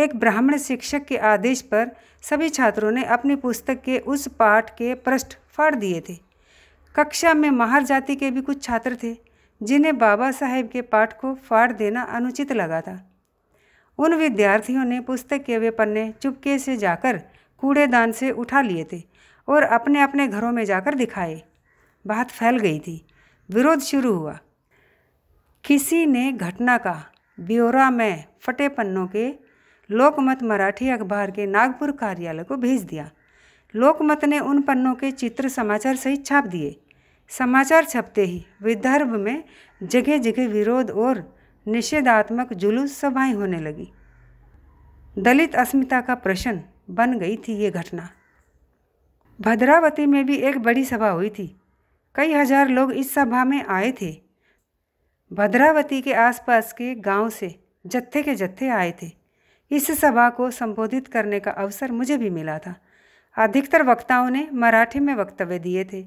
एक ब्राह्मण शिक्षक के आदेश पर सभी छात्रों ने अपनी पुस्तक के उस पाठ के पृष्ठ फाड़ दिए थे कक्षा में महार जाति के भी कुछ छात्र थे जिन्हें बाबा साहेब के पाठ को फाड़ देना अनुचित लगा था उन विद्यार्थियों ने पुस्तक के वे पन्ने चुपके से जाकर कूड़ेदान से उठा लिए थे और अपने अपने घरों में जाकर दिखाए बात फैल गई थी विरोध शुरू हुआ किसी ने घटना का ब्योरा में फटे पन्नों के लोकमत मराठी अखबार के नागपुर कार्यालय को भेज दिया लोकमत ने उन पन्नों के चित्र समाचार सहित छाप दिए समाचार छपते ही विदर्भ में जगह जगह विरोध और निषेधात्मक जुलूस सभाएं होने लगी दलित अस्मिता का प्रश्न बन गई थी ये घटना भद्रावती में भी एक बड़ी सभा हुई थी कई हजार लोग इस सभा में आए थे भद्रावती के आसपास के गांव से जत्थे के जत्थे आए थे इस सभा को संबोधित करने का अवसर मुझे भी मिला था अधिकतर वक्ताओं ने मराठी में वक्तव्य दिए थे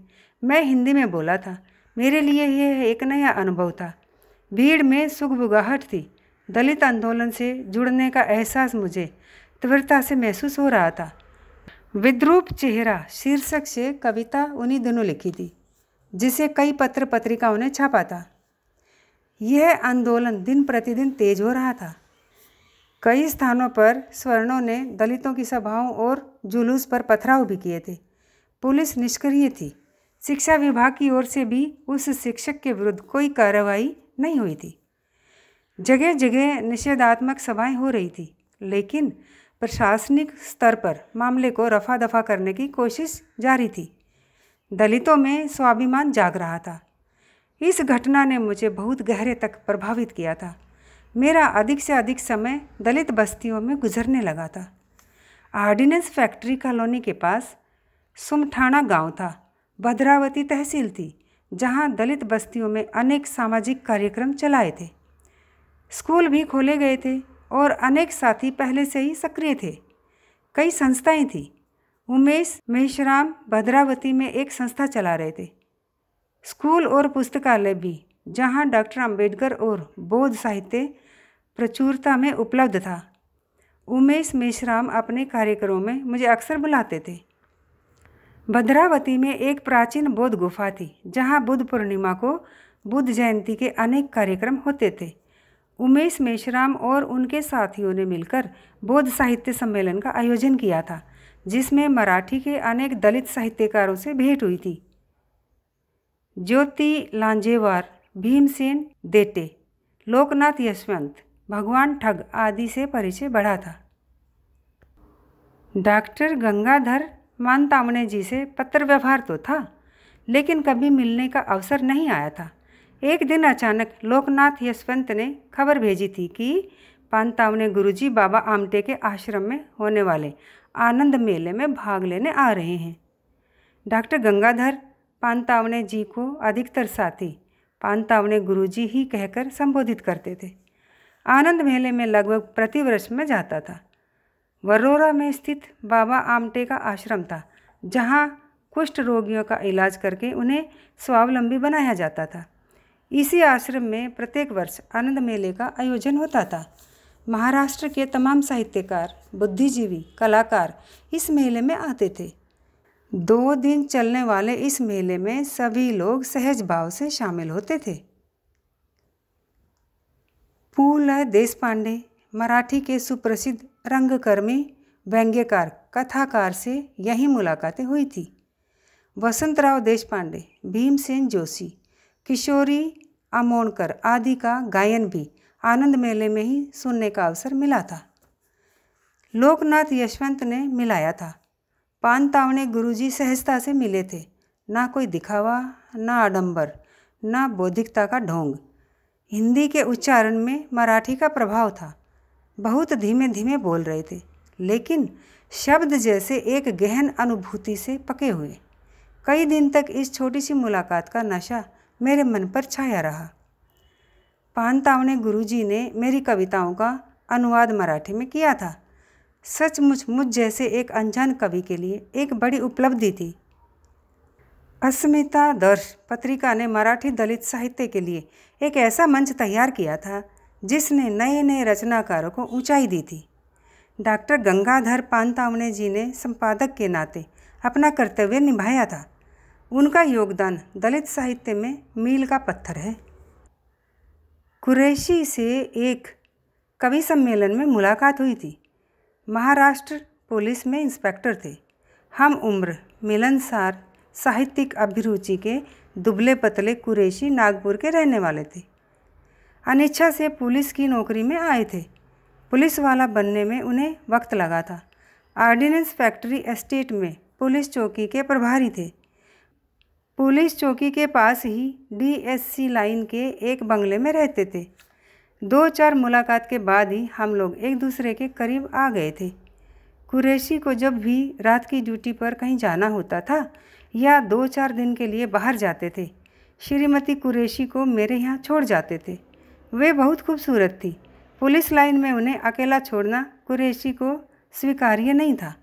मैं हिंदी में बोला था मेरे लिए यह एक नया अनुभव था भीड़ में सुखबुगाहट थी दलित आंदोलन से जुड़ने का एहसास मुझे तीव्रता से महसूस हो रहा था विद्रूप चेहरा शीर्षक से कविता उन्हीं दिनों लिखी थी जिसे कई पत्र पत्रिकाओं ने छापा था यह आंदोलन दिन प्रतिदिन तेज हो रहा था कई स्थानों पर स्वर्णों ने दलितों की सभाओं और जुलूस पर पथराव भी किए थे पुलिस निष्क्रिय थी शिक्षा विभाग की ओर से भी उस शिक्षक के विरुद्ध कोई कार्रवाई नहीं हुई थी जगह जगह निषेधात्मक सभाएं हो रही थी लेकिन प्रशासनिक स्तर पर मामले को रफा दफा करने की कोशिश जारी थी दलितों में स्वाभिमान जाग रहा था इस घटना ने मुझे बहुत गहरे तक प्रभावित किया था मेरा अधिक से अधिक समय दलित बस्तियों में गुजरने लगा था आर्डिनेंस फैक्ट्री कॉलोनी के पास सुमठाना गांव था भद्रावती तहसील थी जहां दलित बस्तियों में अनेक सामाजिक कार्यक्रम चलाए थे स्कूल भी खोले गए थे और अनेक साथी पहले से ही सक्रिय थे कई संस्थाएं थीं उमेश महेशराम भद्रावती में एक संस्था चला रहे थे स्कूल और पुस्तकालय भी जहां डॉक्टर अंबेडकर और बौद्ध साहित्य प्रचुरता में उपलब्ध था उमेश मेश्राम अपने कार्यक्रमों में मुझे अक्सर बुलाते थे भद्रावती में एक प्राचीन बौद्ध गुफा थी जहाँ बुद्ध पूर्णिमा को बुद्ध जयंती के अनेक कार्यक्रम होते थे उमेश मेश्राम और उनके साथियों ने मिलकर बौद्ध साहित्य सम्मेलन का आयोजन किया था जिसमें मराठी के अनेक दलित साहित्यकारों से भेंट हुई थी ज्योति लांजेवार भीमसेन देटे लोकनाथ यशवंत भगवान ठग आदि से परिचय बढ़ा था डॉक्टर गंगाधर मानतामणे जी से पत्र व्यवहार तो था लेकिन कभी मिलने का अवसर नहीं आया था एक दिन अचानक लोकनाथ यशवंत ने खबर भेजी थी कि पानतावने गुरुजी बाबा आमटे के आश्रम में होने वाले आनंद मेले में भाग लेने आ रहे हैं डॉक्टर गंगाधर पानतावने जी को अधिकतर साथी पानतावने गुरुजी ही कहकर संबोधित करते थे आनंद मेले में लगभग प्रतिवर्ष में जाता था वरोरा में स्थित बाबा आमटे का आश्रम था जहाँ कुष्ठ रोगियों का इलाज करके उन्हें स्वावलंबी बनाया जाता था इसी आश्रम में प्रत्येक वर्ष आनंद मेले का आयोजन होता था महाराष्ट्र के तमाम साहित्यकार बुद्धिजीवी कलाकार इस मेले में आते थे दो दिन चलने वाले इस मेले में सभी लोग सहज भाव से शामिल होते थे पू ल देशपांडे मराठी के सुप्रसिद्ध रंगकर्मी व्यंग्यकार कथाकार से यही मुलाकातें हुई थी वसंतराव देशपांडे भीमसेन जोशी किशोरी अमोणकर आदि का गायन भी आनंद मेले में ही सुनने का अवसर मिला था लोकनाथ यशवंत ने मिलाया था पान तावने गुरुजी सहजता से मिले थे ना कोई दिखावा ना आडंबर ना बौद्धिकता का ढोंग हिंदी के उच्चारण में मराठी का प्रभाव था बहुत धीमे धीमे बोल रहे थे लेकिन शब्द जैसे एक गहन अनुभूति से पके हुए कई दिन तक इस छोटी सी मुलाकात का नशा मेरे मन पर छाया रहा पानतावने जी ने मेरी कविताओं का अनुवाद मराठी में किया था सचमुच मुझ जैसे एक अनजान कवि के लिए एक बड़ी उपलब्धि थी अस्मिता दर्श पत्रिका ने मराठी दलित साहित्य के लिए एक ऐसा मंच तैयार किया था जिसने नए नए रचनाकारों को ऊंचाई दी थी डॉक्टर गंगाधर पानतावने जी ने संपादक के नाते अपना कर्तव्य निभाया था उनका योगदान दलित साहित्य में मील का पत्थर है कुरैशी से एक कवि सम्मेलन में मुलाकात हुई थी महाराष्ट्र पुलिस में इंस्पेक्टर थे हम उम्र मिलनसार साहित्यिक अभिरुचि के दुबले पतले कुरेशी नागपुर के रहने वाले थे अनिच्छा से पुलिस की नौकरी में आए थे पुलिस वाला बनने में उन्हें वक्त लगा था आर्डिनेंस फैक्ट्री एस्टेट में पुलिस चौकी के प्रभारी थे पुलिस चौकी के पास ही डीएससी लाइन के एक बंगले में रहते थे दो चार मुलाकात के बाद ही हम लोग एक दूसरे के करीब आ गए थे कुरेशी को जब भी रात की ड्यूटी पर कहीं जाना होता था या दो चार दिन के लिए बाहर जाते थे श्रीमती कुरेशी को मेरे यहाँ छोड़ जाते थे वे बहुत खूबसूरत थी पुलिस लाइन में उन्हें अकेला छोड़ना कुरेशी को स्वीकार्य नहीं था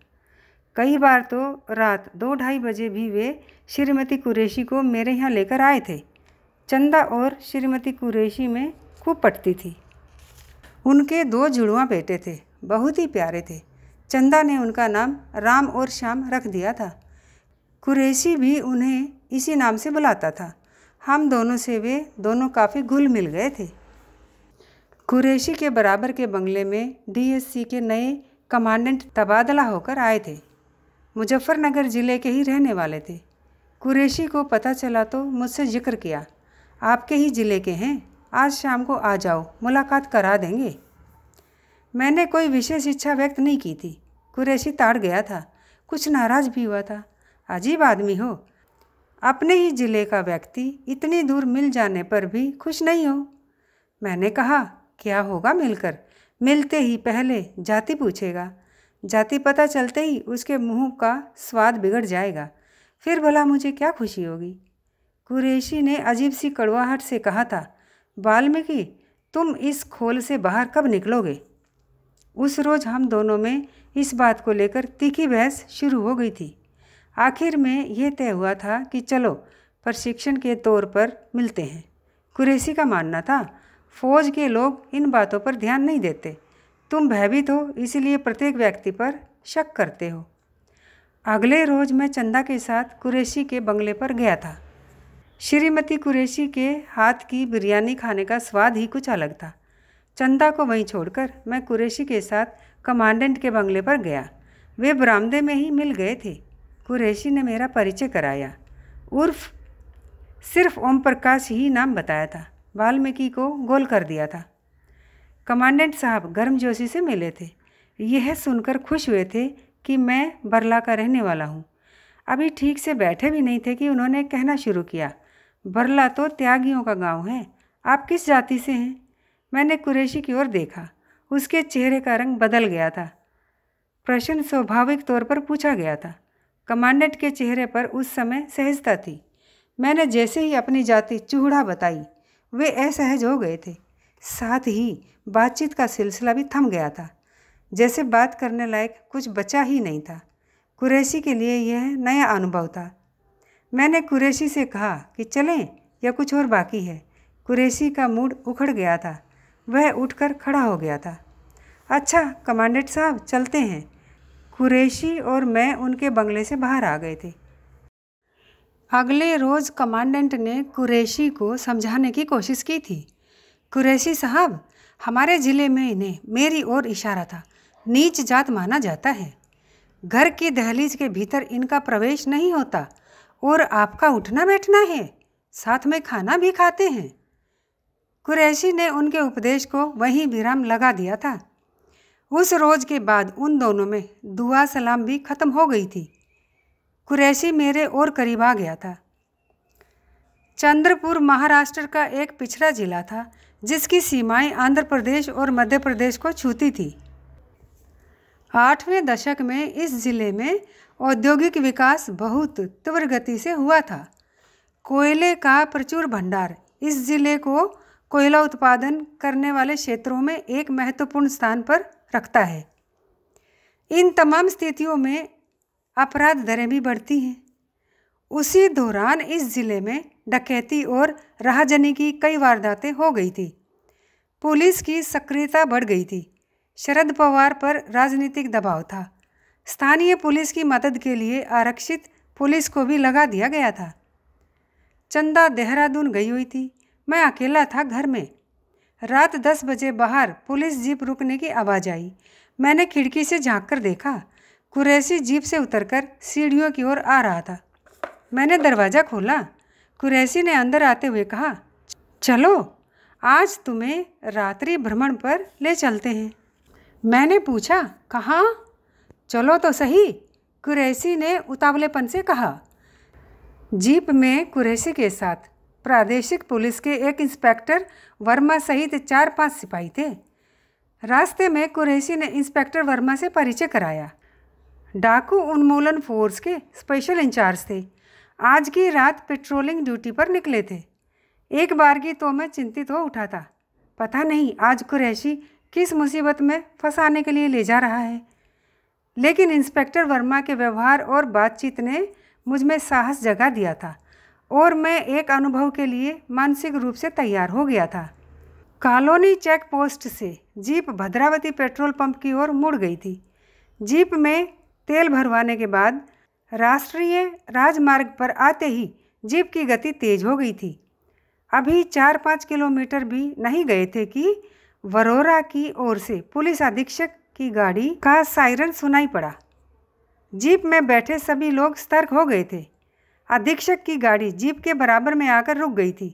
कई बार तो रात दो ढाई बजे भी वे श्रीमती कुरेशी को मेरे यहाँ लेकर आए थे चंदा और श्रीमती कुरेशी में खूब पटती थी उनके दो जुड़वा बेटे थे बहुत ही प्यारे थे चंदा ने उनका नाम राम और श्याम रख दिया था कुरैशी भी उन्हें इसी नाम से बुलाता था हम दोनों से वे दोनों काफ़ी घुल मिल गए थे कुरैशी के बराबर के बंगले में डीएससी के नए कमांडेंट तबादला होकर आए थे मुजफ्फरनगर ज़िले के ही रहने वाले थे कुरैशी को पता चला तो मुझसे जिक्र किया आपके ही ज़िले के हैं आज शाम को आ जाओ मुलाकात करा देंगे मैंने कोई विशेष इच्छा व्यक्त नहीं की थी कुरैशी ताड़ गया था कुछ नाराज़ भी हुआ था अजीब आदमी हो अपने ही ज़िले का व्यक्ति इतनी दूर मिल जाने पर भी खुश नहीं हो मैंने कहा क्या होगा मिलकर मिलते ही पहले जाति पूछेगा जाति पता चलते ही उसके मुंह का स्वाद बिगड़ जाएगा फिर भला मुझे क्या खुशी होगी कुरेशी ने अजीब सी कड़वाहट से कहा था वाल्मीकि तुम इस खोल से बाहर कब निकलोगे उस रोज़ हम दोनों में इस बात को लेकर तीखी बहस शुरू हो गई थी आखिर में यह तय हुआ था कि चलो प्रशिक्षण के तौर पर मिलते हैं कुरेशी का मानना था फौज के लोग इन बातों पर ध्यान नहीं देते तुम भयभीत हो इसलिए प्रत्येक व्यक्ति पर शक करते हो अगले रोज़ मैं चंदा के साथ कुरेशी के बंगले पर गया था श्रीमती कुरेशी के हाथ की बिरयानी खाने का स्वाद ही कुछ अलग था चंदा को वहीं छोड़कर मैं कुरेशी के साथ कमांडेंट के बंगले पर गया वे बरामदे में ही मिल गए थे कुरैशी ने मेरा परिचय कराया उर्फ सिर्फ ओम प्रकाश ही नाम बताया था वाल्मीकि को गोल कर दिया था कमांडेंट साहब गर्मजोशी से मिले थे यह सुनकर खुश हुए थे कि मैं बरला का रहने वाला हूँ अभी ठीक से बैठे भी नहीं थे कि उन्होंने कहना शुरू किया बरला तो त्यागियों का गांव है आप किस जाति से हैं मैंने कुरैशी की ओर देखा उसके चेहरे का रंग बदल गया था प्रश्न स्वाभाविक तौर पर पूछा गया था कमांडेंट के चेहरे पर उस समय सहजता थी मैंने जैसे ही अपनी जाति चूहड़ा बताई वे असहज हो गए थे साथ ही बातचीत का सिलसिला भी थम गया था जैसे बात करने लायक कुछ बचा ही नहीं था कुरैशी के लिए यह नया अनुभव था मैंने कुरैशी से कहा कि चलें या कुछ और बाकी है कुरैशी का मूड उखड़ गया था वह उठकर खड़ा हो गया था अच्छा कमांडेंट साहब चलते हैं कुरैशी और मैं उनके बंगले से बाहर आ गए थे अगले रोज़ कमांडेंट ने कुरैशी को समझाने की कोशिश की थी कुरैशी साहब हमारे ज़िले में इन्हें मेरी ओर इशारा था नीच जात माना जाता है घर की दहलीज के भीतर इनका प्रवेश नहीं होता और आपका उठना बैठना है साथ में खाना भी खाते हैं कुरैशी ने उनके उपदेश को वहीं विराम लगा दिया था उस रोज़ के बाद उन दोनों में दुआ सलाम भी ख़त्म हो गई थी कुरैशी मेरे और करीब आ गया था चंद्रपुर महाराष्ट्र का एक पिछड़ा जिला था जिसकी सीमाएं आंध्र प्रदेश और मध्य प्रदेश को छूती थी आठवें दशक में इस ज़िले में औद्योगिक विकास बहुत तीव्र गति से हुआ था कोयले का प्रचुर भंडार इस ज़िले को कोयला उत्पादन करने वाले क्षेत्रों में एक महत्वपूर्ण स्थान पर रखता है इन तमाम स्थितियों में अपराध दरें भी बढ़ती हैं उसी दौरान इस ज़िले में डकैती और राहजनी की कई वारदातें हो गई थी पुलिस की सक्रियता बढ़ गई थी शरद पवार पर राजनीतिक दबाव था स्थानीय पुलिस की मदद के लिए आरक्षित पुलिस को भी लगा दिया गया था चंदा देहरादून गई हुई थी मैं अकेला था घर में रात दस बजे बाहर पुलिस जीप रुकने की आवाज़ आई मैंने खिड़की से झांक कर देखा कुरैसी जीप से उतरकर सीढ़ियों की ओर आ रहा था मैंने दरवाज़ा खोला कुरैसी ने अंदर आते हुए कहा चलो आज तुम्हें रात्रि भ्रमण पर ले चलते हैं मैंने पूछा कहाँ चलो तो सही कुरैसी ने उतावलेपन से कहा जीप में कुरैसी के साथ प्रादेशिक पुलिस के एक इंस्पेक्टर वर्मा सहित चार पांच सिपाही थे रास्ते में कुरैशी ने इंस्पेक्टर वर्मा से परिचय कराया डाकू उन्मूलन फोर्स के स्पेशल इंचार्ज थे आज की रात पेट्रोलिंग ड्यूटी पर निकले थे एक बार की तो मैं चिंतित हो उठा था पता नहीं आज कुरैशी किस मुसीबत में फंसाने के लिए ले जा रहा है लेकिन इंस्पेक्टर वर्मा के व्यवहार और बातचीत ने मुझ में साहस जगा दिया था और मैं एक अनुभव के लिए मानसिक रूप से तैयार हो गया था कॉलोनी चेक पोस्ट से जीप भद्रावती पेट्रोल पंप की ओर मुड़ गई थी जीप में तेल भरवाने के बाद राष्ट्रीय राजमार्ग पर आते ही जीप की गति तेज हो गई थी अभी चार पाँच किलोमीटर भी नहीं गए थे कि वरोरा की ओर से पुलिस अधीक्षक की गाड़ी का सायरन सुनाई पड़ा जीप में बैठे सभी लोग सतर्क हो गए थे अधीक्षक की गाड़ी जीप के बराबर में आकर रुक गई थी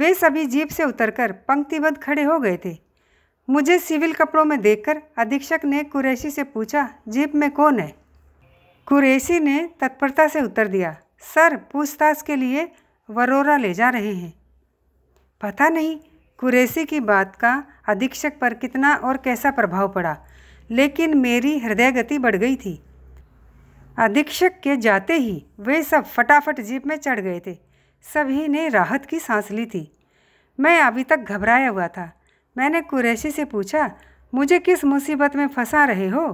वे सभी जीप से उतरकर पंक्तिबद्ध खड़े हो गए थे मुझे सिविल कपड़ों में देखकर अधीक्षक ने कुरैशी से पूछा जीप में कौन है कुरैशी ने तत्परता से उत्तर दिया सर पूछताछ के लिए वरोरा ले जा रहे हैं पता नहीं कुरैशी की बात का अधीक्षक पर कितना और कैसा प्रभाव पड़ा लेकिन मेरी हृदय गति बढ़ गई थी अधीक्षक के जाते ही वे सब फटाफट जीप में चढ़ गए थे सभी ने राहत की सांस ली थी मैं अभी तक घबराया हुआ था मैंने कुरैशी से पूछा मुझे किस मुसीबत में फंसा रहे हो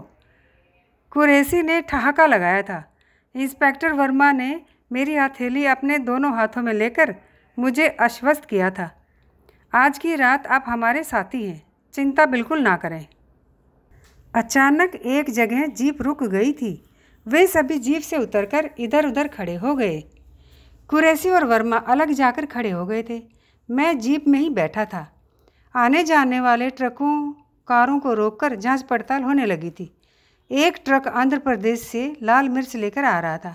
कुरैशी ने ठहाका लगाया था इंस्पेक्टर वर्मा ने मेरी हथेली अपने दोनों हाथों में लेकर मुझे आश्वस्त किया था आज की रात आप हमारे साथी हैं चिंता बिल्कुल ना करें अचानक एक जगह जीप रुक गई थी वे सभी जीप से उतरकर इधर उधर खड़े हो गए कुरैसी और वर्मा अलग जाकर खड़े हो गए थे मैं जीप में ही बैठा था आने जाने वाले ट्रकों कारों को रोककर जांच पड़ताल होने लगी थी एक ट्रक आंध्र प्रदेश से लाल मिर्च लेकर आ रहा था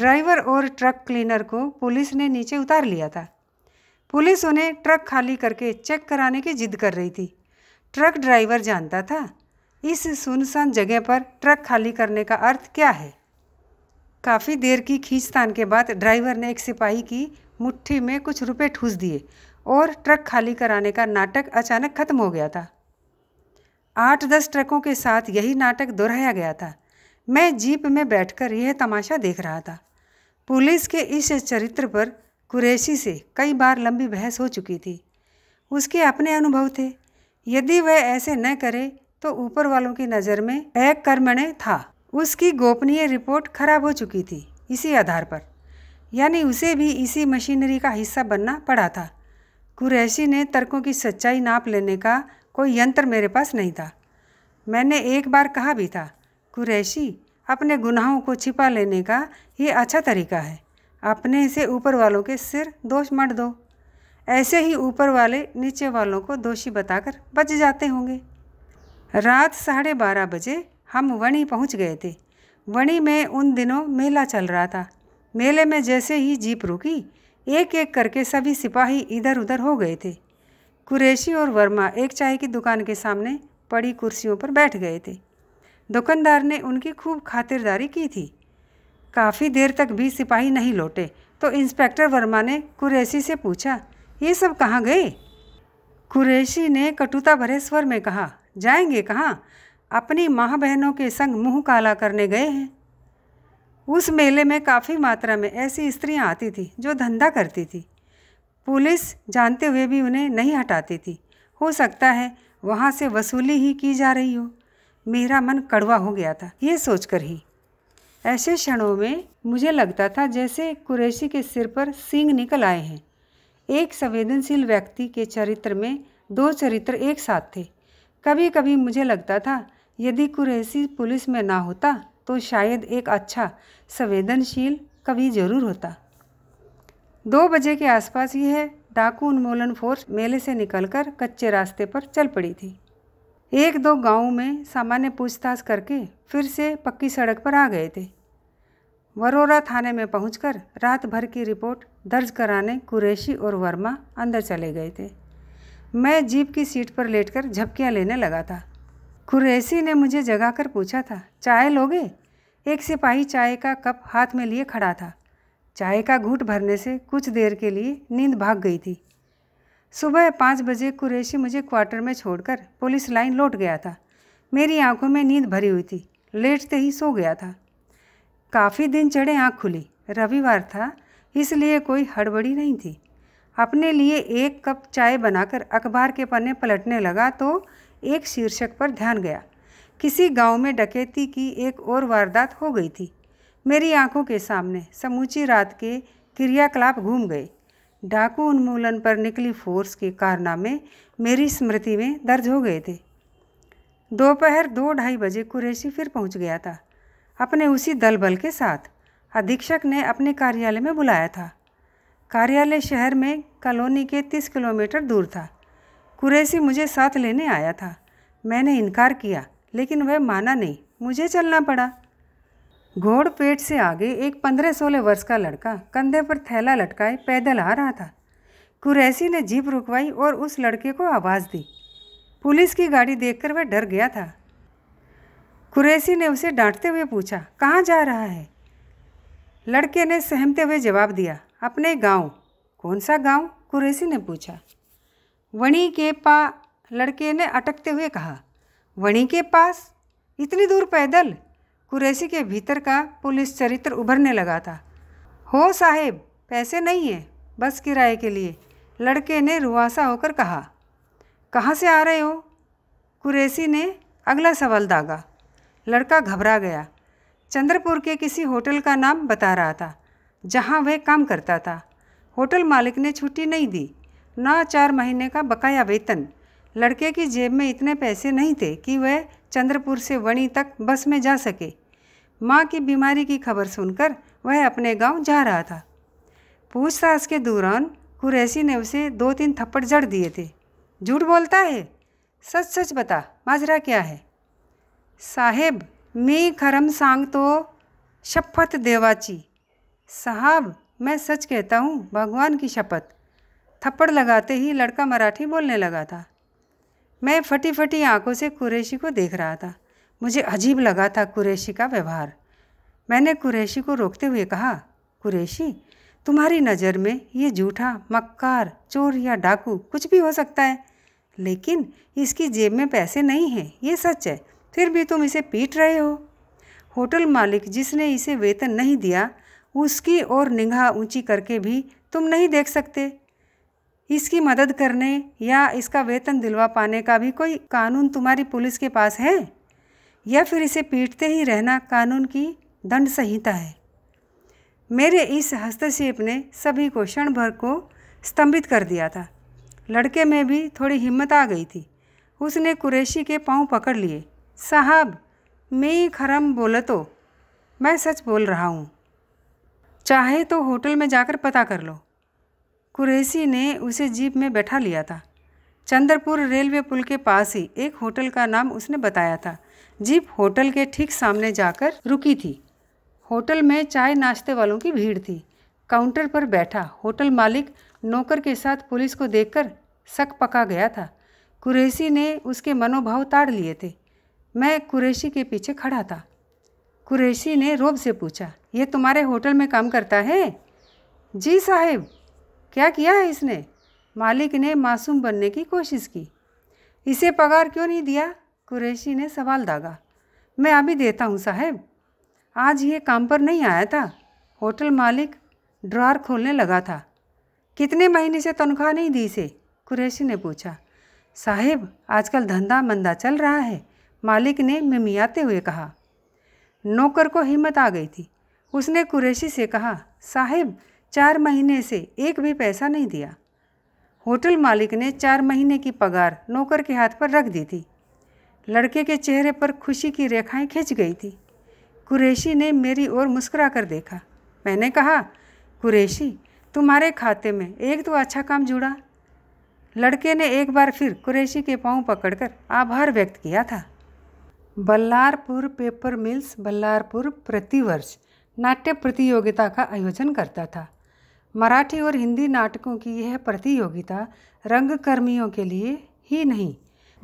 ड्राइवर और ट्रक क्लीनर को पुलिस ने नीचे उतार लिया था पुलिस उन्हें ट्रक खाली करके चेक कराने की जिद कर रही थी ट्रक ड्राइवर जानता था इस सुनसान जगह पर ट्रक खाली करने का अर्थ क्या है काफ़ी देर की खींचतान के बाद ड्राइवर ने एक सिपाही की मुट्ठी में कुछ रुपए ठूस दिए और ट्रक खाली कराने का नाटक अचानक खत्म हो गया था आठ दस ट्रकों के साथ यही नाटक दोहराया गया था मैं जीप में बैठकर यह तमाशा देख रहा था पुलिस के इस चरित्र पर कुरैशी से कई बार लंबी बहस हो चुकी थी उसके अपने अनुभव थे यदि वह ऐसे न करे तो ऊपर वालों की नज़र में एक कर्मण्य था उसकी गोपनीय रिपोर्ट खराब हो चुकी थी इसी आधार पर यानी उसे भी इसी मशीनरी का हिस्सा बनना पड़ा था कुरैशी ने तर्कों की सच्चाई नाप लेने का कोई यंत्र मेरे पास नहीं था मैंने एक बार कहा भी था कुरैशी अपने गुनाहों को छिपा लेने का ये अच्छा तरीका है अपने से ऊपर वालों के सिर दोष मट दो ऐसे ही ऊपर वाले नीचे वालों को दोषी बताकर बच जाते होंगे रात साढ़े बारह बजे हम वणी पहुंच गए थे वणी में उन दिनों मेला चल रहा था मेले में जैसे ही जीप रुकी एक एक करके सभी सिपाही इधर उधर हो गए थे कुरैशी और वर्मा एक चाय की दुकान के सामने पड़ी कुर्सियों पर बैठ गए थे दुकानदार ने उनकी खूब खातिरदारी की थी काफ़ी देर तक भी सिपाही नहीं लौटे तो इंस्पेक्टर वर्मा ने कुरैशी से पूछा ये सब कहाँ गए कुरैशी ने कटुता भरे स्वर में कहा जाएंगे कहाँ अपनी माँ बहनों के संग मुंह काला करने गए हैं उस मेले में काफ़ी मात्रा में ऐसी स्त्रियाँ आती थी जो धंधा करती थी पुलिस जानते हुए भी उन्हें नहीं हटाती थी हो सकता है वहाँ से वसूली ही की जा रही हो मेरा मन कड़वा हो गया था ये सोचकर ही ऐसे क्षणों में मुझे लगता था जैसे कुरैशी के सिर पर सींग निकल आए हैं एक संवेदनशील व्यक्ति के चरित्र में दो चरित्र एक साथ थे कभी कभी मुझे लगता था यदि कुरैसी पुलिस में ना होता तो शायद एक अच्छा संवेदनशील कवि जरूर होता दो बजे के आसपास यह डाकू उन्मूलन फोर्स मेले से निकलकर कच्चे रास्ते पर चल पड़ी थी एक दो गांव में सामान्य पूछताछ करके फिर से पक्की सड़क पर आ गए थे वरोरा थाने में पहुंचकर रात भर की रिपोर्ट दर्ज कराने कुरैशी और वर्मा अंदर चले गए थे मैं जीप की सीट पर लेटकर झपकियां लेने लगा था कुरैसी ने मुझे जगाकर पूछा था चाय लोगे एक सिपाही चाय का कप हाथ में लिए खड़ा था चाय का घूट भरने से कुछ देर के लिए नींद भाग गई थी सुबह पाँच बजे कुरैशी मुझे क्वार्टर में छोड़कर पुलिस लाइन लौट गया था मेरी आंखों में नींद भरी हुई थी लेटते ही सो गया था काफ़ी दिन चढ़े आँख खुली रविवार था इसलिए कोई हड़बड़ी नहीं थी अपने लिए एक कप चाय बनाकर अखबार के पन्ने पलटने लगा तो एक शीर्षक पर ध्यान गया किसी गांव में डकैती की एक और वारदात हो गई थी मेरी आंखों के सामने समूची रात के क्रियाकलाप घूम गए डाकू उन्मूलन पर निकली फोर्स के कारनामे मेरी स्मृति में दर्ज हो गए थे दोपहर दो ढाई बजे कुरैशी फिर पहुंच गया था अपने उसी दल बल के साथ अधीक्षक ने अपने कार्यालय में बुलाया था कार्यालय शहर में कॉलोनी के तीस किलोमीटर दूर था कुरैसी मुझे साथ लेने आया था मैंने इनकार किया लेकिन वह माना नहीं मुझे चलना पड़ा घोड़ पेट से आगे एक पंद्रह सोलह वर्ष का लड़का कंधे पर थैला लटकाए पैदल आ रहा था कुरैसी ने जीप रुकवाई और उस लड़के को आवाज़ दी पुलिस की गाड़ी देखकर वह डर गया था कुरैसी ने उसे डांटते हुए पूछा कहाँ जा रहा है लड़के ने सहमते हुए जवाब दिया अपने गांव कौन सा गांव कुरैसी ने पूछा वणी के पा लड़के ने अटकते हुए कहा वणी के पास इतनी दूर पैदल कुरैसी के भीतर का पुलिस चरित्र उभरने लगा था हो साहेब पैसे नहीं है बस किराए के लिए लड़के ने रुआसा होकर कहा कहाँ से आ रहे हो कुरैसी ने अगला सवाल दागा लड़का घबरा गया चंद्रपुर के किसी होटल का नाम बता रहा था जहां वह काम करता था होटल मालिक ने छुट्टी नहीं दी ना चार महीने का बकाया वेतन लड़के की जेब में इतने पैसे नहीं थे कि वह चंद्रपुर से वणी तक बस में जा सके माँ की बीमारी की खबर सुनकर वह अपने गांव जा रहा था पूछताछ के दौरान कुरैसी ने उसे दो तीन थप्पड़ जड़ दिए थे झूठ बोलता है सच सच बता माजरा क्या है साहेब मी खरम सांग तो शपथ देवाची साहब मैं सच कहता हूँ भगवान की शपथ थप्पड़ लगाते ही लड़का मराठी बोलने लगा था मैं फटी फटी आंखों से कुरेशी को देख रहा था मुझे अजीब लगा था कुरेशी का व्यवहार मैंने कुरैशी को रोकते हुए कहा कुरेशी तुम्हारी नज़र में ये जूठा मक्कार चोर या डाकू कुछ भी हो सकता है लेकिन इसकी जेब में पैसे नहीं हैं ये सच है फिर भी तुम इसे पीट रहे हो होटल मालिक जिसने इसे वेतन नहीं दिया उसकी ओर निगाह ऊंची करके भी तुम नहीं देख सकते इसकी मदद करने या इसका वेतन दिलवा पाने का भी कोई कानून तुम्हारी पुलिस के पास है या फिर इसे पीटते ही रहना कानून की दंड संहिता है मेरे इस हस्तक्षेप ने सभी को क्षण भर को स्तंभित कर दिया था लड़के में भी थोड़ी हिम्मत आ गई थी उसने कुरेशी के पाँव पकड़ लिए साहब मैं खरम बोल तो मैं सच बोल रहा हूँ चाहे तो होटल में जाकर पता कर लो कुरैसी ने उसे जीप में बैठा लिया था चंद्रपुर रेलवे पुल के पास ही एक होटल का नाम उसने बताया था जीप होटल के ठीक सामने जाकर रुकी थी होटल में चाय नाश्ते वालों की भीड़ थी काउंटर पर बैठा होटल मालिक नौकर के साथ पुलिस को देखकर शक पका गया था कुरेशी ने उसके मनोभाव ताड़ लिए थे मैं कुरैशी के पीछे खड़ा था कुरैशी ने रोब से पूछा ये तुम्हारे होटल में काम करता है जी साहेब क्या किया है इसने मालिक ने मासूम बनने की कोशिश की इसे पगार क्यों नहीं दिया कुरैशी ने सवाल दागा मैं अभी देता हूँ साहेब आज ये काम पर नहीं आया था होटल मालिक ड्रार खोलने लगा था कितने महीने से तनख्वाह नहीं दी इसे कुरैशी ने पूछा साहेब आजकल धंधा मंदा चल रहा है मालिक ने मिमियाते हुए कहा नौकर को हिम्मत आ गई थी उसने कुरैशी से कहा साहिब चार महीने से एक भी पैसा नहीं दिया होटल मालिक ने चार महीने की पगार नौकर के हाथ पर रख दी थी लड़के के चेहरे पर खुशी की रेखाएं खिंच गई थी कुरैशी ने मेरी ओर मुस्करा कर देखा मैंने कहा कुरैशी तुम्हारे खाते में एक तो अच्छा काम जुड़ा लड़के ने एक बार फिर कुरैशी के पाँव पकड़कर आभार व्यक्त किया था बल्लारपुर पेपर मिल्स बल्लारपुर प्रतिवर्ष नाट्य प्रतियोगिता का आयोजन करता था मराठी और हिंदी नाटकों की यह प्रतियोगिता रंगकर्मियों के लिए ही नहीं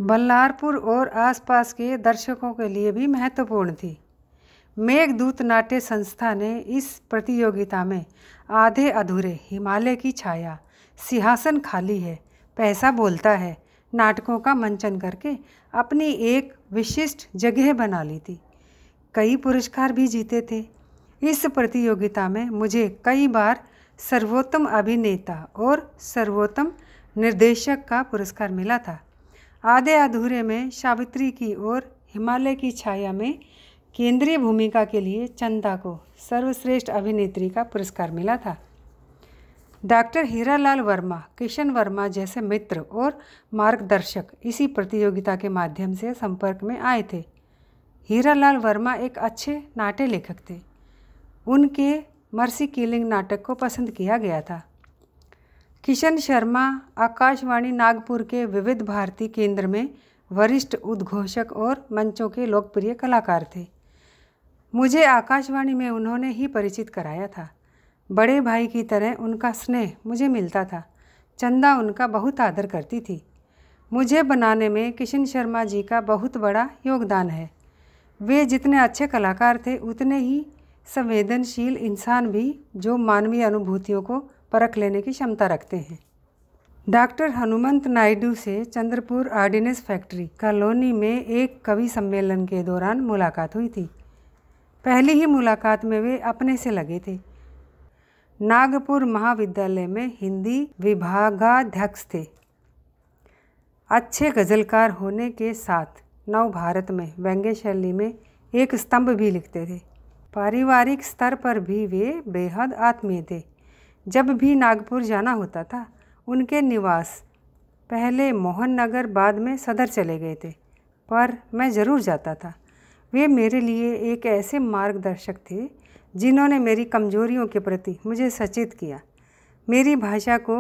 बल्लारपुर और आसपास के दर्शकों के लिए भी महत्वपूर्ण थी मेघदूत नाट्य संस्था ने इस प्रतियोगिता में आधे अधूरे हिमालय की छाया सिंहासन खाली है पैसा बोलता है नाटकों का मंचन करके अपनी एक विशिष्ट जगह बना ली थी कई पुरस्कार भी जीते थे इस प्रतियोगिता में मुझे कई बार सर्वोत्तम अभिनेता और सर्वोत्तम निर्देशक का पुरस्कार मिला था आधे अधूरे में सावित्री की ओर हिमालय की छाया में केंद्रीय भूमिका के लिए चंदा को सर्वश्रेष्ठ अभिनेत्री का पुरस्कार मिला था डॉक्टर हीरालाल वर्मा किशन वर्मा जैसे मित्र और मार्गदर्शक इसी प्रतियोगिता के माध्यम से संपर्क में आए थे हीरालाल वर्मा एक अच्छे नाट्य लेखक थे उनके मर्सी किलिंग नाटक को पसंद किया गया था किशन शर्मा आकाशवाणी नागपुर के विविध भारती केंद्र में वरिष्ठ उद्घोषक और मंचों के लोकप्रिय कलाकार थे मुझे आकाशवाणी में उन्होंने ही परिचित कराया था बड़े भाई की तरह उनका स्नेह मुझे मिलता था चंदा उनका बहुत आदर करती थी मुझे बनाने में किशन शर्मा जी का बहुत बड़ा योगदान है वे जितने अच्छे कलाकार थे उतने ही संवेदनशील इंसान भी जो मानवीय अनुभूतियों को परख लेने की क्षमता रखते हैं डॉक्टर हनुमंत नायडू से चंद्रपुर आर्डिनेंस फैक्ट्री कॉलोनी में एक कवि सम्मेलन के दौरान मुलाकात हुई थी पहली ही मुलाकात में वे अपने से लगे थे नागपुर महाविद्यालय में हिंदी विभागाध्यक्ष थे अच्छे गज़लकार होने के साथ नव भारत में व्यंग्य शैली में एक स्तंभ भी लिखते थे पारिवारिक स्तर पर भी वे बेहद आत्मीय थे जब भी नागपुर जाना होता था उनके निवास पहले मोहन नगर बाद में सदर चले गए थे पर मैं ज़रूर जाता था वे मेरे लिए एक ऐसे मार्गदर्शक थे जिन्होंने मेरी कमजोरियों के प्रति मुझे सचेत किया मेरी भाषा को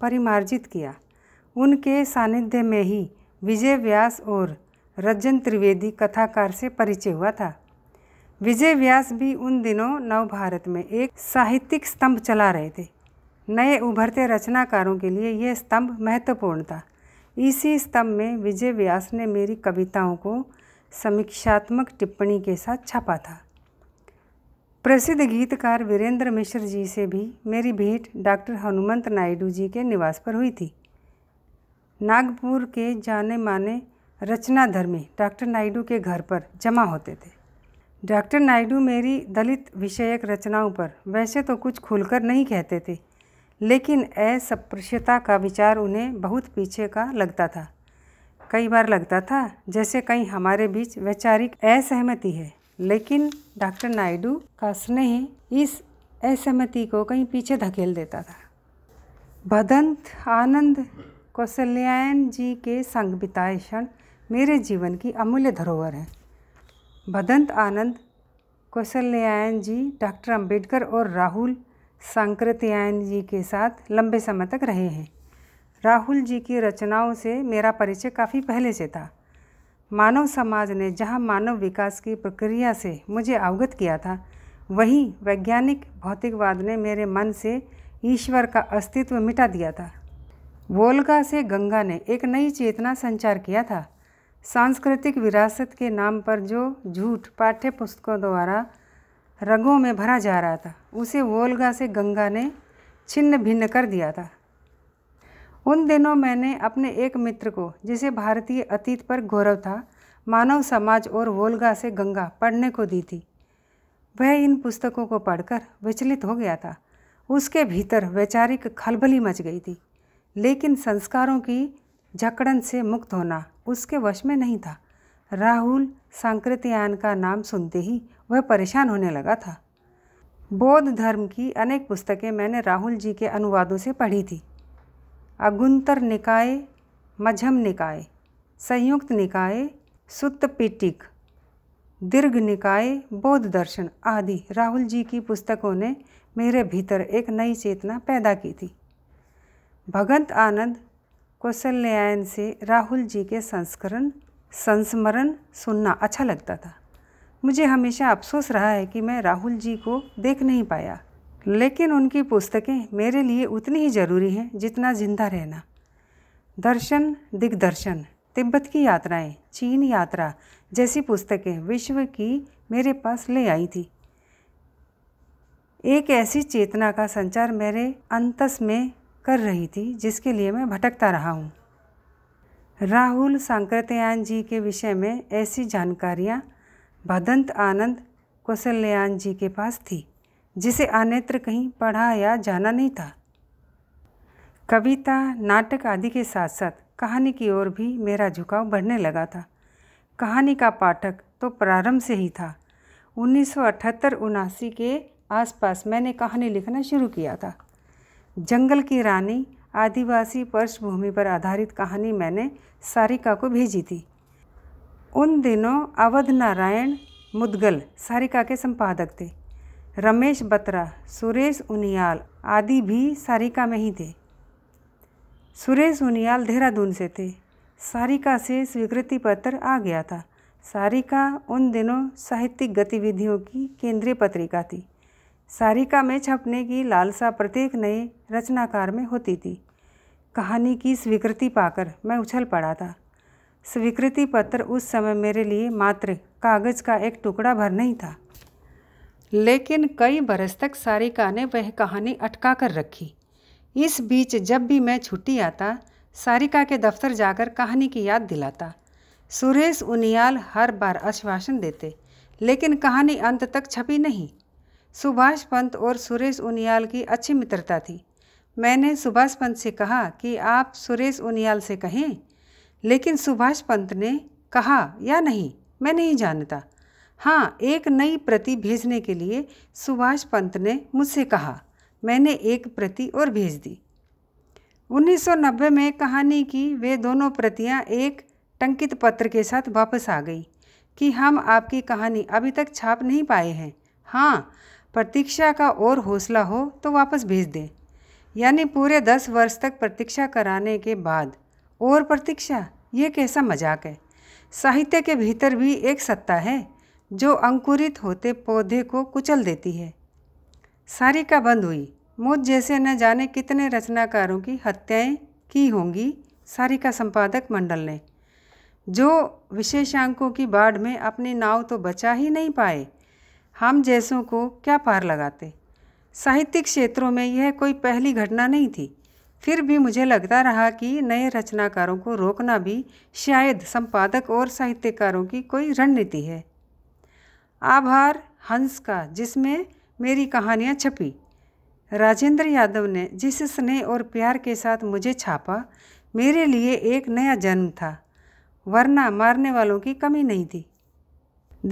परिमार्जित किया उनके सानिध्य में ही विजय व्यास और रजन त्रिवेदी कथाकार से परिचय हुआ था विजय व्यास भी उन दिनों नव भारत में एक साहित्यिक स्तंभ चला रहे थे नए उभरते रचनाकारों के लिए यह स्तंभ महत्वपूर्ण था इसी स्तंभ में विजय व्यास ने मेरी कविताओं को समीक्षात्मक टिप्पणी के साथ छापा था प्रसिद्ध गीतकार वीरेंद्र मिश्र जी से भी मेरी भेंट डॉक्टर हनुमंत नायडू जी के निवास पर हुई थी नागपुर के जाने माने रचनाधर में डॉक्टर नायडू के घर पर जमा होते थे डॉक्टर नायडू मेरी दलित विषयक रचनाओं पर वैसे तो कुछ खुलकर नहीं कहते थे लेकिन असप्रश्यता का विचार उन्हें बहुत पीछे का लगता था कई बार लगता था जैसे कहीं हमारे बीच वैचारिक असहमति है लेकिन डॉक्टर नायडू का स्नेह इस असहमति को कहीं पीछे धकेल देता था भदंत आनंद कौशल्यायन जी के संग बिताए क्षण मेरे जीवन की अमूल्य धरोहर है भदंत आनंद कौशल्यायन जी डॉक्टर अंबेडकर और राहुल सांकृत्यायन जी के साथ लंबे समय तक रहे हैं राहुल जी की रचनाओं से मेरा परिचय काफ़ी पहले से था मानव समाज ने जहाँ मानव विकास की प्रक्रिया से मुझे अवगत किया था वहीं वैज्ञानिक भौतिकवाद ने मेरे मन से ईश्वर का अस्तित्व मिटा दिया था वोल्गा से गंगा ने एक नई चेतना संचार किया था सांस्कृतिक विरासत के नाम पर जो झूठ पाठ्य पुस्तकों द्वारा रगों में भरा जा रहा था उसे वोल्गा से गंगा ने छिन्न भिन्न कर दिया था उन दिनों मैंने अपने एक मित्र को जिसे भारतीय अतीत पर गौरव था मानव समाज और वोल्गा से गंगा पढ़ने को दी थी वह इन पुस्तकों को पढ़कर विचलित हो गया था उसके भीतर वैचारिक खलबली मच गई थी लेकिन संस्कारों की झकड़न से मुक्त होना उसके वश में नहीं था राहुल सांकृत्यायन का नाम सुनते ही वह परेशान होने लगा था बौद्ध धर्म की अनेक पुस्तकें मैंने राहुल जी के अनुवादों से पढ़ी थी अगुंतर निकाय मझम निकाय संयुक्त निकाय सुत्त दीर्घ निकाय बौद्ध दर्शन आदि राहुल जी की पुस्तकों ने मेरे भीतर एक नई चेतना पैदा की थी भगत आनंद कौशल्यायन से राहुल जी के संस्करण संस्मरण सुनना अच्छा लगता था मुझे हमेशा अफसोस रहा है कि मैं राहुल जी को देख नहीं पाया लेकिन उनकी पुस्तकें मेरे लिए उतनी ही ज़रूरी हैं जितना ज़िंदा रहना दर्शन दिग्दर्शन तिब्बत की यात्राएं, चीन यात्रा जैसी पुस्तकें विश्व की मेरे पास ले आई थी एक ऐसी चेतना का संचार मेरे अंतस में कर रही थी जिसके लिए मैं भटकता रहा हूँ राहुल सांकृत्यान जी के विषय में ऐसी जानकारियाँ भदंत आनंद कौशल्यान जी के पास थी जिसे अन्यत्र कहीं पढ़ा या जाना नहीं था कविता नाटक आदि के साथ साथ कहानी की ओर भी मेरा झुकाव बढ़ने लगा था कहानी का पाठक तो प्रारंभ से ही था अठहत्तर उनासी के आसपास मैंने कहानी लिखना शुरू किया था जंगल की रानी आदिवासी पृष्ठभूमि पर आधारित कहानी मैंने सारिका को भेजी थी उन दिनों अवध नारायण मुदगल सारिका के संपादक थे रमेश बत्रा सुरेश उनियाल आदि भी सारिका में ही थे सुरेश उनियाल देहरादून से थे सारिका से स्वीकृति पत्र आ गया था सारिका उन दिनों साहित्यिक गतिविधियों की केंद्रीय पत्रिका थी सारिका में छपने की लालसा प्रत्येक नए रचनाकार में होती थी कहानी की स्वीकृति पाकर मैं उछल पड़ा था स्वीकृति पत्र उस समय मेरे लिए मात्र कागज़ का एक टुकड़ा भर नहीं था लेकिन कई बरस तक सारिका ने वह कहानी अटका कर रखी इस बीच जब भी मैं छुट्टी आता सारिका के दफ्तर जाकर कहानी की याद दिलाता सुरेश उनियाल हर बार आश्वासन देते लेकिन कहानी अंत तक छपी नहीं सुभाष पंत और सुरेश उनियाल की अच्छी मित्रता थी मैंने सुभाष पंत से कहा कि आप सुरेश उनियाल से कहें लेकिन सुभाष पंत ने कहा या नहीं मैं नहीं जानता हाँ एक नई प्रति भेजने के लिए सुभाष पंत ने मुझसे कहा मैंने एक प्रति और भेज दी 1990 में कहानी की वे दोनों प्रतियां एक टंकित पत्र के साथ वापस आ गई कि हम आपकी कहानी अभी तक छाप नहीं पाए हैं हाँ प्रतीक्षा का और हौसला हो तो वापस भेज दें यानी पूरे दस वर्ष तक प्रतीक्षा कराने के बाद और प्रतीक्षा ये कैसा मजाक है साहित्य के भीतर भी एक सत्ता है जो अंकुरित होते पौधे को कुचल देती है सारिका बंद हुई मुझ जैसे न जाने कितने रचनाकारों की हत्याएं की होंगी सारिका संपादक मंडल ने जो विशेषांकों की बाढ़ में अपनी नाव तो बचा ही नहीं पाए हम जैसों को क्या पार लगाते साहित्यिक क्षेत्रों में यह कोई पहली घटना नहीं थी फिर भी मुझे लगता रहा कि नए रचनाकारों को रोकना भी शायद संपादक और साहित्यकारों की कोई रणनीति है आभार हंस का जिसमें मेरी कहानियाँ छपी राजेंद्र यादव ने जिस स्नेह और प्यार के साथ मुझे छापा मेरे लिए एक नया जन्म था वरना मारने वालों की कमी नहीं थी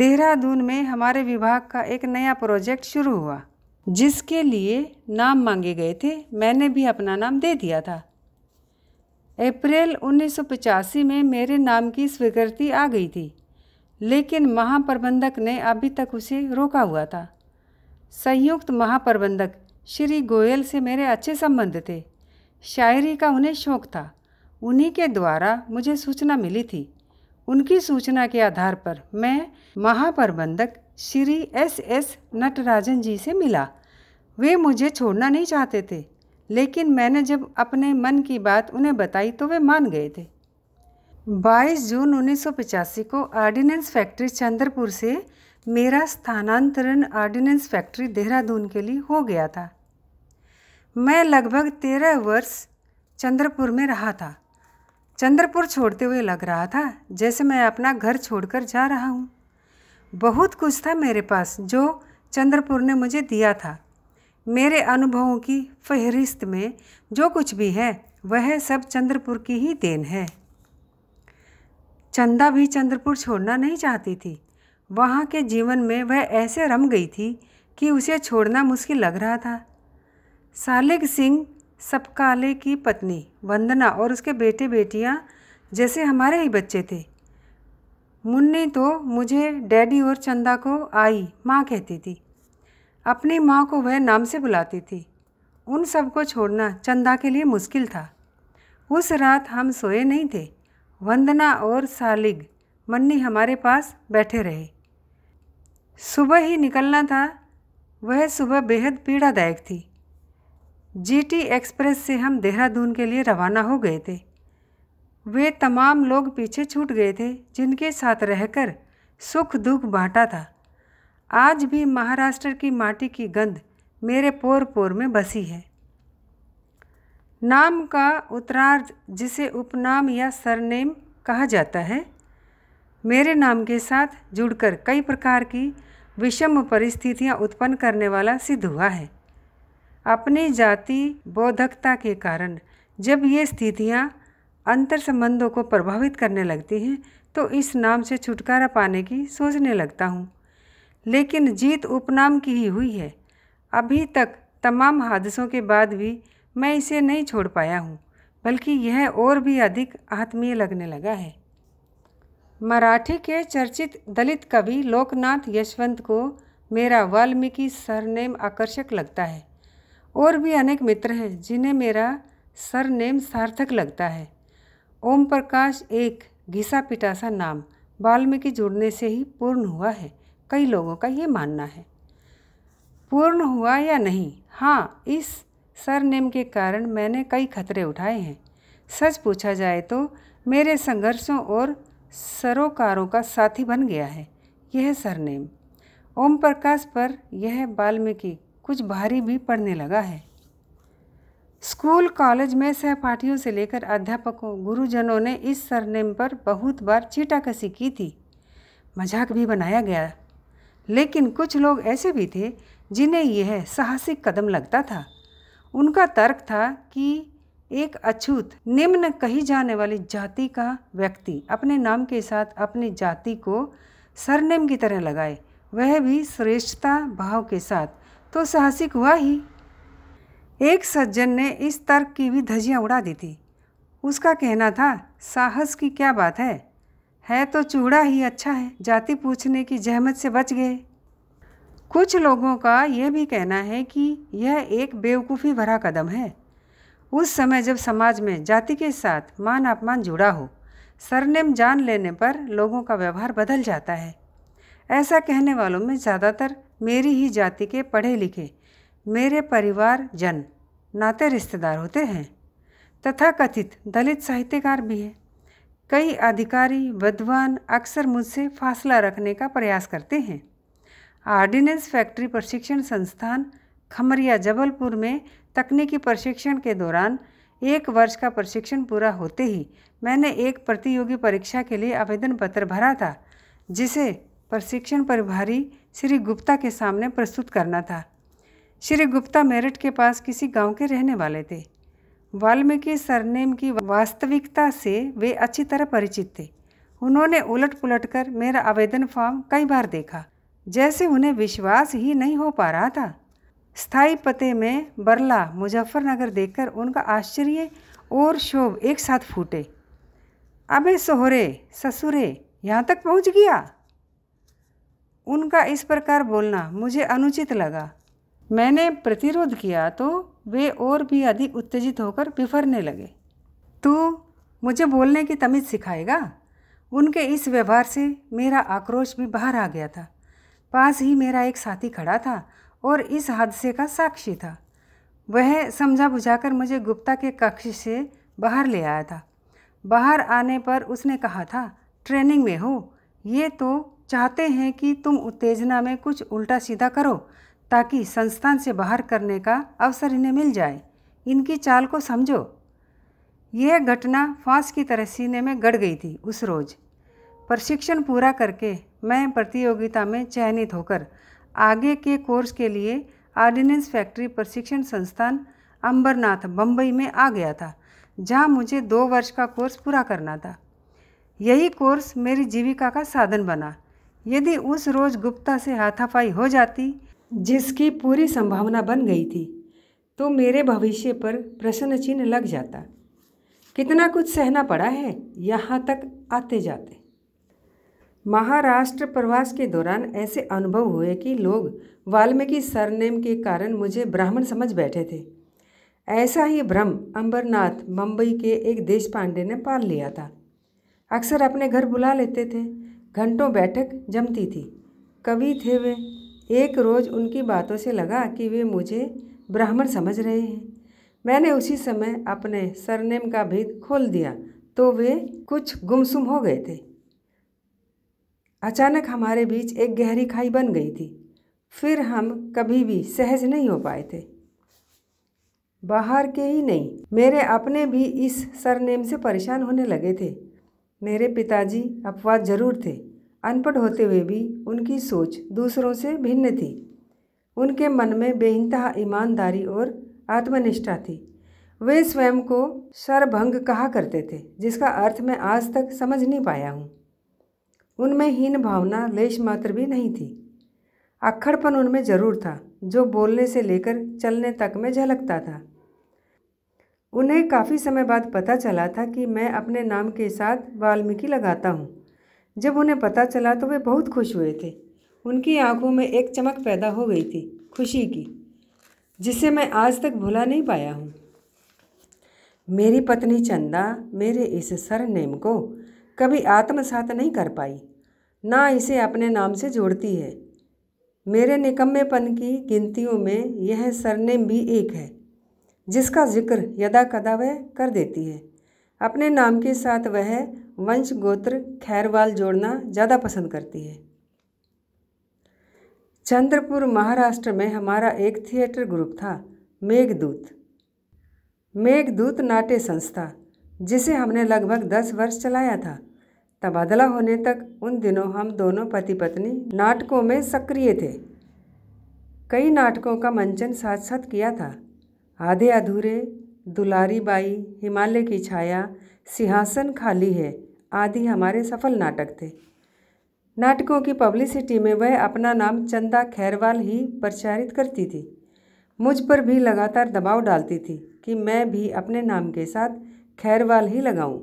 देहरादून में हमारे विभाग का एक नया प्रोजेक्ट शुरू हुआ जिसके लिए नाम मांगे गए थे मैंने भी अपना नाम दे दिया था अप्रैल उन्नीस में मेरे नाम की स्वीकृति आ गई थी लेकिन महाप्रबंधक ने अभी तक उसे रोका हुआ था संयुक्त महाप्रबंधक श्री गोयल से मेरे अच्छे संबंध थे शायरी का उन्हें शौक था उन्हीं के द्वारा मुझे सूचना मिली थी उनकी सूचना के आधार पर मैं महाप्रबंधक श्री एस एस नटराजन जी से मिला वे मुझे छोड़ना नहीं चाहते थे लेकिन मैंने जब अपने मन की बात उन्हें बताई तो वे मान गए थे 22 जून उन्नीस को आर्डिनेंस फैक्ट्री चंद्रपुर से मेरा स्थानांतरण आर्डिनेंस फैक्ट्री देहरादून के लिए हो गया था मैं लगभग तेरह वर्ष चंद्रपुर में रहा था चंद्रपुर छोड़ते हुए लग रहा था जैसे मैं अपना घर छोड़कर जा रहा हूँ बहुत कुछ था मेरे पास जो चंद्रपुर ने मुझे दिया था मेरे अनुभवों की फहरिस्त में जो कुछ भी है वह सब चंद्रपुर की ही देन है चंदा भी चंद्रपुर छोड़ना नहीं चाहती थी वहाँ के जीवन में वह ऐसे रम गई थी कि उसे छोड़ना मुश्किल लग रहा था सालिग सिंह सपकाले की पत्नी वंदना और उसके बेटे बेटियाँ जैसे हमारे ही बच्चे थे मुन्नी तो मुझे डैडी और चंदा को आई माँ कहती थी अपनी माँ को वह नाम से बुलाती थी उन सबको छोड़ना चंदा के लिए मुश्किल था उस रात हम सोए नहीं थे वंदना और सालिग मन्नी हमारे पास बैठे रहे सुबह ही निकलना था वह सुबह बेहद पीड़ादायक थी जीटी एक्सप्रेस से हम देहरादून के लिए रवाना हो गए थे वे तमाम लोग पीछे छूट गए थे जिनके साथ रहकर सुख दुख बांटा था आज भी महाराष्ट्र की माटी की गंध मेरे पोर पोर में बसी है नाम का उत्तरार्ध जिसे उपनाम या सरनेम कहा जाता है मेरे नाम के साथ जुड़कर कई प्रकार की विषम परिस्थितियां उत्पन्न करने वाला सिद्ध हुआ है अपनी जाति बौद्धकता के कारण जब ये स्थितियां अंतर संबंधों को प्रभावित करने लगती हैं तो इस नाम से छुटकारा पाने की सोचने लगता हूँ लेकिन जीत उपनाम की ही हुई है अभी तक तमाम हादसों के बाद भी मैं इसे नहीं छोड़ पाया हूँ बल्कि यह और भी अधिक आत्मीय लगने लगा है मराठी के चर्चित दलित कवि लोकनाथ यशवंत को मेरा वाल्मीकि सरनेम आकर्षक लगता है और भी अनेक मित्र हैं जिन्हें मेरा सरनेम सार्थक लगता है ओम प्रकाश एक घिसा पिटासा नाम वाल्मीकि जुड़ने से ही पूर्ण हुआ है कई लोगों का ये मानना है पूर्ण हुआ या नहीं हाँ इस सरनेम के कारण मैंने कई खतरे उठाए हैं सच पूछा जाए तो मेरे संघर्षों और सरोकारों का साथी बन गया है यह सरनेम ओम प्रकाश पर यह वाल्मीकि कुछ भारी भी पड़ने लगा है स्कूल कॉलेज में सहपाठियों से लेकर अध्यापकों गुरुजनों ने इस सरनेम पर बहुत बार चीटाकसी की थी मजाक भी बनाया गया लेकिन कुछ लोग ऐसे भी थे जिन्हें यह साहसिक कदम लगता था उनका तर्क था कि एक अछूत निम्न कही जाने वाली जाति का व्यक्ति अपने नाम के साथ अपनी जाति को सरनेम की तरह लगाए वह भी श्रेष्ठता भाव के साथ तो साहसिक हुआ ही एक सज्जन ने इस तर्क की भी धजियाँ उड़ा दी थी उसका कहना था साहस की क्या बात है है तो चूड़ा ही अच्छा है जाति पूछने की जहमत से बच गए कुछ लोगों का यह भी कहना है कि यह एक बेवकूफ़ी भरा कदम है उस समय जब समाज में जाति के साथ मान अपमान जुड़ा हो सरनेम जान लेने पर लोगों का व्यवहार बदल जाता है ऐसा कहने वालों में ज़्यादातर मेरी ही जाति के पढ़े लिखे मेरे परिवार जन नाते रिश्तेदार होते हैं तथा कथित दलित साहित्यकार भी हैं कई अधिकारी विद्वान अक्सर मुझसे फासला रखने का प्रयास करते हैं आर्डिनेंस फैक्ट्री प्रशिक्षण संस्थान खमरिया जबलपुर में तकनीकी प्रशिक्षण के दौरान एक वर्ष का प्रशिक्षण पूरा होते ही मैंने एक प्रतियोगी परीक्षा के लिए आवेदन पत्र भरा था जिसे प्रशिक्षण प्रभारी श्री गुप्ता के सामने प्रस्तुत करना था श्री गुप्ता मेरठ के पास किसी गांव के रहने वाले थे वाल्मीकि सरनेम की वास्तविकता से वे अच्छी तरह परिचित थे उन्होंने उलट पुलट कर मेरा आवेदन फॉर्म कई बार देखा जैसे उन्हें विश्वास ही नहीं हो पा रहा था स्थायी पते में बरला मुजफ्फरनगर देखकर उनका आश्चर्य और शोभ एक साथ फूटे अबे सोहरे ससुरे यहाँ तक पहुँच गया उनका इस प्रकार बोलना मुझे अनुचित लगा मैंने प्रतिरोध किया तो वे और भी अधिक उत्तेजित होकर बिफरने लगे तू मुझे बोलने की तमीज़ सिखाएगा उनके इस व्यवहार से मेरा आक्रोश भी बाहर आ गया था पास ही मेरा एक साथी खड़ा था और इस हादसे का साक्षी था वह समझा बुझाकर मुझे गुप्ता के कक्ष से बाहर ले आया था बाहर आने पर उसने कहा था ट्रेनिंग में हो ये तो चाहते हैं कि तुम उत्तेजना में कुछ उल्टा सीधा करो ताकि संस्थान से बाहर करने का अवसर इन्हें मिल जाए इनकी चाल को समझो यह घटना फांस की तरह सीने में गड़ गई थी उस रोज़ प्रशिक्षण पूरा करके मैं प्रतियोगिता में चयनित होकर आगे के कोर्स के लिए आर्डिनेंस फैक्ट्री प्रशिक्षण संस्थान अंबरनाथ बम्बई में आ गया था जहाँ मुझे दो वर्ष का कोर्स पूरा करना था यही कोर्स मेरी जीविका का साधन बना यदि उस रोज़ गुप्ता से हाथापाई हो जाती जिसकी पूरी संभावना बन गई थी तो मेरे भविष्य पर प्रश्न चिन्ह लग जाता कितना कुछ सहना पड़ा है यहाँ तक आते जाते महाराष्ट्र प्रवास के दौरान ऐसे अनुभव हुए कि लोग वाल्मीकि सरनेम के कारण मुझे ब्राह्मण समझ बैठे थे ऐसा ही भ्रम अंबरनाथ मुंबई के एक देश पांडे ने पाल लिया था अक्सर अपने घर बुला लेते थे घंटों बैठक जमती थी कवि थे वे एक रोज़ उनकी बातों से लगा कि वे मुझे ब्राह्मण समझ रहे हैं मैंने उसी समय अपने सरनेम का भेद खोल दिया तो वे कुछ गुमसुम हो गए थे अचानक हमारे बीच एक गहरी खाई बन गई थी फिर हम कभी भी सहज नहीं हो पाए थे बाहर के ही नहीं मेरे अपने भी इस सरनेम से परेशान होने लगे थे मेरे पिताजी अपवाद जरूर थे अनपढ़ होते हुए भी उनकी सोच दूसरों से भिन्न थी उनके मन में बेइंतहा ईमानदारी और आत्मनिष्ठा थी वे स्वयं को सरभंग कहा करते थे जिसका अर्थ मैं आज तक समझ नहीं पाया हूँ उनमें हीन भावना लेश मात्र भी नहीं थी अक्खड़पन उनमें जरूर था जो बोलने से लेकर चलने तक में झलकता था उन्हें काफ़ी समय बाद पता चला था कि मैं अपने नाम के साथ वाल्मीकि लगाता हूँ जब उन्हें पता चला तो वे बहुत खुश हुए थे उनकी आंखों में एक चमक पैदा हो गई थी खुशी की जिसे मैं आज तक भुला नहीं पाया हूँ मेरी पत्नी चंदा मेरे इस सरनेम को कभी आत्मसात नहीं कर पाई ना इसे अपने नाम से जोड़ती है मेरे निकम्मेपन की गिनतियों में यह सरनेम भी एक है जिसका जिक्र यदा कदा वह कर देती है अपने नाम के साथ वह वंश गोत्र खैरवाल जोड़ना ज़्यादा पसंद करती है चंद्रपुर महाराष्ट्र में हमारा एक थिएटर ग्रुप था मेघदूत मेघदूत नाट्य संस्था जिसे हमने लगभग दस वर्ष चलाया था तबादला होने तक उन दिनों हम दोनों पति पत्नी नाटकों में सक्रिय थे कई नाटकों का मंचन साथ साथ किया था आधे अधूरे दुलारी बाई हिमालय की छाया सिंहासन खाली है आदि हमारे सफल नाटक थे नाटकों की पब्लिसिटी में वह अपना नाम चंदा खैरवाल ही प्रचारित करती थी मुझ पर भी लगातार दबाव डालती थी कि मैं भी अपने नाम के साथ खैरवाल ही लगाऊं।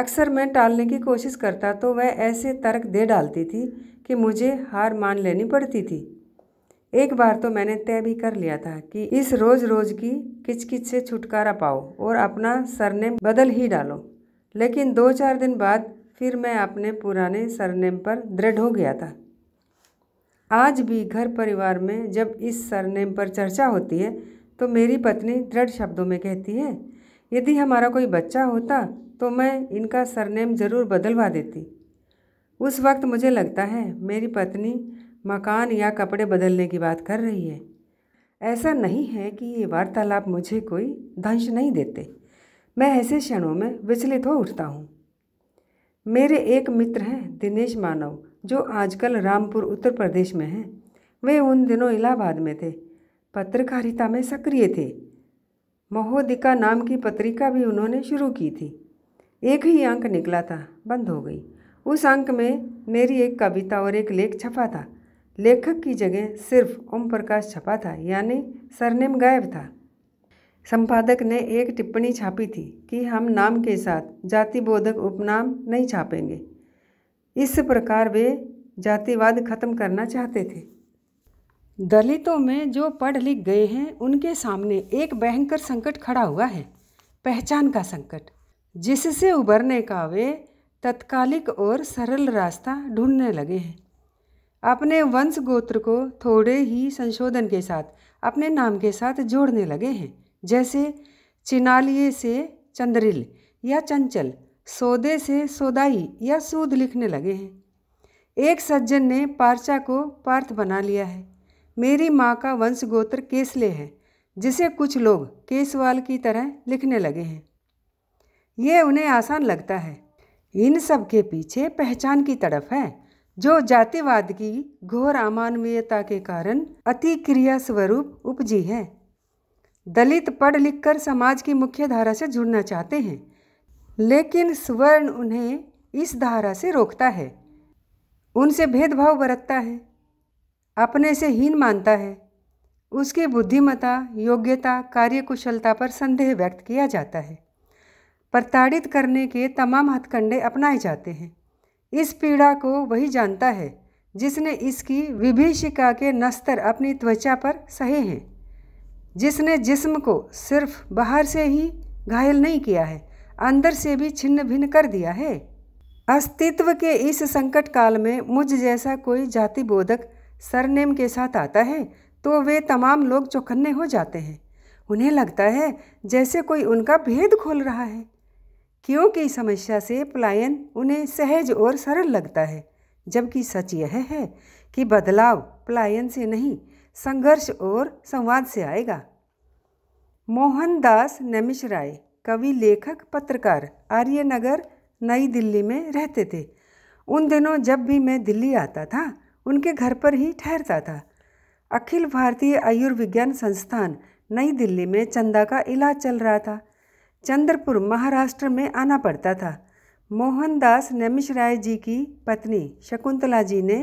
अक्सर मैं टालने की कोशिश करता तो वह ऐसे तर्क दे डालती थी कि मुझे हार मान लेनी पड़ती थी एक बार तो मैंने तय भी कर लिया था कि इस रोज़ रोज़ की किचकिच से छुटकारा पाओ और अपना सरनेम बदल ही डालो लेकिन दो चार दिन बाद फिर मैं अपने पुराने सरनेम पर दृढ़ हो गया था आज भी घर परिवार में जब इस सरनेम पर चर्चा होती है तो मेरी पत्नी दृढ़ शब्दों में कहती है यदि हमारा कोई बच्चा होता तो मैं इनका सरनेम ज़रूर बदलवा देती उस वक्त मुझे लगता है मेरी पत्नी मकान या कपड़े बदलने की बात कर रही है ऐसा नहीं है कि ये वार्तालाप मुझे कोई दंश नहीं देते मैं ऐसे क्षणों में विचलित हो उठता हूँ मेरे एक मित्र हैं दिनेश मानव जो आजकल रामपुर उत्तर प्रदेश में हैं वे उन दिनों इलाहाबाद में थे पत्रकारिता में सक्रिय थे महोदिका नाम की पत्रिका भी उन्होंने शुरू की थी एक ही अंक निकला था बंद हो गई उस अंक में मेरी एक कविता और एक लेख छपा था लेखक की जगह सिर्फ ओम प्रकाश छपा था यानी सरनेम गायब था संपादक ने एक टिप्पणी छापी थी कि हम नाम के साथ जाति बोधक उपनाम नहीं छापेंगे इस प्रकार वे जातिवाद खत्म करना चाहते थे दलितों में जो पढ़ लिख गए हैं उनके सामने एक भयंकर संकट खड़ा हुआ है पहचान का संकट जिससे उबरने का वे तत्कालिक और सरल रास्ता ढूंढने लगे हैं अपने वंश गोत्र को थोड़े ही संशोधन के साथ अपने नाम के साथ जोड़ने लगे हैं जैसे चिनालिए से चंद्रिल या चंचल सौदे से सौदाई या सूद लिखने लगे हैं एक सज्जन ने पार्चा को पार्थ बना लिया है मेरी माँ का वंश गोत्र केसले है जिसे कुछ लोग केसवाल की तरह लिखने लगे हैं ये उन्हें आसान लगता है इन सब के पीछे पहचान की तड़फ है जो जातिवाद की घोर अमानवीयता के कारण अतिक्रिया स्वरूप उपजी है दलित पढ़ लिख कर समाज की मुख्य धारा से जुड़ना चाहते हैं लेकिन स्वर्ण उन्हें इस धारा से रोकता है उनसे भेदभाव बरतता है अपने से हीन मानता है उसकी बुद्धिमता योग्यता कार्यकुशलता पर संदेह व्यक्त किया जाता है प्रताड़ित करने के तमाम हथकंडे अपनाए जाते हैं इस पीड़ा को वही जानता है जिसने इसकी विभीषिका के नस्तर अपनी त्वचा पर सहे हैं जिसने जिस्म को सिर्फ बाहर से ही घायल नहीं किया है अंदर से भी छिन्न भिन्न कर दिया है अस्तित्व के इस संकट काल में मुझ जैसा कोई जाति बोधक सरनेम के साथ आता है तो वे तमाम लोग चौखन्ने हो जाते हैं उन्हें लगता है जैसे कोई उनका भेद खोल रहा है क्योंकि समस्या से पलायन उन्हें सहज और सरल लगता है जबकि सच यह है कि बदलाव पलायन से नहीं संघर्ष और संवाद से आएगा मोहनदास नमिश राय कवि लेखक पत्रकार आर्यनगर नई दिल्ली में रहते थे उन दिनों जब भी मैं दिल्ली आता था उनके घर पर ही ठहरता था अखिल भारतीय आयुर्विज्ञान संस्थान नई दिल्ली में चंदा का इलाज चल रहा था चंद्रपुर महाराष्ट्र में आना पड़ता था मोहनदास नमिश राय जी की पत्नी शकुंतला जी ने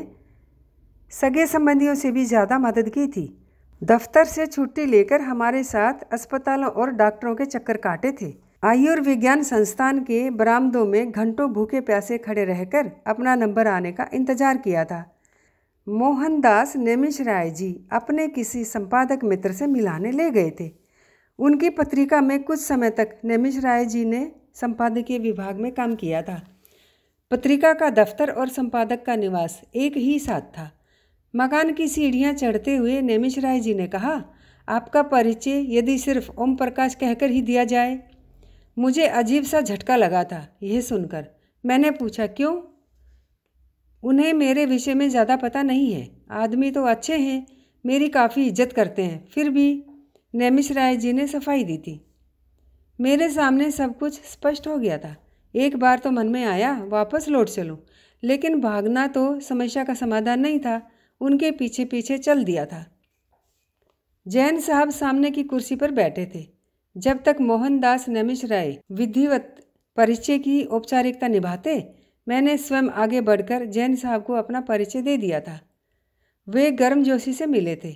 सगे संबंधियों से भी ज़्यादा मदद की थी दफ्तर से छुट्टी लेकर हमारे साथ अस्पतालों और डॉक्टरों के चक्कर काटे थे आयुर्विज्ञान संस्थान के बरामदों में घंटों भूखे प्यासे खड़े रहकर अपना नंबर आने का इंतजार किया था मोहनदास नेमिश राय जी अपने किसी संपादक मित्र से मिलाने ले गए थे उनकी पत्रिका में कुछ समय तक नैमिष राय जी ने संपादकीय विभाग में काम किया था पत्रिका का दफ्तर और संपादक का निवास एक ही साथ था मकान की सीढ़ियाँ चढ़ते हुए नेमिश राय जी ने कहा आपका परिचय यदि सिर्फ ओम प्रकाश कहकर ही दिया जाए मुझे अजीब सा झटका लगा था यह सुनकर मैंने पूछा क्यों उन्हें मेरे विषय में ज़्यादा पता नहीं है आदमी तो अच्छे हैं मेरी काफ़ी इज्जत करते हैं फिर भी नैमिश राय जी ने सफाई दी थी मेरे सामने सब कुछ स्पष्ट हो गया था एक बार तो मन में आया वापस लौट चलूँ लेकिन भागना तो समस्या का समाधान नहीं था उनके पीछे पीछे चल दिया था जैन साहब सामने की कुर्सी पर बैठे थे जब तक मोहनदास नमिश राय विधिवत परिचय की औपचारिकता निभाते मैंने स्वयं आगे बढ़कर जैन साहब को अपना परिचय दे दिया था वे गर्मजोशी से मिले थे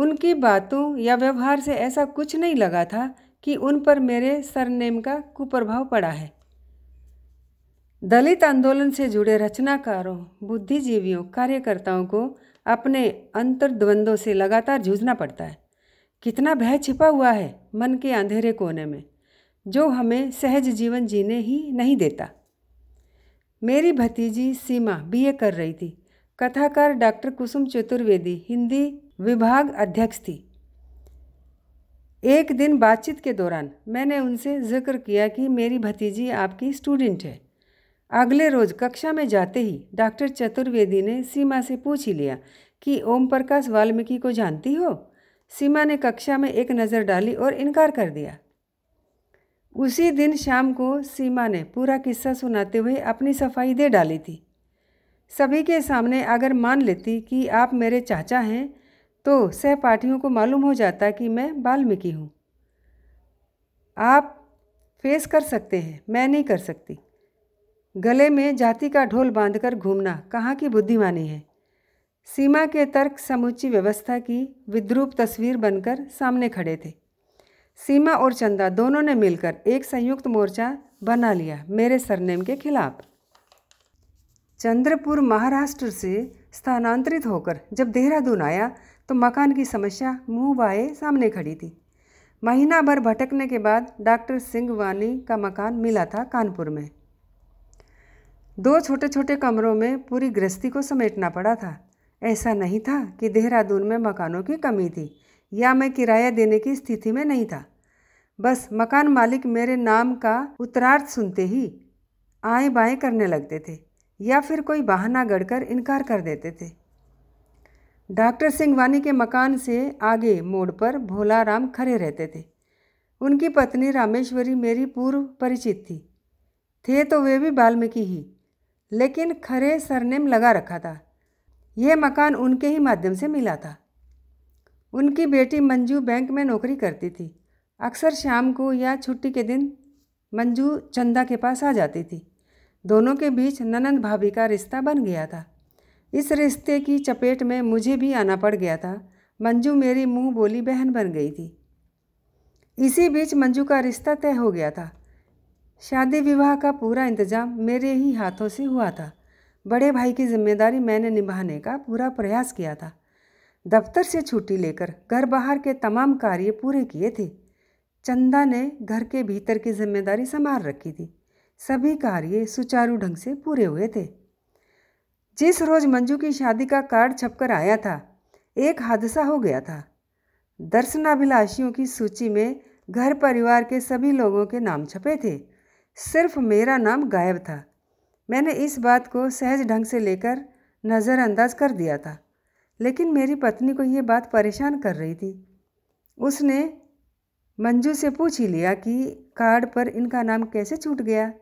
उनकी बातों या व्यवहार से ऐसा कुछ नहीं लगा था कि उन पर मेरे सरनेम का कुप्रभाव पड़ा है दलित आंदोलन से जुड़े रचनाकारों बुद्धिजीवियों कार्यकर्ताओं को अपने अंतर्द्वंद्वों से लगातार जूझना पड़ता है कितना भय छिपा हुआ है मन के अंधेरे कोने में जो हमें सहज जीवन जीने ही नहीं देता मेरी भतीजी सीमा बीए कर रही थी कथाकार डॉक्टर कुसुम चतुर्वेदी हिंदी विभाग अध्यक्ष थी एक दिन बातचीत के दौरान मैंने उनसे जिक्र किया कि मेरी भतीजी आपकी स्टूडेंट है अगले रोज कक्षा में जाते ही डॉक्टर चतुर्वेदी ने सीमा से पूछ ही लिया कि ओम प्रकाश वाल्मीकि को जानती हो सीमा ने कक्षा में एक नज़र डाली और इनकार कर दिया उसी दिन शाम को सीमा ने पूरा किस्सा सुनाते हुए अपनी सफाई दे डाली थी सभी के सामने अगर मान लेती कि आप मेरे चाचा हैं तो सहपाठियों को मालूम हो जाता कि मैं वाल्मीकि हूँ आप फेस कर सकते हैं मैं नहीं कर सकती गले में जाति का ढोल बांधकर घूमना कहाँ की बुद्धिमानी है सीमा के तर्क समुची व्यवस्था की विद्रूप तस्वीर बनकर सामने खड़े थे सीमा और चंदा दोनों ने मिलकर एक संयुक्त मोर्चा बना लिया मेरे सरनेम के खिलाफ चंद्रपुर महाराष्ट्र से स्थानांतरित होकर जब देहरादून आया तो मकान की समस्या मुंह बाए सामने खड़ी थी महीना भर भटकने के बाद डॉक्टर सिंह वानी का मकान मिला था कानपुर में दो छोटे छोटे कमरों में पूरी गृहस्थी को समेटना पड़ा था ऐसा नहीं था कि देहरादून में मकानों की कमी थी या मैं किराया देने की स्थिति में नहीं था बस मकान मालिक मेरे नाम का उत्तरार्थ सुनते ही आए बाएं करने लगते थे या फिर कोई बहाना गढ़कर इनकार कर देते थे डॉक्टर सिंह वानी के मकान से आगे मोड़ पर भोला राम खड़े रहते थे उनकी पत्नी रामेश्वरी मेरी पूर्व परिचित थी थे तो वे भी वाल्मीकि ही लेकिन खरे सरनेम लगा रखा था यह मकान उनके ही माध्यम से मिला था उनकी बेटी मंजू बैंक में नौकरी करती थी अक्सर शाम को या छुट्टी के दिन मंजू चंदा के पास आ जाती थी दोनों के बीच ननंद भाभी का रिश्ता बन गया था इस रिश्ते की चपेट में मुझे भी आना पड़ गया था मंजू मेरी मुंह बोली बहन बन गई थी इसी बीच मंजू का रिश्ता तय हो गया था शादी विवाह का पूरा इंतजाम मेरे ही हाथों से हुआ था बड़े भाई की जिम्मेदारी मैंने निभाने का पूरा प्रयास किया था दफ्तर से छुट्टी लेकर घर बाहर के तमाम कार्य पूरे किए थे चंदा ने घर के भीतर की जिम्मेदारी संभाल रखी थी सभी कार्य सुचारू ढंग से पूरे हुए थे जिस रोज मंजू की शादी का कार्ड छपकर आया था एक हादसा हो गया था दर्शनाभिलाषियों की सूची में घर परिवार के सभी लोगों के नाम छपे थे सिर्फ मेरा नाम गायब था मैंने इस बात को सहज ढंग से लेकर नज़रअंदाज कर दिया था लेकिन मेरी पत्नी को ये बात परेशान कर रही थी उसने मंजू से पूछ ही लिया कि कार्ड पर इनका नाम कैसे छूट गया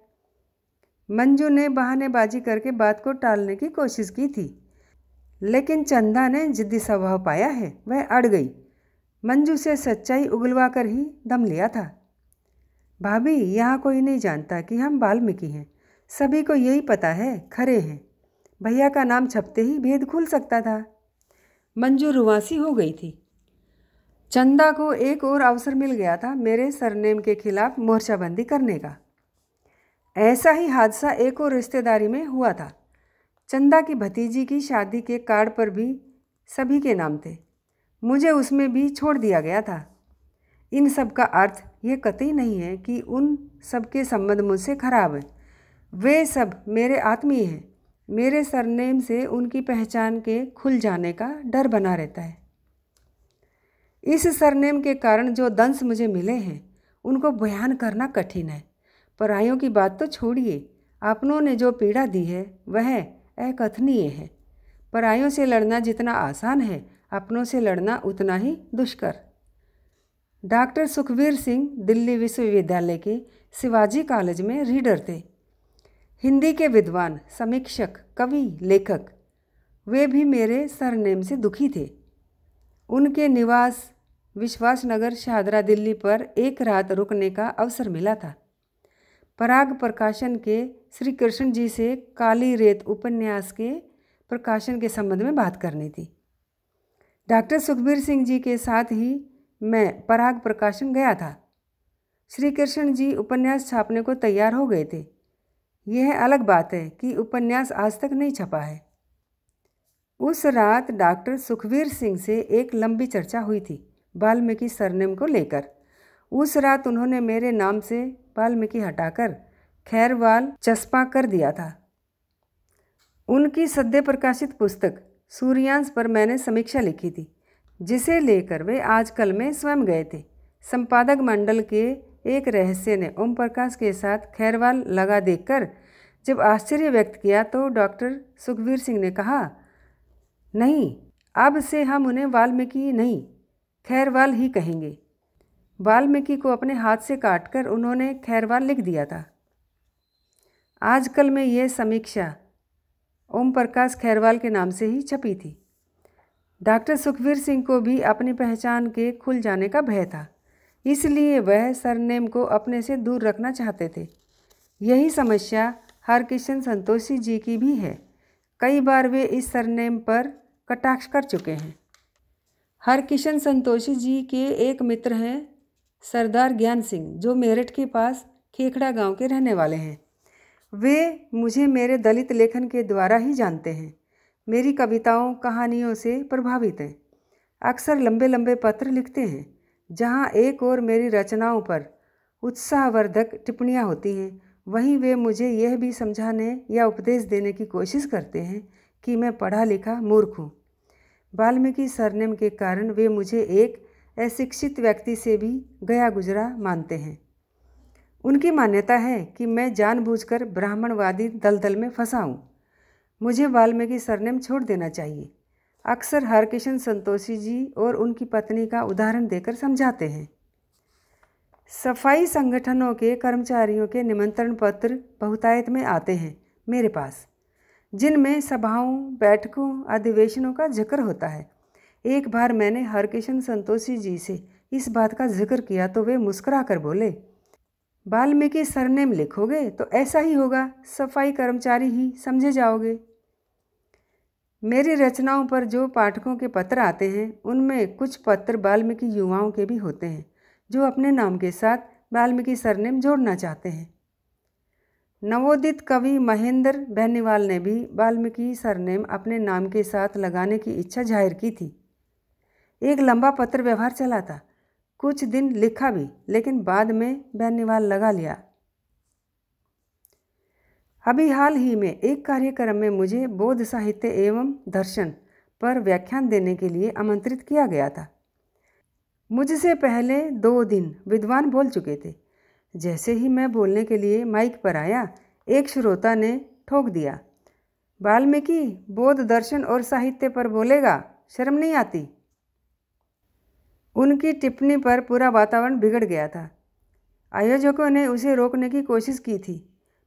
मंजू ने बहानेबाजी करके बात को टालने की कोशिश की थी लेकिन चंदा ने जिद्दी स्वभाव पाया है वह अड़ गई मंजू से सच्चाई उगलवा कर ही दम लिया था भाभी यहाँ कोई नहीं जानता कि हम वाल्मीकि हैं सभी को यही पता है खरे हैं भैया का नाम छपते ही भेद खुल सकता था मंजू रुवासी हो गई थी चंदा को एक और अवसर मिल गया था मेरे सरनेम के खिलाफ मोर्चाबंदी करने का ऐसा ही हादसा एक और रिश्तेदारी में हुआ था चंदा की भतीजी की शादी के कार्ड पर भी सभी के नाम थे मुझे उसमें भी छोड़ दिया गया था इन सब का अर्थ ये कतई नहीं है कि उन सब के संबंध मुझसे खराब हैं वे सब मेरे आत्मीय हैं मेरे सरनेम से उनकी पहचान के खुल जाने का डर बना रहता है इस सरनेम के कारण जो दंश मुझे मिले हैं उनको बयान करना कठिन है परायों की बात तो छोड़िए आपनों ने जो पीड़ा दी है वह अकथनीय है परायों से लड़ना जितना आसान है अपनों से लड़ना उतना ही दुष्कर डॉक्टर सुखवीर सिंह दिल्ली विश्वविद्यालय के शिवाजी कॉलेज में रीडर थे हिंदी के विद्वान समीक्षक कवि लेखक वे भी मेरे सरनेम से दुखी थे उनके निवास विश्वासनगर शाहदरा दिल्ली पर एक रात रुकने का अवसर मिला था पराग प्रकाशन के श्री कृष्ण जी से काली रेत उपन्यास के प्रकाशन के संबंध में बात करनी थी डॉक्टर सुखबीर सिंह जी के साथ ही मैं पराग प्रकाशन गया था श्री कृष्ण जी उपन्यास छापने को तैयार हो गए थे यह अलग बात है कि उपन्यास आज तक नहीं छपा है उस रात डॉक्टर सुखवीर सिंह से एक लंबी चर्चा हुई थी वाल्मीकि सरनेम को लेकर उस रात उन्होंने मेरे नाम से वाल्मीकि हटाकर खैरवाल चस्पा कर दिया था उनकी सद्य प्रकाशित पुस्तक सूर्यांश पर मैंने समीक्षा लिखी थी जिसे लेकर वे आजकल में स्वयं गए थे संपादक मंडल के एक रहस्य ने ओम प्रकाश के साथ खैरवाल लगा देखकर जब आश्चर्य व्यक्त किया तो डॉक्टर सुखवीर सिंह ने कहा नहीं अब से हम उन्हें वाल्मीकि नहीं खैरवाल ही कहेंगे वाल्मीकि को अपने हाथ से काटकर उन्होंने खैरवाल लिख दिया था आजकल में यह समीक्षा ओम प्रकाश खैरवाल के नाम से ही छपी थी डॉक्टर सुखवीर सिंह को भी अपनी पहचान के खुल जाने का भय था इसलिए वह सरनेम को अपने से दूर रखना चाहते थे यही समस्या हरकिशन संतोषी जी की भी है कई बार वे इस सरनेम पर कटाक्ष कर चुके हैं हरकिशन संतोषी जी के एक मित्र हैं सरदार ज्ञान सिंह जो मेरठ के पास खेखड़ा गांव के रहने वाले हैं वे मुझे मेरे दलित लेखन के द्वारा ही जानते हैं मेरी कविताओं कहानियों से प्रभावित हैं अक्सर लंबे लंबे पत्र लिखते हैं जहाँ एक और मेरी रचनाओं पर उत्साहवर्धक टिप्पणियाँ होती हैं वहीं वे मुझे यह भी समझाने या उपदेश देने की कोशिश करते हैं कि मैं पढ़ा लिखा मूर्ख हूँ वाल्मीकि सरनेम के कारण वे मुझे एक अशिक्षित व्यक्ति से भी गया गुजरा मानते हैं उनकी मान्यता है कि मैं जानबूझकर ब्राह्मणवादी दलदल में फंसा हूँ मुझे वाल्मीकि सरनेम छोड़ देना चाहिए अक्सर हरकिशन संतोषी जी और उनकी पत्नी का उदाहरण देकर समझाते हैं सफाई संगठनों के कर्मचारियों के निमंत्रण पत्र बहुतायत में आते हैं मेरे पास जिनमें सभाओं बैठकों अधिवेशनों का जिक्र होता है एक बार मैंने हरकिशन संतोषी जी से इस बात का जिक्र किया तो वे मुस्करा कर बोले वाल्मीकि सरनेम लिखोगे तो ऐसा ही होगा सफाई कर्मचारी ही समझे जाओगे मेरी रचनाओं पर जो पाठकों के पत्र आते हैं उनमें कुछ पत्र वाल्मीकि युवाओं के भी होते हैं जो अपने नाम के साथ वाल्मीकि सरनेम जोड़ना चाहते हैं नवोदित कवि महेंद्र बहनीवाल ने भी वाल्मीकि सरनेम अपने नाम के साथ लगाने की इच्छा जाहिर की थी एक लंबा पत्र व्यवहार चला था कुछ दिन लिखा भी लेकिन बाद में बैनिवाल लगा लिया अभी हाल ही में एक कार्यक्रम में मुझे बौद्ध साहित्य एवं दर्शन पर व्याख्यान देने के लिए आमंत्रित किया गया था मुझसे पहले दो दिन विद्वान बोल चुके थे जैसे ही मैं बोलने के लिए माइक पर आया एक श्रोता ने ठोक दिया वाल्मीकि बौद्ध दर्शन और साहित्य पर बोलेगा शर्म नहीं आती उनकी टिप्पणी पर पूरा वातावरण बिगड़ गया था आयोजकों ने उसे रोकने की कोशिश की थी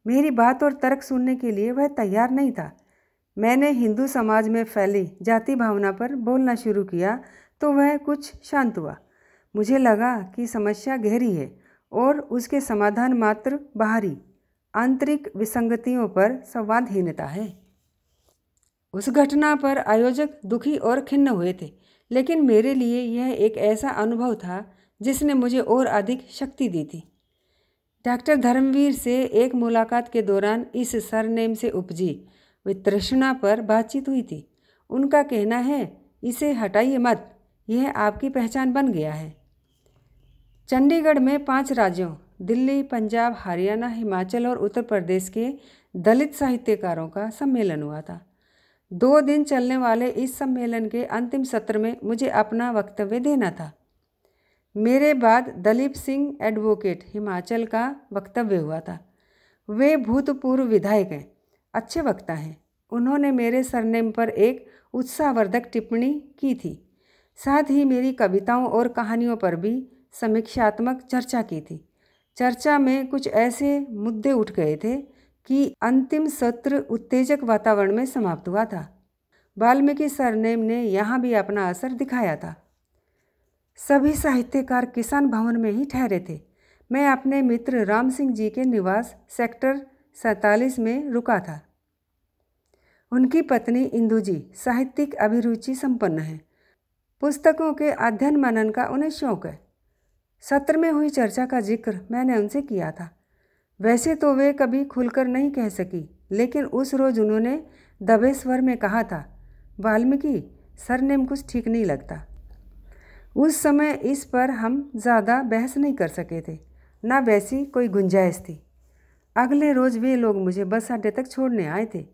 मेरी बात और तर्क सुनने के लिए वह तैयार नहीं था मैंने हिंदू समाज में फैली जाति भावना पर बोलना शुरू किया तो वह कुछ शांत हुआ मुझे लगा कि समस्या गहरी है और उसके समाधान मात्र बाहरी आंतरिक विसंगतियों पर संवादहीनता है उस घटना पर आयोजक दुखी और खिन्न हुए थे लेकिन मेरे लिए यह एक ऐसा अनुभव था जिसने मुझे और अधिक शक्ति दी थी डॉक्टर धर्मवीर से एक मुलाकात के दौरान इस सरनेम से उपजी वे तृष्णा पर बातचीत हुई थी उनका कहना है इसे हटाइए मत यह आपकी पहचान बन गया है चंडीगढ़ में पांच राज्यों दिल्ली पंजाब हरियाणा हिमाचल और उत्तर प्रदेश के दलित साहित्यकारों का सम्मेलन हुआ था दो दिन चलने वाले इस सम्मेलन के अंतिम सत्र में मुझे अपना वक्तव्य देना था मेरे बाद दलीप सिंह एडवोकेट हिमाचल का वक्तव्य हुआ था वे भूतपूर्व विधायक हैं अच्छे वक्ता हैं उन्होंने मेरे सरनेम पर एक उत्साहवर्धक टिप्पणी की थी साथ ही मेरी कविताओं और कहानियों पर भी समीक्षात्मक चर्चा की थी चर्चा में कुछ ऐसे मुद्दे उठ गए थे कि अंतिम सत्र उत्तेजक वातावरण में समाप्त हुआ था वाल्मीकि सरनेम ने यहाँ भी अपना असर दिखाया था सभी साहित्यकार किसान भवन में ही ठहरे थे मैं अपने मित्र राम सिंह जी के निवास सेक्टर सैतालीस में रुका था उनकी पत्नी इंदु जी साहित्यिक अभिरुचि संपन्न है पुस्तकों के अध्ययन मनन का उन्हें शौक है सत्र में हुई चर्चा का जिक्र मैंने उनसे किया था वैसे तो वे कभी खुलकर नहीं कह सकी लेकिन उस रोज उन्होंने दबे स्वर में कहा था वाल्मीकि सरनेम कुछ ठीक नहीं लगता उस समय इस पर हम ज़्यादा बहस नहीं कर सके थे ना वैसी कोई गुंजाइश थी अगले रोज वे लोग मुझे बस अड्डे तक छोड़ने आए थे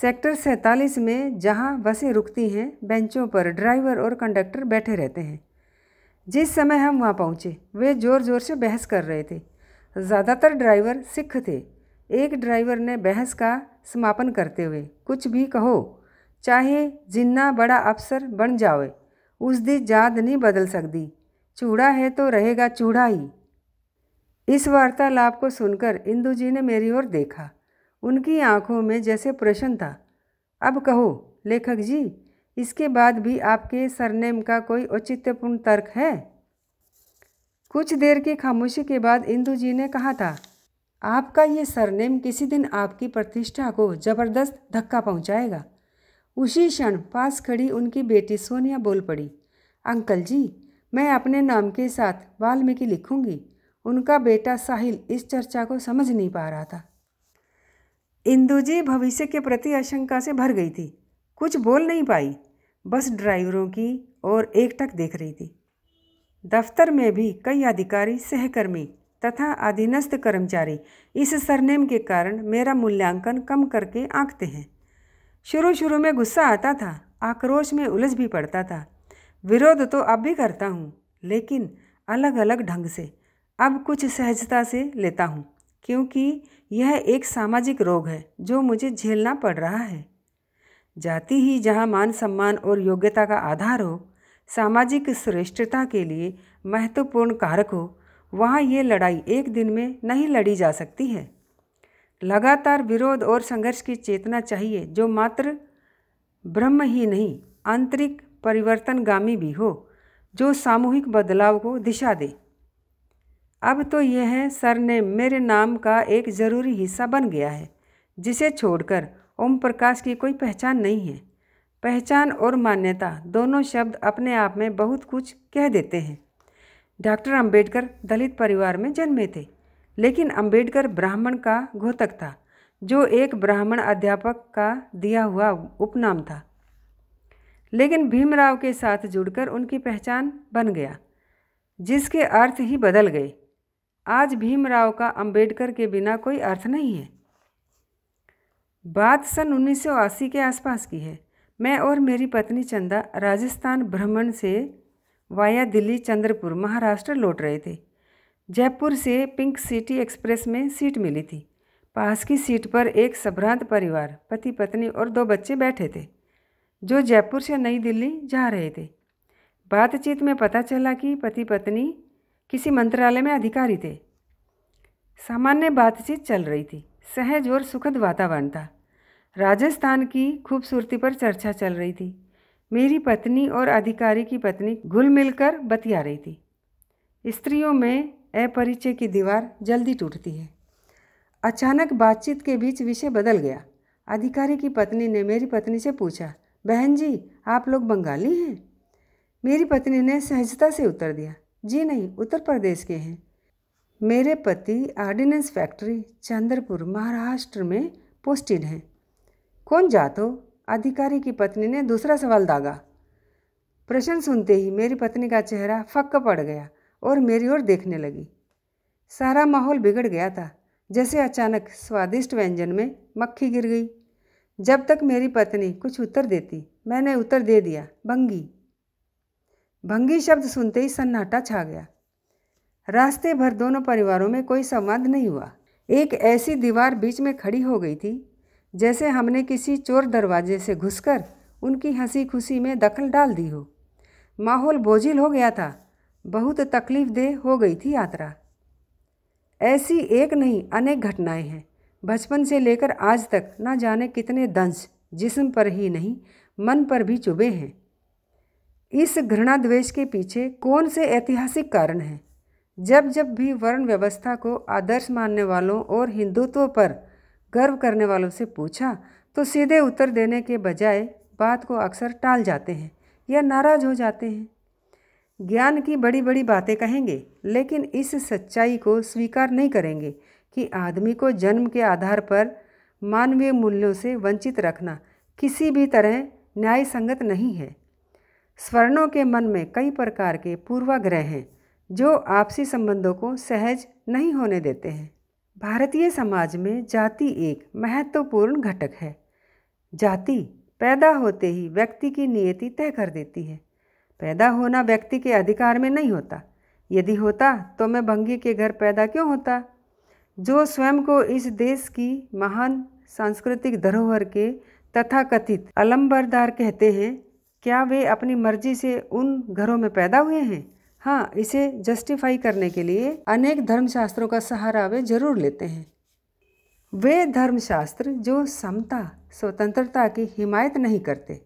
सेक्टर सैंतालीस में जहाँ बसें रुकती हैं बेंचों पर ड्राइवर और कंडक्टर बैठे रहते हैं जिस समय हम वहाँ पहुँचे वे ज़ोर ज़ोर से बहस कर रहे थे ज़्यादातर ड्राइवर सिख थे एक ड्राइवर ने बहस का समापन करते हुए कुछ भी कहो चाहे जिन्ना बड़ा अफसर बन जाओ उस दी जात नहीं बदल सकती चूड़ा है तो रहेगा चूड़ा ही इस वार्तालाप को सुनकर इंदु जी ने मेरी ओर देखा उनकी आंखों में जैसे प्रश्न था अब कहो लेखक जी इसके बाद भी आपके सरनेम का कोई औचित्यपूर्ण तर्क है कुछ देर की खामोशी के बाद इंदु जी ने कहा था आपका ये सरनेम किसी दिन आपकी प्रतिष्ठा को जबरदस्त धक्का पहुंचाएगा। उसी क्षण पास खड़ी उनकी बेटी सोनिया बोल पड़ी अंकल जी मैं अपने नाम के साथ वाल्मीकि लिखूंगी उनका बेटा साहिल इस चर्चा को समझ नहीं पा रहा था इंदु जी भविष्य के प्रति आशंका से भर गई थी कुछ बोल नहीं पाई बस ड्राइवरों की और एकटक देख रही थी दफ्तर में भी कई अधिकारी सहकर्मी तथा अधीनस्थ कर्मचारी इस सरनेम के कारण मेरा मूल्यांकन कम करके आंकते हैं शुरू शुरू में गुस्सा आता था आक्रोश में उलझ भी पड़ता था विरोध तो अब भी करता हूँ लेकिन अलग अलग ढंग से अब कुछ सहजता से लेता हूँ क्योंकि यह एक सामाजिक रोग है जो मुझे झेलना पड़ रहा है जाति ही जहाँ मान सम्मान और योग्यता का आधार हो सामाजिक श्रेष्ठता के लिए महत्वपूर्ण कारक हो वहाँ ये लड़ाई एक दिन में नहीं लड़ी जा सकती है लगातार विरोध और संघर्ष की चेतना चाहिए जो मात्र ब्रह्म ही नहीं आंतरिक परिवर्तनगामी भी हो जो सामूहिक बदलाव को दिशा दे अब तो यह सर ने मेरे नाम का एक ज़रूरी हिस्सा बन गया है जिसे छोड़कर ओम प्रकाश की कोई पहचान नहीं है पहचान और मान्यता दोनों शब्द अपने आप में बहुत कुछ कह देते हैं डॉक्टर अंबेडकर दलित परिवार में जन्मे थे लेकिन अंबेडकर ब्राह्मण का घोतक था जो एक ब्राह्मण अध्यापक का दिया हुआ उपनाम था लेकिन भीमराव के साथ जुड़कर उनकी पहचान बन गया जिसके अर्थ ही बदल गए आज भीमराव का अंबेडकर के बिना कोई अर्थ नहीं है बात सन 1980 के आसपास की है मैं और मेरी पत्नी चंदा राजस्थान भ्रमण से वाया दिल्ली चंद्रपुर महाराष्ट्र लौट रहे थे जयपुर से पिंक सिटी एक्सप्रेस में सीट मिली थी पास की सीट पर एक सभ्रांत परिवार पति पत्नी और दो बच्चे बैठे थे जो जयपुर से नई दिल्ली जा रहे थे बातचीत में पता चला कि पति पत्नी किसी मंत्रालय में अधिकारी थे सामान्य बातचीत चल रही थी सहज और सुखद वातावरण था राजस्थान की खूबसूरती पर चर्चा चल रही थी मेरी पत्नी और अधिकारी की पत्नी घुल मिलकर बतिया रही थी स्त्रियों में अपरिचय की दीवार जल्दी टूटती है अचानक बातचीत के बीच विषय बदल गया अधिकारी की पत्नी ने मेरी पत्नी से पूछा बहन जी आप लोग बंगाली हैं मेरी पत्नी ने सहजता से उत्तर दिया जी नहीं उत्तर प्रदेश के हैं मेरे पति आर्डिनेंस फैक्ट्री चंद्रपुर महाराष्ट्र में पोस्टेड हैं कौन जा तो अधिकारी की पत्नी ने दूसरा सवाल दागा प्रश्न सुनते ही मेरी पत्नी का चेहरा फक्का पड़ गया और मेरी ओर देखने लगी सारा माहौल बिगड़ गया था जैसे अचानक स्वादिष्ट व्यंजन में मक्खी गिर गई जब तक मेरी पत्नी कुछ उत्तर देती मैंने उत्तर दे दिया भंगी भंगी शब्द सुनते ही सन्नाटा छा गया रास्ते भर दोनों परिवारों में कोई संवाद नहीं हुआ एक ऐसी दीवार बीच में खड़ी हो गई थी जैसे हमने किसी चोर दरवाजे से घुसकर उनकी हंसी खुशी में दखल डाल दी हो माहौल बोझिल हो गया था बहुत तकलीफ देह हो गई थी यात्रा ऐसी एक नहीं अनेक घटनाएं हैं बचपन से लेकर आज तक ना जाने कितने दंश जिस्म पर ही नहीं मन पर भी चुभे हैं इस घृणा द्वेष के पीछे कौन से ऐतिहासिक कारण हैं जब जब भी वर्ण व्यवस्था को आदर्श मानने वालों और हिंदुत्व पर गर्व करने वालों से पूछा तो सीधे उत्तर देने के बजाय बात को अक्सर टाल जाते हैं या नाराज हो जाते हैं ज्ञान की बड़ी बड़ी बातें कहेंगे लेकिन इस सच्चाई को स्वीकार नहीं करेंगे कि आदमी को जन्म के आधार पर मानवीय मूल्यों से वंचित रखना किसी भी तरह न्याय संगत नहीं है स्वर्णों के मन में कई प्रकार के पूर्वाग्रह हैं जो आपसी संबंधों को सहज नहीं होने देते हैं भारतीय समाज में जाति एक महत्वपूर्ण घटक है जाति पैदा होते ही व्यक्ति की नियति तय कर देती है पैदा होना व्यक्ति के अधिकार में नहीं होता यदि होता तो मैं भंगी के घर पैदा क्यों होता जो स्वयं को इस देश की महान सांस्कृतिक धरोहर के तथा कथित अलम्बरदार कहते हैं क्या वे अपनी मर्जी से उन घरों में पैदा हुए हैं हाँ इसे जस्टिफाई करने के लिए अनेक धर्मशास्त्रों का सहारा वे जरूर लेते हैं वे धर्मशास्त्र जो समता स्वतंत्रता की हिमायत नहीं करते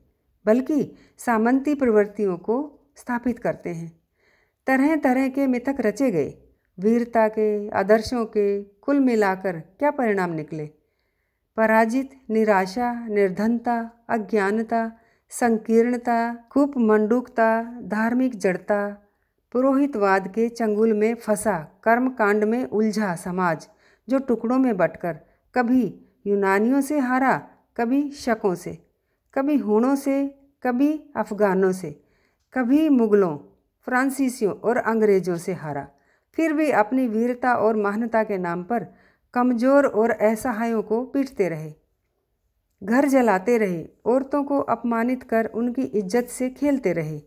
बल्कि सामंती प्रवृत्तियों को स्थापित करते हैं तरह तरह के मिथक रचे गए वीरता के आदर्शों के कुल मिलाकर क्या परिणाम निकले पराजित निराशा निर्धनता अज्ञानता संकीर्णता खूब मंडूकता धार्मिक जड़ता पुरोहितवाद के चंगुल में फंसा कर्म कांड में उलझा समाज जो टुकड़ों में बटकर कभी यूनानियों से हारा कभी शकों से कभी हूणों से कभी अफगानों से कभी मुगलों फ्रांसीसियों और अंग्रेजों से हारा फिर भी अपनी वीरता और महानता के नाम पर कमजोर और असहायों को पीटते रहे घर जलाते रहे औरतों को अपमानित कर उनकी इज्जत से खेलते रहे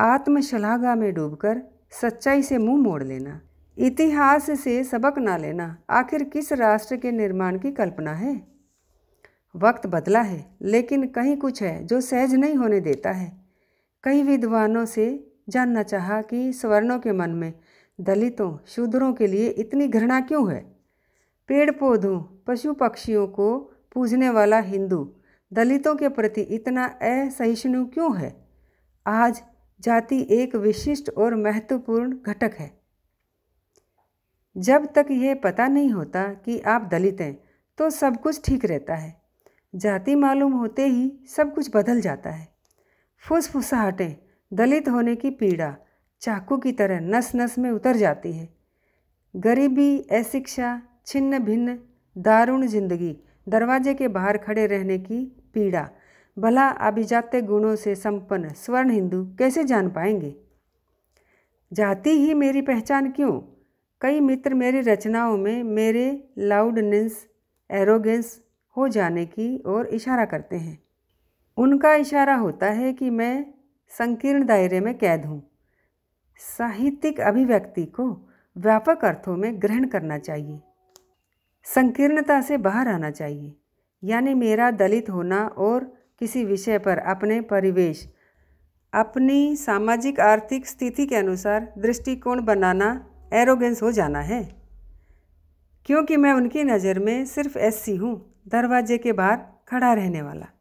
आत्मशलाघा में डूबकर सच्चाई से मुंह मोड़ लेना इतिहास से सबक ना लेना आखिर किस राष्ट्र के निर्माण की कल्पना है वक्त बदला है लेकिन कहीं कुछ है जो सहज नहीं होने देता है कई विद्वानों से जानना चाहा कि स्वर्णों के मन में दलितों शूद्रों के लिए इतनी घृणा क्यों है पेड़ पौधों पशु पक्षियों को पूजने वाला हिंदू दलितों के प्रति इतना असहिष्णु क्यों है आज जाति एक विशिष्ट और महत्वपूर्ण घटक है जब तक यह पता नहीं होता कि आप दलित हैं तो सब कुछ ठीक रहता है जाति मालूम होते ही सब कुछ बदल जाता है फुसफुसाहटें दलित होने की पीड़ा चाकू की तरह नस नस में उतर जाती है गरीबी अशिक्षा छिन्न भिन्न दारुण जिंदगी दरवाजे के बाहर खड़े रहने की पीड़ा भला अभिजात्य गुणों से संपन्न स्वर्ण हिंदू कैसे जान पाएंगे जाति ही मेरी पहचान क्यों कई मित्र मेरी रचनाओं में मेरे लाउडनेस एरोगेंस हो जाने की ओर इशारा करते हैं उनका इशारा होता है कि मैं संकीर्ण दायरे में कैद हूँ साहित्यिक अभिव्यक्ति को व्यापक अर्थों में ग्रहण करना चाहिए संकीर्णता से बाहर आना चाहिए यानी मेरा दलित होना और किसी विषय पर अपने परिवेश अपनी सामाजिक आर्थिक स्थिति के अनुसार दृष्टिकोण बनाना एरोगेंस हो जाना है क्योंकि मैं उनकी नज़र में सिर्फ ऐसी हूँ दरवाजे के बाहर खड़ा रहने वाला